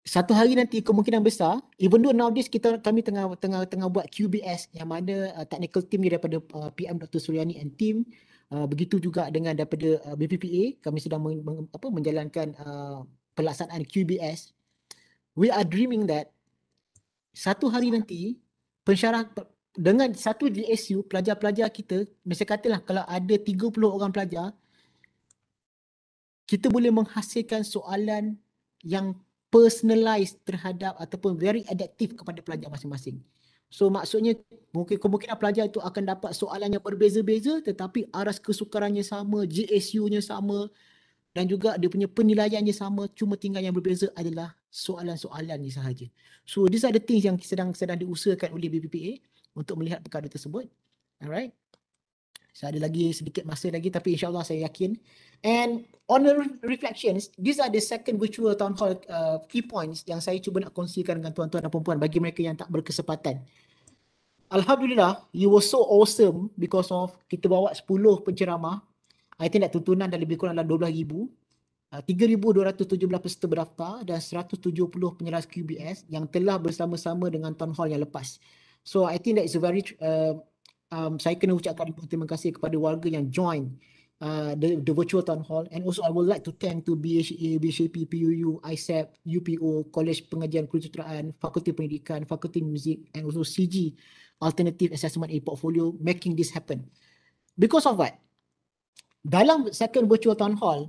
satu hari nanti kemungkinan besar even though nowadays kita kami tengah tengah tengah buat QBS yang mana uh, technical team dia daripada uh, PM Dr Suryani and team uh, begitu juga dengan daripada uh, BPPA kami sedang men, men, apa menjalankan uh, pelaksanaan QBS we are dreaming that satu hari nanti pensyarah dengan satu GSU pelajar-pelajar kita mesti katalah kalau ada 30 orang pelajar kita boleh menghasilkan soalan yang personalized terhadap ataupun very adaptive kepada pelajar masing-masing. So maksudnya mungkin kemungkinan pelajar itu akan dapat soalan yang berbeza-beza tetapi aras kesukarannya sama, GSU-nya sama dan juga dia punya penilaiannya sama cuma tinggal yang berbeza adalah soalan-soalan ni sahaja. So these are the things yang sedang sedang diusahakan oleh BPPA untuk melihat perkara tersebut. Alright. Saya ada lagi sedikit masa lagi tapi insyaAllah saya yakin. And on the reflections, these are the second virtual town hall uh, key points yang saya cuba nak kongsikan dengan tuan-tuan dan perempuan bagi mereka yang tak berkesempatan. Alhamdulillah, you were so awesome because of kita bawa 10 penceramah. I think that tuntunan dah lebih kurang dalam 12,000. Uh, 3,217 peserta berdaftar dan 170 penyelaras QBS yang telah bersama-sama dengan town hall yang lepas. So I think that is a very uh, um, saya kena ucapkan terima kasih kepada warga yang join uh, the, the virtual town hall and also I would like to thank to BHA, BHAP, PUU, ISAP, e UPO, College Pengajian Kerjuteraan, Fakulti Pendidikan, Fakulti Muzik and also CG Alternative Assessment and Portfolio making this happen. Because of what? Dalam second virtual town hall,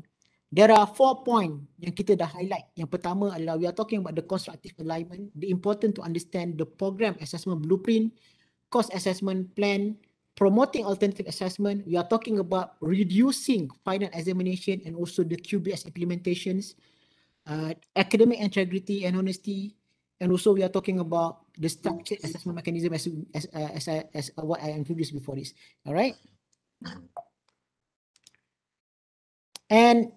there are four point yang kita dah highlight. Yang pertama adalah we are talking about the constructive alignment, the important to understand the program assessment blueprint, cost assessment plan, promoting alternative assessment. We are talking about reducing final examination and also the QBS implementations, uh, academic integrity and honesty. And also we are talking about the structured assessment mechanism as, as, uh, as, I, as uh, what I introduced before this. All right. And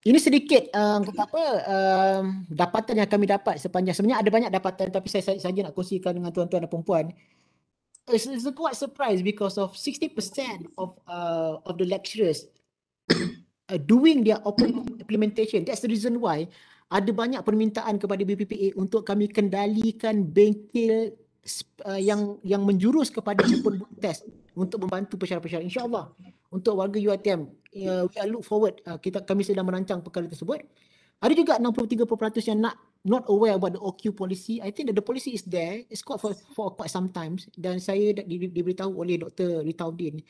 ini sedikit um, apa um, dapatan yang kami dapat sepanjang sebenarnya ada banyak dapatan tapi saya saja nak kongsikan dengan tuan-tuan dan puan-puan it's, it's a quite surprise because of 60% of uh, of the lecturers [COUGHS] are doing their open [COUGHS] implementation. That's the reason why ada banyak permintaan kepada BPPA untuk kami kendalikan bengkel uh, yang yang menjurus kepada open book test untuk membantu pesara-pesara. InsyaAllah untuk warga UITM, uh, we look forward. Uh, kita Kami sedang merancang perkara tersebut. Ada juga 63% yang nak not aware about the OQ policy. I think that the policy is there. It's quite for, for quite some times. Dan saya di, di, diberitahu oleh Dr. Ritaudin,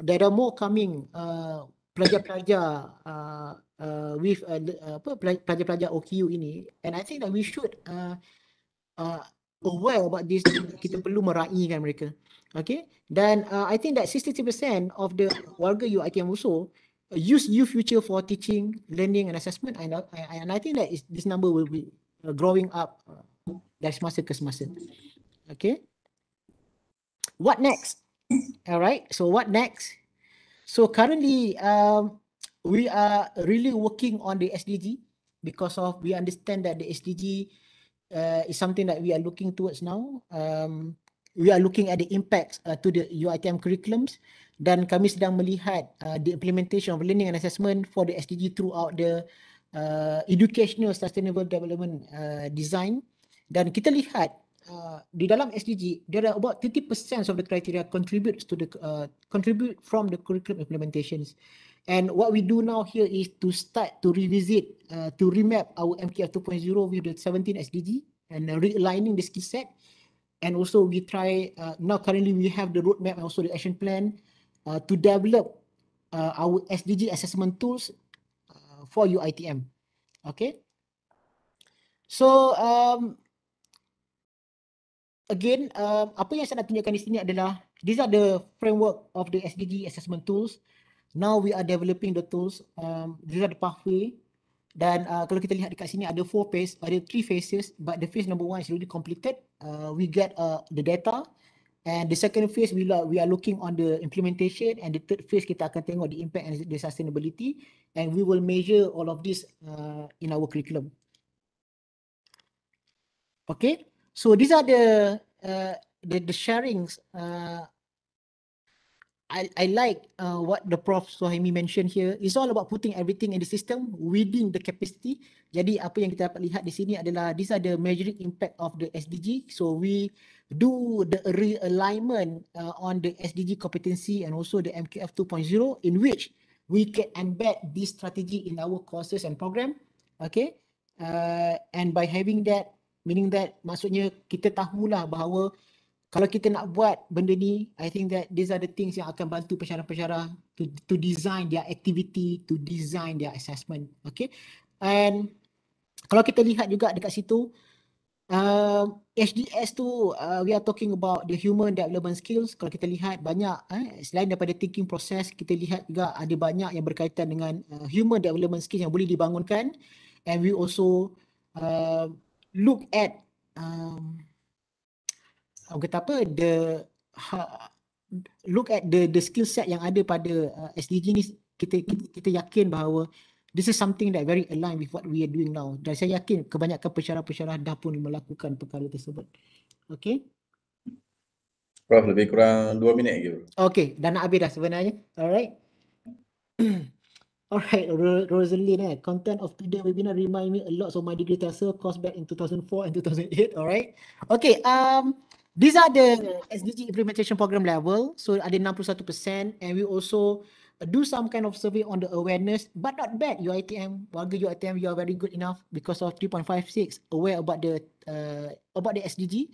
there are more coming uh, pelajar-pelajar uh, uh, with uh, uh apa pelajar-pelajar OQ ini. And I think that we should uh, uh, aware about this. Kita perlu meraihkan mereka. Okay. Dan uh, I think that 63% of the warga UITM also uh, use U future for teaching, learning and assessment. And, uh, and I think that is, this number will be uh, growing up uh, dari semasa ke semasa. Okay. What next? Alright. So what next? So currently, um, we are really working on the SDG because of we understand that the SDG uh, is something that we are looking towards now. Um, we are looking at the impacts uh, to the UITM curriculums dan kami sedang melihat uh, the implementation of learning and assessment for the SDG throughout the uh, uh, educational sustainable development uh, design dan kita lihat uh, di dalam SDG dia ada about 30% of the criteria contributes to the uh, contribute from the curriculum implementations and what we do now here is to start to revisit uh, to remap our MKF 2.0 with the 17 SDG and uh, realigning the skill set and also we try uh, now currently we have the roadmap and also the action plan uh, to develop uh, our SDG assessment tools for UITM. Okay. So um, again, um, apa yang saya nak tunjukkan di sini adalah these are the framework of the SDG assessment tools. Now we are developing the tools. Um, these are the pathway. Dan uh, kalau kita lihat dekat sini ada four phase, ada three phases, but the phase number one is already completed. Uh, we get uh, the data. And the second phase we are, we are looking on the implementation and the third phase kita akan tengok the impact and the sustainability and we will measure all of this uh, in our curriculum. Okay, so these are the uh, the, the sharings. Uh, I I like uh, what the Prof Sohaimi mentioned here. It's all about putting everything in the system within the capacity. Jadi apa yang kita dapat lihat di sini adalah these are the measuring impact of the SDG. So we do the realignment uh, on the SDG competency and also the MKF 2.0 in which we can embed this strategy in our courses and program. Okay. Uh, and by having that, meaning that maksudnya kita tahulah bahawa kalau kita nak buat benda ni, I think that these are the things yang akan bantu pesara-pesara to, to design their activity, to design their assessment. Okay. And kalau kita lihat juga dekat situ, uh, um, HDS tu uh, we are talking about the human development skills kalau kita lihat banyak eh, selain daripada thinking process kita lihat juga ada banyak yang berkaitan dengan uh, human development skills yang boleh dibangunkan and we also uh, look at um, kata apa the ha, look at the the skill set yang ada pada uh, SDG ni kita, kita kita yakin bahawa this is something that very aligned with what we are doing now. Dan saya yakin kebanyakan pensyarah-pensyarah dah pun melakukan perkara tersebut. Okay. Prof, lebih kurang dua minit lagi. Okay, dah nak habis dah sebenarnya. Alright. [COUGHS] Alright, Rosaline, eh. content of today webinar remind me a lot of my degree tersebut course back in 2004 and 2008. Alright. Okay, um, these are the SDG implementation program level. So, ada 61% and we also do some kind of survey on the awareness, but not bad. Your ITM, warga your ITM, you are very good enough because of 3.56 aware about the uh, about the SDG,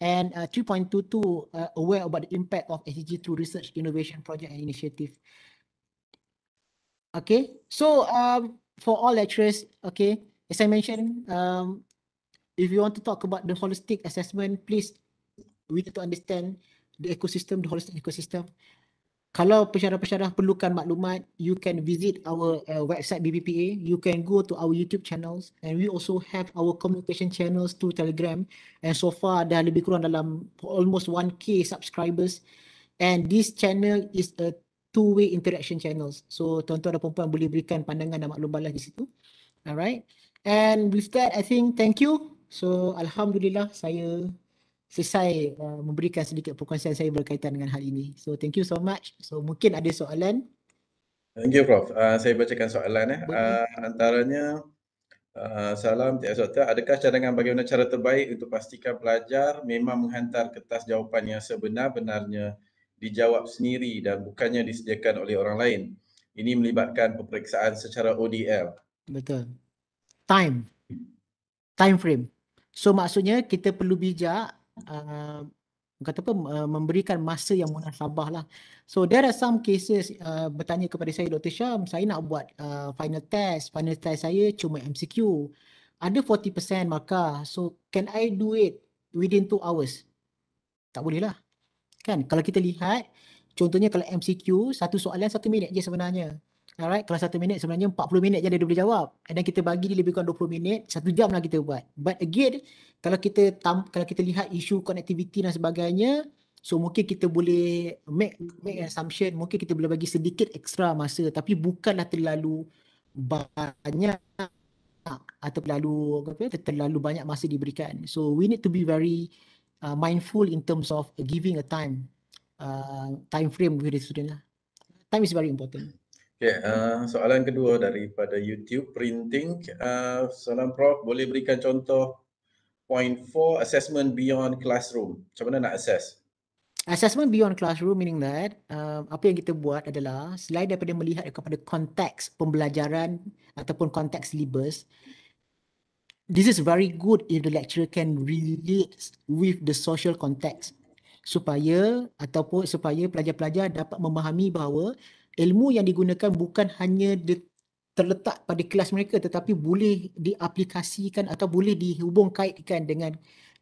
and uh, 3.22 uh, aware about the impact of SDG through research, innovation, project, and initiative. Okay, so um, for all lecturers, okay, as I mentioned, um, if you want to talk about the holistic assessment, please we need to understand the ecosystem, the holistic ecosystem. kalau pesyarah-pesyarah perlukan maklumat, you can visit our uh, website BBPA. You can go to our YouTube channels and we also have our communication channels to Telegram. And so far dah lebih kurang dalam almost 1k subscribers. And this channel is a two-way interaction channels. So tuan-tuan dan perempuan boleh berikan pandangan dan maklum balas di situ. Alright. And with that, I think thank you. So Alhamdulillah saya selesai uh, memberikan sedikit perkongsian saya berkaitan dengan hal ini. So thank you so much. So mungkin ada soalan. Thank you Prof. Uh, saya bacakan soalan eh. Uh, antaranya uh, salam Tia Sokta. Adakah cadangan bagaimana cara terbaik untuk pastikan pelajar memang menghantar kertas jawapan yang sebenar-benarnya dijawab sendiri dan bukannya disediakan oleh orang lain? Ini melibatkan peperiksaan secara ODL. Betul. Time. Time frame. So maksudnya kita perlu bijak uh, kata apa uh, memberikan masa yang munasabah lah. So there are some cases uh, bertanya kepada saya Dr. Syam, saya nak buat uh, final test. Final test saya cuma MCQ. Ada 40% maka. So can I do it within 2 hours? Tak boleh lah. Kan? Kalau kita lihat, contohnya kalau MCQ, satu soalan satu minit je sebenarnya. Alright, kalau satu minit sebenarnya 40 minit je dia boleh jawab. And kita bagi dia lebih kurang 20 minit, satu jam lah kita buat. But again, kalau kita tam, kalau kita lihat isu connectivity dan sebagainya, so mungkin kita boleh make make an assumption, mungkin kita boleh bagi sedikit extra masa tapi bukanlah terlalu banyak atau terlalu eh, terlalu banyak masa diberikan. So we need to be very uh, mindful in terms of giving a time uh, time frame with the student lah. Time is very important. Okay, uh, eh, soalan kedua daripada YouTube printing. Uh, soalan Prof, boleh berikan contoh point four assessment beyond classroom. Macam mana nak assess? Assessment beyond classroom meaning that um, apa yang kita buat adalah selain daripada melihat kepada konteks pembelajaran ataupun konteks syllabus, this is very good if the lecturer can relate with the social context supaya ataupun supaya pelajar-pelajar dapat memahami bahawa ilmu yang digunakan bukan hanya di, terletak pada kelas mereka tetapi boleh diaplikasikan atau boleh dihubung kaitkan dengan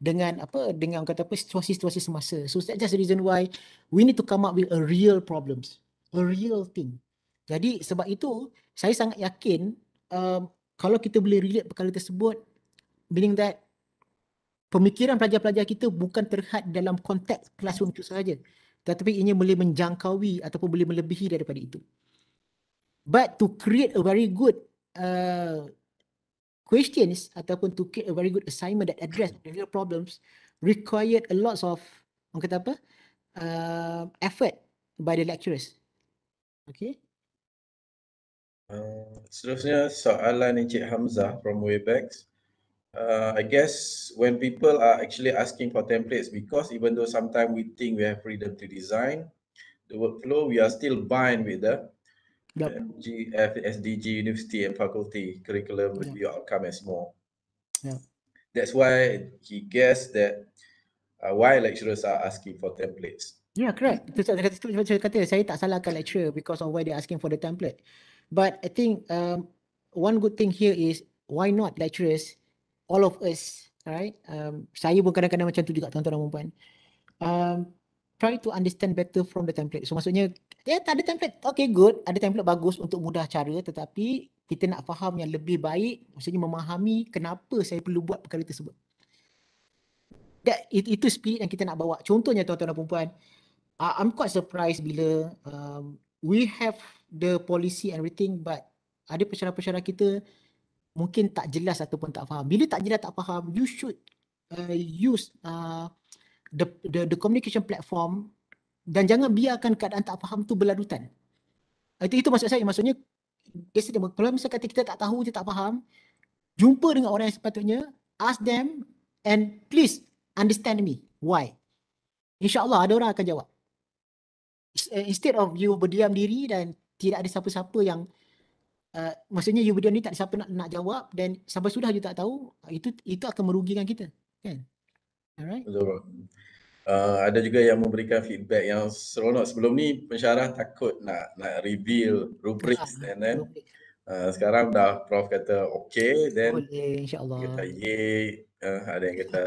dengan apa dengan kata apa situasi-situasi semasa so that's just the reason why we need to come up with a real problems a real thing jadi sebab itu saya sangat yakin um, kalau kita boleh relate perkara tersebut meaning that pemikiran pelajar-pelajar kita bukan terhad dalam konteks classroom itu saja tetapi ianya boleh menjangkaui ataupun boleh melebihi daripada itu. But to create a very good uh, questions ataupun to create a very good assignment that address real problems required a lot of orang kata apa? Uh, effort by the lecturers. Okay. Uh, seterusnya soalan Encik Hamzah from Webex. uh, I guess when people are actually asking for templates, because even though sometimes we think we have freedom to design the workflow, we are still bind with the yep. SDG, uh, university and faculty curriculum with yeah. your outcome as more. Yeah. That's why he guessed that uh, why lecturers are asking for templates. Yeah, correct. Itu saya kata saya tak salahkan lecturer because of why they asking for the template. But I think um, one good thing here is why not lecturers all of us, right? Um, saya pun kadang-kadang macam tu juga tuan-tuan dan perempuan. Um, try to understand better from the template. So maksudnya, yeah, tak ada template. Okay, good. Ada template bagus untuk mudah cara tetapi kita nak faham yang lebih baik, maksudnya memahami kenapa saya perlu buat perkara tersebut. That, it, itu spirit yang kita nak bawa. Contohnya tuan-tuan dan perempuan, uh, I'm quite surprised bila um, we have the policy and everything but ada persyarah-persyarah kita mungkin tak jelas ataupun tak faham. Bila tak jelas tak faham, you should uh, use uh, the, the the communication platform dan jangan biarkan keadaan tak faham tu berlarutan. Itu, itu maksud saya. Maksudnya, kalau misalkan kita tak tahu, kita tak faham, jumpa dengan orang yang sepatutnya, ask them and please understand me. Why? InsyaAllah ada orang akan jawab. Uh, instead of you berdiam diri dan tidak ada siapa-siapa yang Uh, maksudnya you benda ni tak ada siapa nak, nak jawab dan sampai sudah you tak tahu uh, itu itu akan merugikan kita kan alright betul uh, ada juga yang memberikan feedback yang seronok sebelum ni pensyarah takut nak nak reveal rubrik ah, and then Uh, sekarang dah prof kata okay then boleh insyaallah kita ye uh, ada yang kata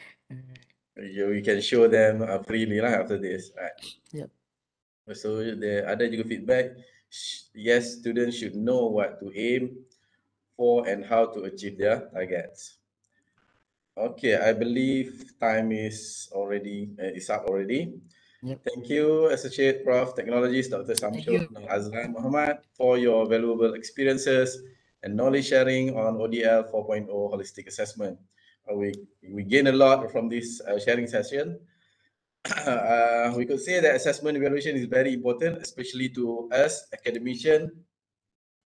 [LAUGHS] you, we can show them uh, freely lah after this right. yep. so there, ada juga feedback Yes, students should know what to aim for and how to achieve their targets. Okay, I believe time is already uh, is up already. Yep. Thank you, Associate Prof. Technologies, Dr. Samsho, Azlan Muhammad for your valuable experiences and knowledge sharing on ODL 4.0 holistic assessment. Uh, we, we gain a lot from this uh, sharing session. [COUGHS] uh, we could say that assessment evaluation is very important, especially to us academician.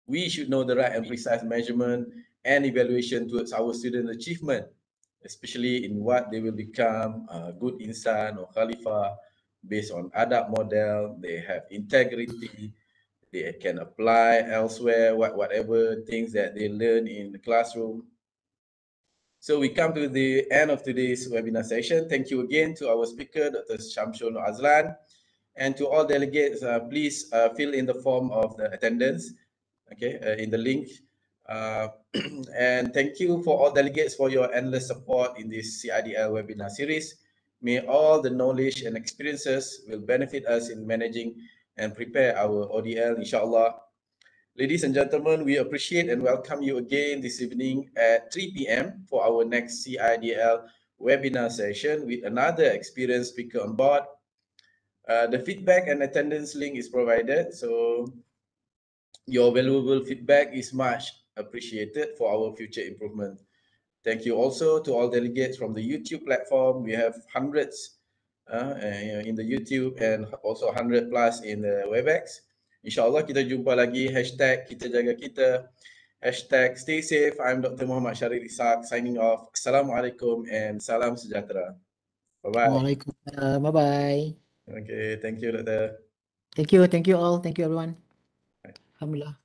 We should know the right and precise measurement and evaluation towards our student achievement, especially in what they will become a uh, good insan or khalifa based on adapt model. They have integrity. They can apply elsewhere, whatever things that they learn in the classroom. So we come to the end of today's webinar session. Thank you again to our speaker, Dr. Shamshon Azlan. And to all delegates, uh, please uh, fill in the form of the attendance, okay, uh, in the link. Uh, [CLEARS THROAT] and thank you for all delegates for your endless support in this CIDL webinar series. May all the knowledge and experiences will benefit us in managing and prepare our ODL, inshallah, Ladies and gentlemen, we appreciate and welcome you again this evening at 3 p.m. for our next CIDL webinar session with another experienced speaker on board. Uh, the feedback and attendance link is provided, so your valuable feedback is much appreciated for our future improvement. Thank you also to all delegates from the YouTube platform. We have hundreds uh, in the YouTube and also 100 plus in the WebEx. InsyaAllah kita jumpa lagi. Hashtag kita jaga kita. Hashtag stay safe. I'm Dr. Muhammad Syarif Isak signing off. Assalamualaikum and salam sejahtera. Bye-bye. Waalaikumsalam. Bye-bye. Okay. Thank you, Dr. Thank you. Thank you all. Thank you, everyone. Alhamdulillah.